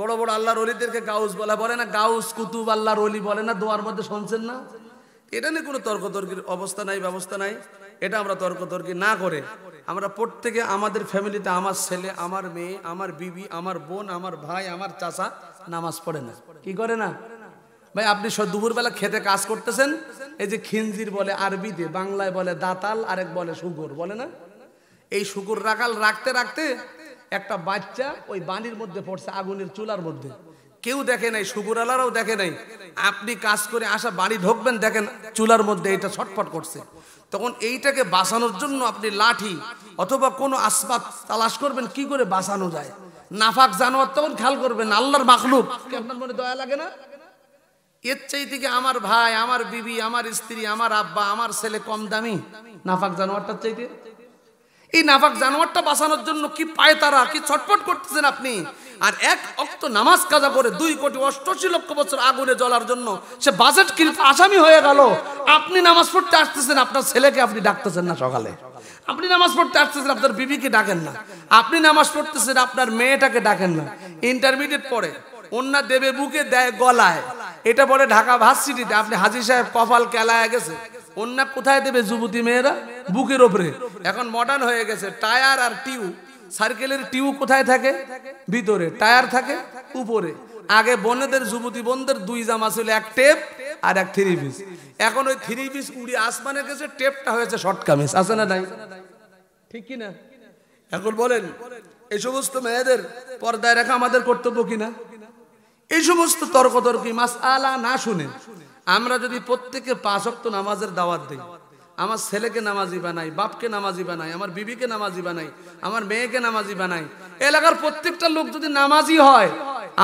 বড় বড় আল্লাহর অলিদেরকে গাউস বলা বলে না গাউস কুতুব আল্লাহর অলি বলে না দোয়ার মধ্যে শুনছেন না এটা নিয়ে কোনো তর্কতর্কির অবস্থা নাই ব্যবস্থা নাই এটা আমরা তর্কতর্কি না করে আমরা প্রত্যেকে আমাদের ফ্যামিলিতে আমার ছেলে আমার মেয়ে আমার বিবি আমার বোন আমার ভাই আমার চাচা নামাজ পড়ে না কি করে না ভাই আপনি দুপুরবেলা খেতে কাজ করতেছেন এই যে খিনজির বলে আরবিতে বাংলায় বলে দাতাল আরেক বলে শুকুর বলে না এই শুকুর রাখাল রাখতে রাখতে একটা বাচ্চা ওই বাণীর মধ্যে পড়ছে আগুনের চুলার মধ্যে কেউ দেখে নাই শুকুর আলারাও দেখে নাই আপনি কাজ করে আসা বাড়ি ঢুকবেন দেখেন চুলার মধ্যে এটা ছটফট করছে তখন এইটাকে বাঁচানোর জন্য আপনি লাঠি অথবা কোনো আসবাব তালাশ করবেন কি করে বাঁচানো যায় নাফাক জানোয়ার তখন খেয়াল করবেন আল্লাহর মাখলুক আপনার মনে দয়া লাগে না এর চাই থেকে আমার ভাই আমার বিবি আমার স্ত্রী আমার আব্বা আমার ছেলে কম দামি নাফাক জানোয়ারটার চাইতে এই নাফাক জানোয়ারটা বাঁচানোর জন্য কি পায় তারা কি ছটফট করতেছেন আপনি আর এক অক্ত নামাজ কাজা করে দুই কোটি অষ্টআশি লক্ষ বছর আগুনে জ্বলার জন্য সে বাজেট কিন্তু আসামি হয়ে গেল আপনি নামাজ পড়তে আসতেছেন আপনার ছেলেকে আপনি ডাকতেছেন না সকালে আপনি নামাজ পড়তে আসতেছেন আপনার বিবিকে ডাকেন না আপনি নামাজ পড়তেছেন আপনার মেয়েটাকে ডাকেন না ইন্টারমিডিয়েট পড়ে অন্য দেবে বুকে দেয় গলায় এটা পরে ঢাকা ভার্সিটিতে আপনি হাজির সাহেব কপাল কেলায় গেছে অন্য কোথায় দেবে যুবতী মেয়েরা বুকের ওপরে এখন মডার্ন হয়ে গেছে টায়ার আর টিউ সার্কেলের টিউ কোথায় থাকে ভিতরে টায়ার থাকে উপরে আগে বনেদের যুবতী বোনদের দুই জামা ছিল এক টেপ আর এক থ্রি পিস এখন ওই থ্রি পিস উড়ি আসমানের কাছে টেপটা হয়েছে শর্ট কামিজ আছে না নাই ঠিক কিনা এখন বলেন এই সমস্ত মেয়েদের পর্দায় রাখা আমাদের কর্তব্য কিনা এই সমস্ত তর্কতর্কি মাস আলা না শুনে আমরা যদি প্রত্যেকে পাঁচ অক্ত নামাজের দাওয়াত দিই আমার ছেলেকে নামাজি বানাই বাপকে নামাজি বানাই আমার বিবিকে নামাজি বানাই আমার মেয়েকে নামাজি বানাই এলাকার প্রত্যেকটা লোক যদি নামাজি হয়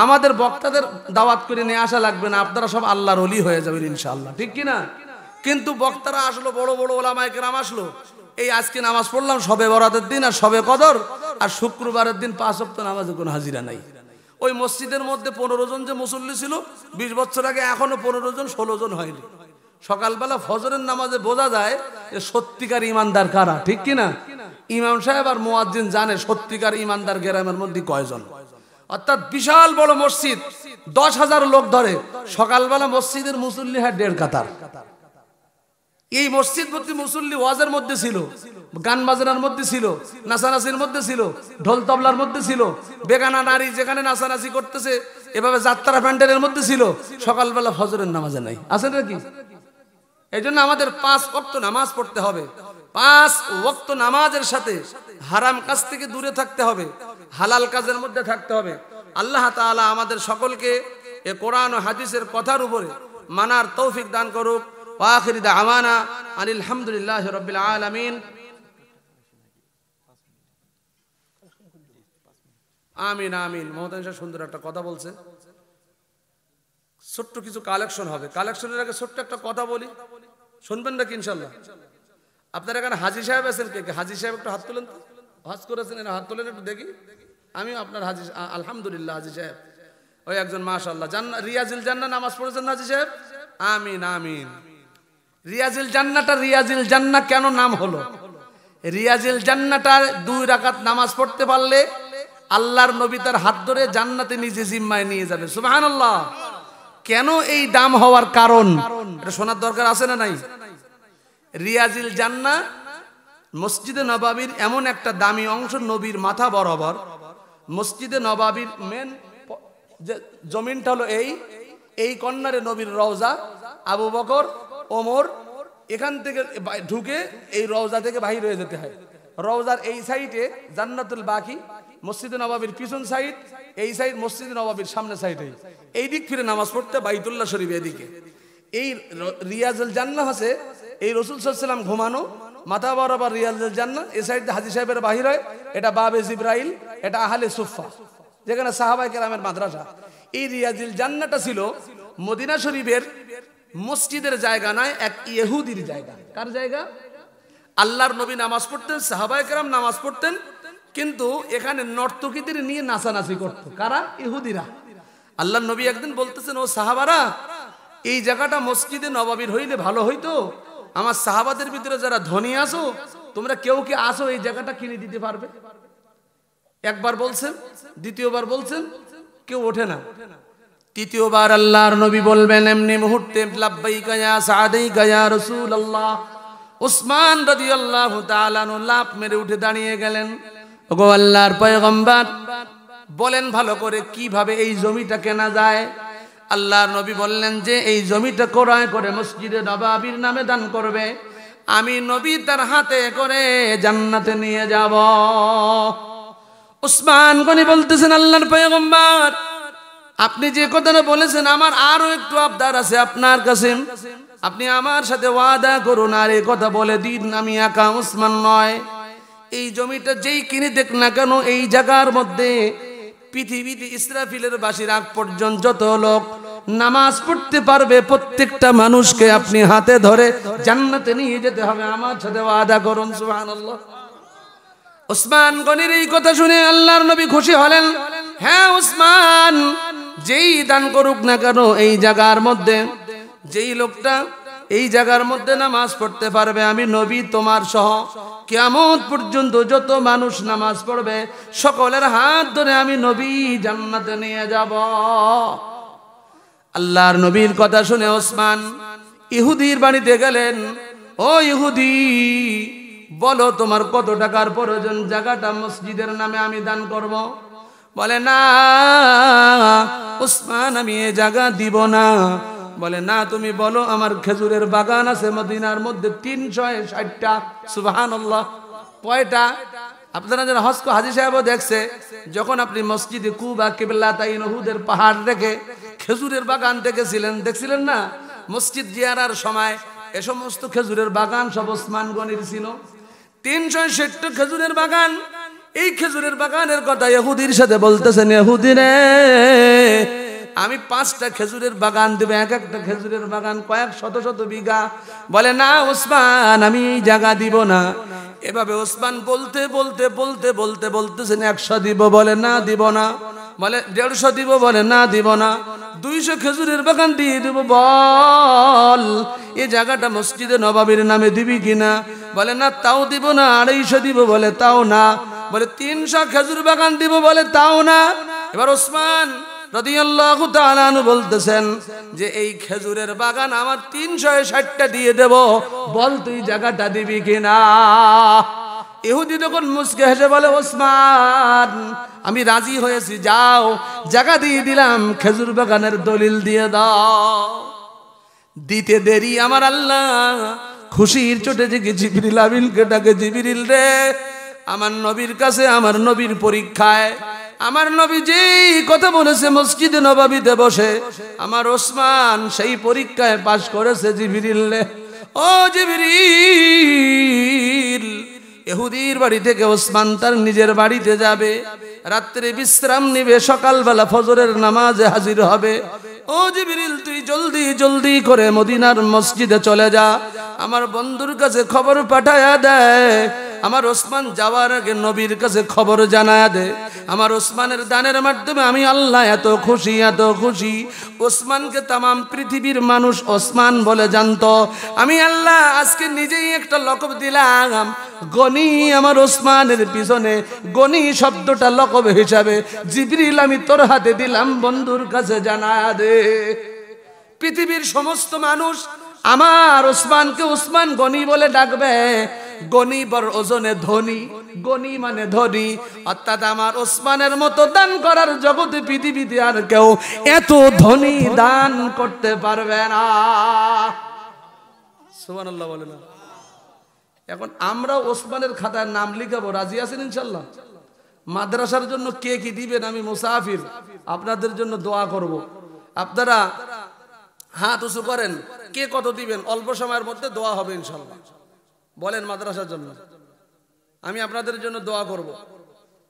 আমাদের বক্তাদের দাওয়াত করে নিয়ে আসা লাগবে না আপনারা সব আল্লাহর অলি হয়ে যাবেন ইনশাল্লাহ ঠিক কিনা কিন্তু বক্তারা আসলো বড় বড় ওলামায়কেরাম আসলো এই আজকে নামাজ পড়লাম সবে বরাতের দিন আর সবে কদর আর শুক্রবারের দিন পাঁচ সপ্তাহ নামাজে কোনো হাজিরা নাই ওই মসজিদের মধ্যে পনেরো জন যে মুসল্লি ছিল বিশ বছর আগে এখনো পনেরো জন ষোলো জন হয়নি সকালবেলা ফজরের নামাজে বোঝা যায় যে সত্যিকার ইমানদার কারা ঠিক কিনা ইমাম সাহেব আর মোয়াজ্জিন জানে সত্যিকার ইমানদার গ্রামের মধ্যে কয়জন অর্থাৎ বিশাল বড় মসজিদ দশ হাজার লোক ধরে সকালবেলা মসজিদের মুসল্লি হয় দেড় কাতার এই মসজিদ প্রতি মুসল্লি ওয়াজের মধ্যে ছিল গান বাজনার মধ্যে ছিল নাচানাচির মধ্যে ছিল ঢোল তবলার মধ্যে ছিল বেগানা নারী যেখানে নাচানাচি করতেছে এভাবে যাত্রা প্যান্ডেলের মধ্যে ছিল সকালবেলা ফজরের নামাজে নাই আছে নাকি এই জন্য আমাদের পাঁচ অক্ত নামাজ পড়তে হবে পাঁচ ওক্ত নামাজের সাথে হারাম কাজ থেকে দূরে থাকতে হবে হালাল কাজের মধ্যে থাকতে হবে আল্লাহ তালা আমাদের সকলকে এ কোরআন ও হাদিসের কথার উপরে মানার তৌফিক দান করুক ওয়াখির দা আমানা আলহামদুলিল্লাহ রবিল আলমিন আমিন আমিন মমতান সাহেব সুন্দর একটা কথা বলছে ছোট্ট কিছু কালেকশন হবে কালেকশনের আগে ছোট্ট একটা কথা বলি শুনবেন নাকি ইনশাল্লাহ আপনার এখানে হাজি সাহেব আছেন কে হাজি সাহেব একটু হাত তুলেন তো হাজ করেছেন এরা হাত তুলেন একটু দেখি আমি আপনার হাজি আলহামদুলিল্লাহ হাজি সাহেব ওই একজন মাশাল্লাহ জান্না রিয়াজিল জান্না নামাজ পড়েছেন হাজি সাহেব আমিন আমিন রিয়াজিল জান্নাটা রিয়াজিল জান্না কেন নাম হলো রিয়াজিল জান্নাটা দুই রাকাত নামাজ পড়তে পারলে আল্লাহর নবী তার হাত ধরে জান্নাতে নিজে জিম্মায় নিয়ে যাবে সুবাহান কেন এই দাম হওয়ার কারণ এটা শোনার দরকার আছে না নাই রিয়াজিল জান্না মসজিদে নবাবির এমন একটা দামি অংশ নবীর মাথা বরাবর মসজিদে নবাবির মেন জমিনটা হলো এই এই কন্যারে নবীর রওজা আবু বকর ওমর এখান থেকে ঢুকে এই রওজা থেকে বাহির হয়ে যেতে হয় রওজার এই সাইডে জান্নাতুল বাকি মসজিদ নবাবির পিছন সাইড এই সাইড মসজিদ নবাবির সামনে সাইডে এই দিক ফিরে নামাজ পড়তে বাইতুল্লাহ শরীফ এদিকে এই রিয়াজুল জান্নাহ আছে এই রসুল সাল্লাম ঘুমানো মাথা বরাবর রিয়াজুল জান্নাহ এই সাইড হাজি সাহেবের বাহির হয় এটা বাবে জিব্রাইল এটা আহলে সুফা যেখানে সাহাবাই কেরামের মাদ্রাসা এই রিয়াজুল জান্নাটা ছিল মদিনা শরীফের মসজিদের জায়গা নয় এক ইহুদির জায়গা কার জায়গা আল্লাহর নবী নামাজ পড়তেন সাহাবায়করাম নামাজ পড়তেন কিন্তু এখানে নর্তকীদের নিয়ে নাচানাচি করত কারা ইহুদিরা আল্লাহ নবী একদিন বলতেছেন ও সাহাবারা এই জায়গাটা মসজিদে নবাবির হইলে ভালো হইতো আমার সাহাবাদের ভিতরে যারা ধনী আসো তোমরা কেউ কে আসো এই জায়গাটা কিনে দিতে পারবে একবার বলছেন দ্বিতীয়বার বলছেন কেউ ওঠে না তৃতীয়বার আল্লাহর নবী বলবেন এমনি মুহূর্তে লাব্বাই গায়া সাদেই গায়া রসুল আল্লাহ উসমান রদি আল্লাহ তালানু লাভ মেরে উঠে দাঁড়িয়ে গেলেন ওগো আল্লাহর পয়গম্বার বলেন ভালো করে কিভাবে এই জমিটা কেনা যায় আল্লাহর নবী বললেন যে এই জমিটা ক্রয় করে মসজিদে নবাবির নামে দান করবে আমি নবী তার হাতে করে জান্নাতে নিয়ে যাব উসমান গনি বলতেছেন আল্লাহর পয়গম্বার আপনি যে কথাটা বলেছেন আমার আরো একটু আবদার আছে আপনার কাছে আপনি আমার সাথে ওয়াদা করুন আর এ কথা বলে দিন আমি একা উসমান নয় এই জমিটা যেই কিনে দেখ না কেন এই জায়গার মধ্যে পৃথিবীতে ইসরাফিলের বাসির আগ পর্যন্ত যত লোক নামাজ পড়তে পারবে প্রত্যেকটা মানুষকে আপনি হাতে ধরে জান্নাতে নিয়ে যেতে হবে আমার সাথে ওয়াদা করুন সুবহানাল্লাহ উসমান গনির এই কথা শুনে আল্লাহর নবী খুশি হলেন হ্যাঁ উসমান যেই দান করুক না কেন এই জায়গার মধ্যে যেই লোকটা এই জায়গার মধ্যে নামাজ পড়তে পারবে আমি নবী তোমার সহ কেমন পর্যন্ত যত মানুষ নামাজ পড়বে সকলের হাত ধরে আমি নবী জান্নাতে নিয়ে যাব আল্লাহর নবীর কথা শুনে ওসমান ইহুদির বাড়িতে গেলেন ও ইহুদি বলো তোমার কত টাকার প্রয়োজন জায়গাটা মসজিদের নামে আমি দান করবো বলে না উসমান আমি এ জায়গা দিব না বলে না তুমি বলো আমার খেজুরের বাগান আছে মদিনার মধ্যে তিনশো ষাটটা সুবাহান কয়টা আপনারা যেন হস্ক হাজি সাহেব দেখছে যখন আপনি মসজিদে কুবা কিবলা তাই নহুদের পাহাড় রেখে খেজুরের বাগান দেখেছিলেন দেখছিলেন না মসজিদ জিয়ারার সময় এ সমস্ত খেজুরের বাগান সব ওসমান গণির ছিল তিনশো ষাটটা খেজুরের বাগান এই খেজুরের বাগানের কথা এহুদির সাথে বলতেছেন এহুদিনে আমি পাঁচটা খেজুরের বাগান দেবে এক একটা খেজুরের বাগান কয়েক শত শত বিঘা বলে না ওসমান আমি এই জায়গা দিব না এভাবে ওসমান বলতে বলতে বলতে বলতে বলতেছেন একশো দিব বলে না দিব না বলে দেড়শো দিব বলে না দিব না দুইশো খেজুরের বাগান দিয়ে দেবো বল এ জায়গাটা মসজিদে নবাবের নামে দিবি কিনা বলে না তাও দিব না আড়াইশো দিব বলে তাও না বলে তিনশো খেজুর বাগান দিব বলে তাও না এবার ওসমান বলতেছেন যে এই খেজুরের বাগান আমার তিনশো ষাটটা দিয়ে দেব বল তুই জায়গাটা দিবি কিনা ইহুদি তখন মুসকে হেসে বলে ওসমান আমি রাজি হয়েছি যাও জায়গা দিয়ে দিলাম খেজুর বাগানের দলিল দিয়ে দাও দিতে দেরি আমার আল্লাহ খুশির চোটে যে জিবিরিল আমিনকে ডাকে জিবিরিল রে আমার নবীর কাছে আমার নবীর পরীক্ষায় আমার নবী যেই কথা বলেছে মসজিদে নবাবিতে বসে আমার ওসমান সেই পরীক্ষায় পাশ করেছে জিবিরিল্লে ও জিবিরিল এহুদির বাড়ি থেকে ওসমান তার নিজের বাড়িতে যাবে রাত্রে বিশ্রাম নিবে সকালবেলা ফজরের নামাজে হাজির হবে ও জিবিরিল তুই জলদি জলদি করে মদিনার মসজিদে চলে যা আমার বন্ধুর কাছে খবর পাঠায়া দেয় আমার ওসমান যাওয়ার আগে নবীর কাছে খবর জানায় দে আমার ওসমানের দানের মাধ্যমে আমি আল্লাহ এত খুশি এত খুশি ওসমানকে তাম পৃথিবীর মানুষ ওসমান বলে জানত আমি আল্লাহ আজকে নিজেই একটা লকব দিলাম গনি আমার ওসমানের পিছনে গনি শব্দটা লকব হিসাবে জিবরিল আমি তোর হাতে দিলাম বন্ধুর কাছে জানায় দে পৃথিবীর সমস্ত মানুষ আমার ওসমানকে ওসমান গনি বলে ডাকবে গনি বর ওজনে ধনী গনি মানে ধনী অর্থাৎ আমার ওসমানের মতো দান করার জগতে পৃথিবীতে আর কেউ এত ধনী দান করতে পারবে না সুবহানাল্লাহ বলে না এখন আমরা ওসমানের খাতায় নাম লিখাবো রাজি আছেন ইনশাল্লাহ মাদ্রাসার জন্য কে কি দিবেন আমি মুসাফির আপনাদের জন্য দোয়া করব। আপনারা হাত উঁচু করেন কে কত দিবেন অল্প সময়ের মধ্যে দোয়া হবে ইনশাল্লাহ বলেন মাদ্রাসার জন্য আমি আপনাদের জন্য দোয়া করব।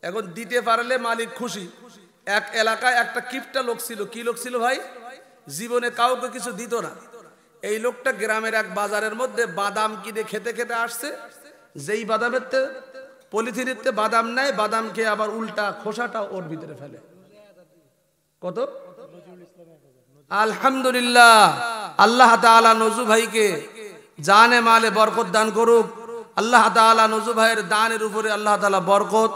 এখন দিতে পারলে মালিক খুশি এক এলাকায় একটা কিপটা লোক ছিল কি লোক ছিল ভাই জীবনে কাউকে কিছু দিত না এই লোকটা গ্রামের এক বাজারের মধ্যে বাদাম কিনে খেতে খেতে আসছে যেই বাদামের পলিথিনের বাদাম নেয় বাদামকে আবার উল্টা খোসাটা ওর ভিতরে ফেলে কত আলহামদুলিল্লাহ আল্লাহ তালা নজু ভাইকে জানে মালে বরকত দান করুক আল্লাহ তালা নজু ভাইয়ের দানের উপরে আল্লাহ তালা বরকত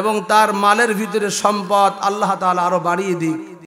এবং তার মালের ভিতরে সম্পদ আল্লাহ তালা আরো বাড়িয়ে দিক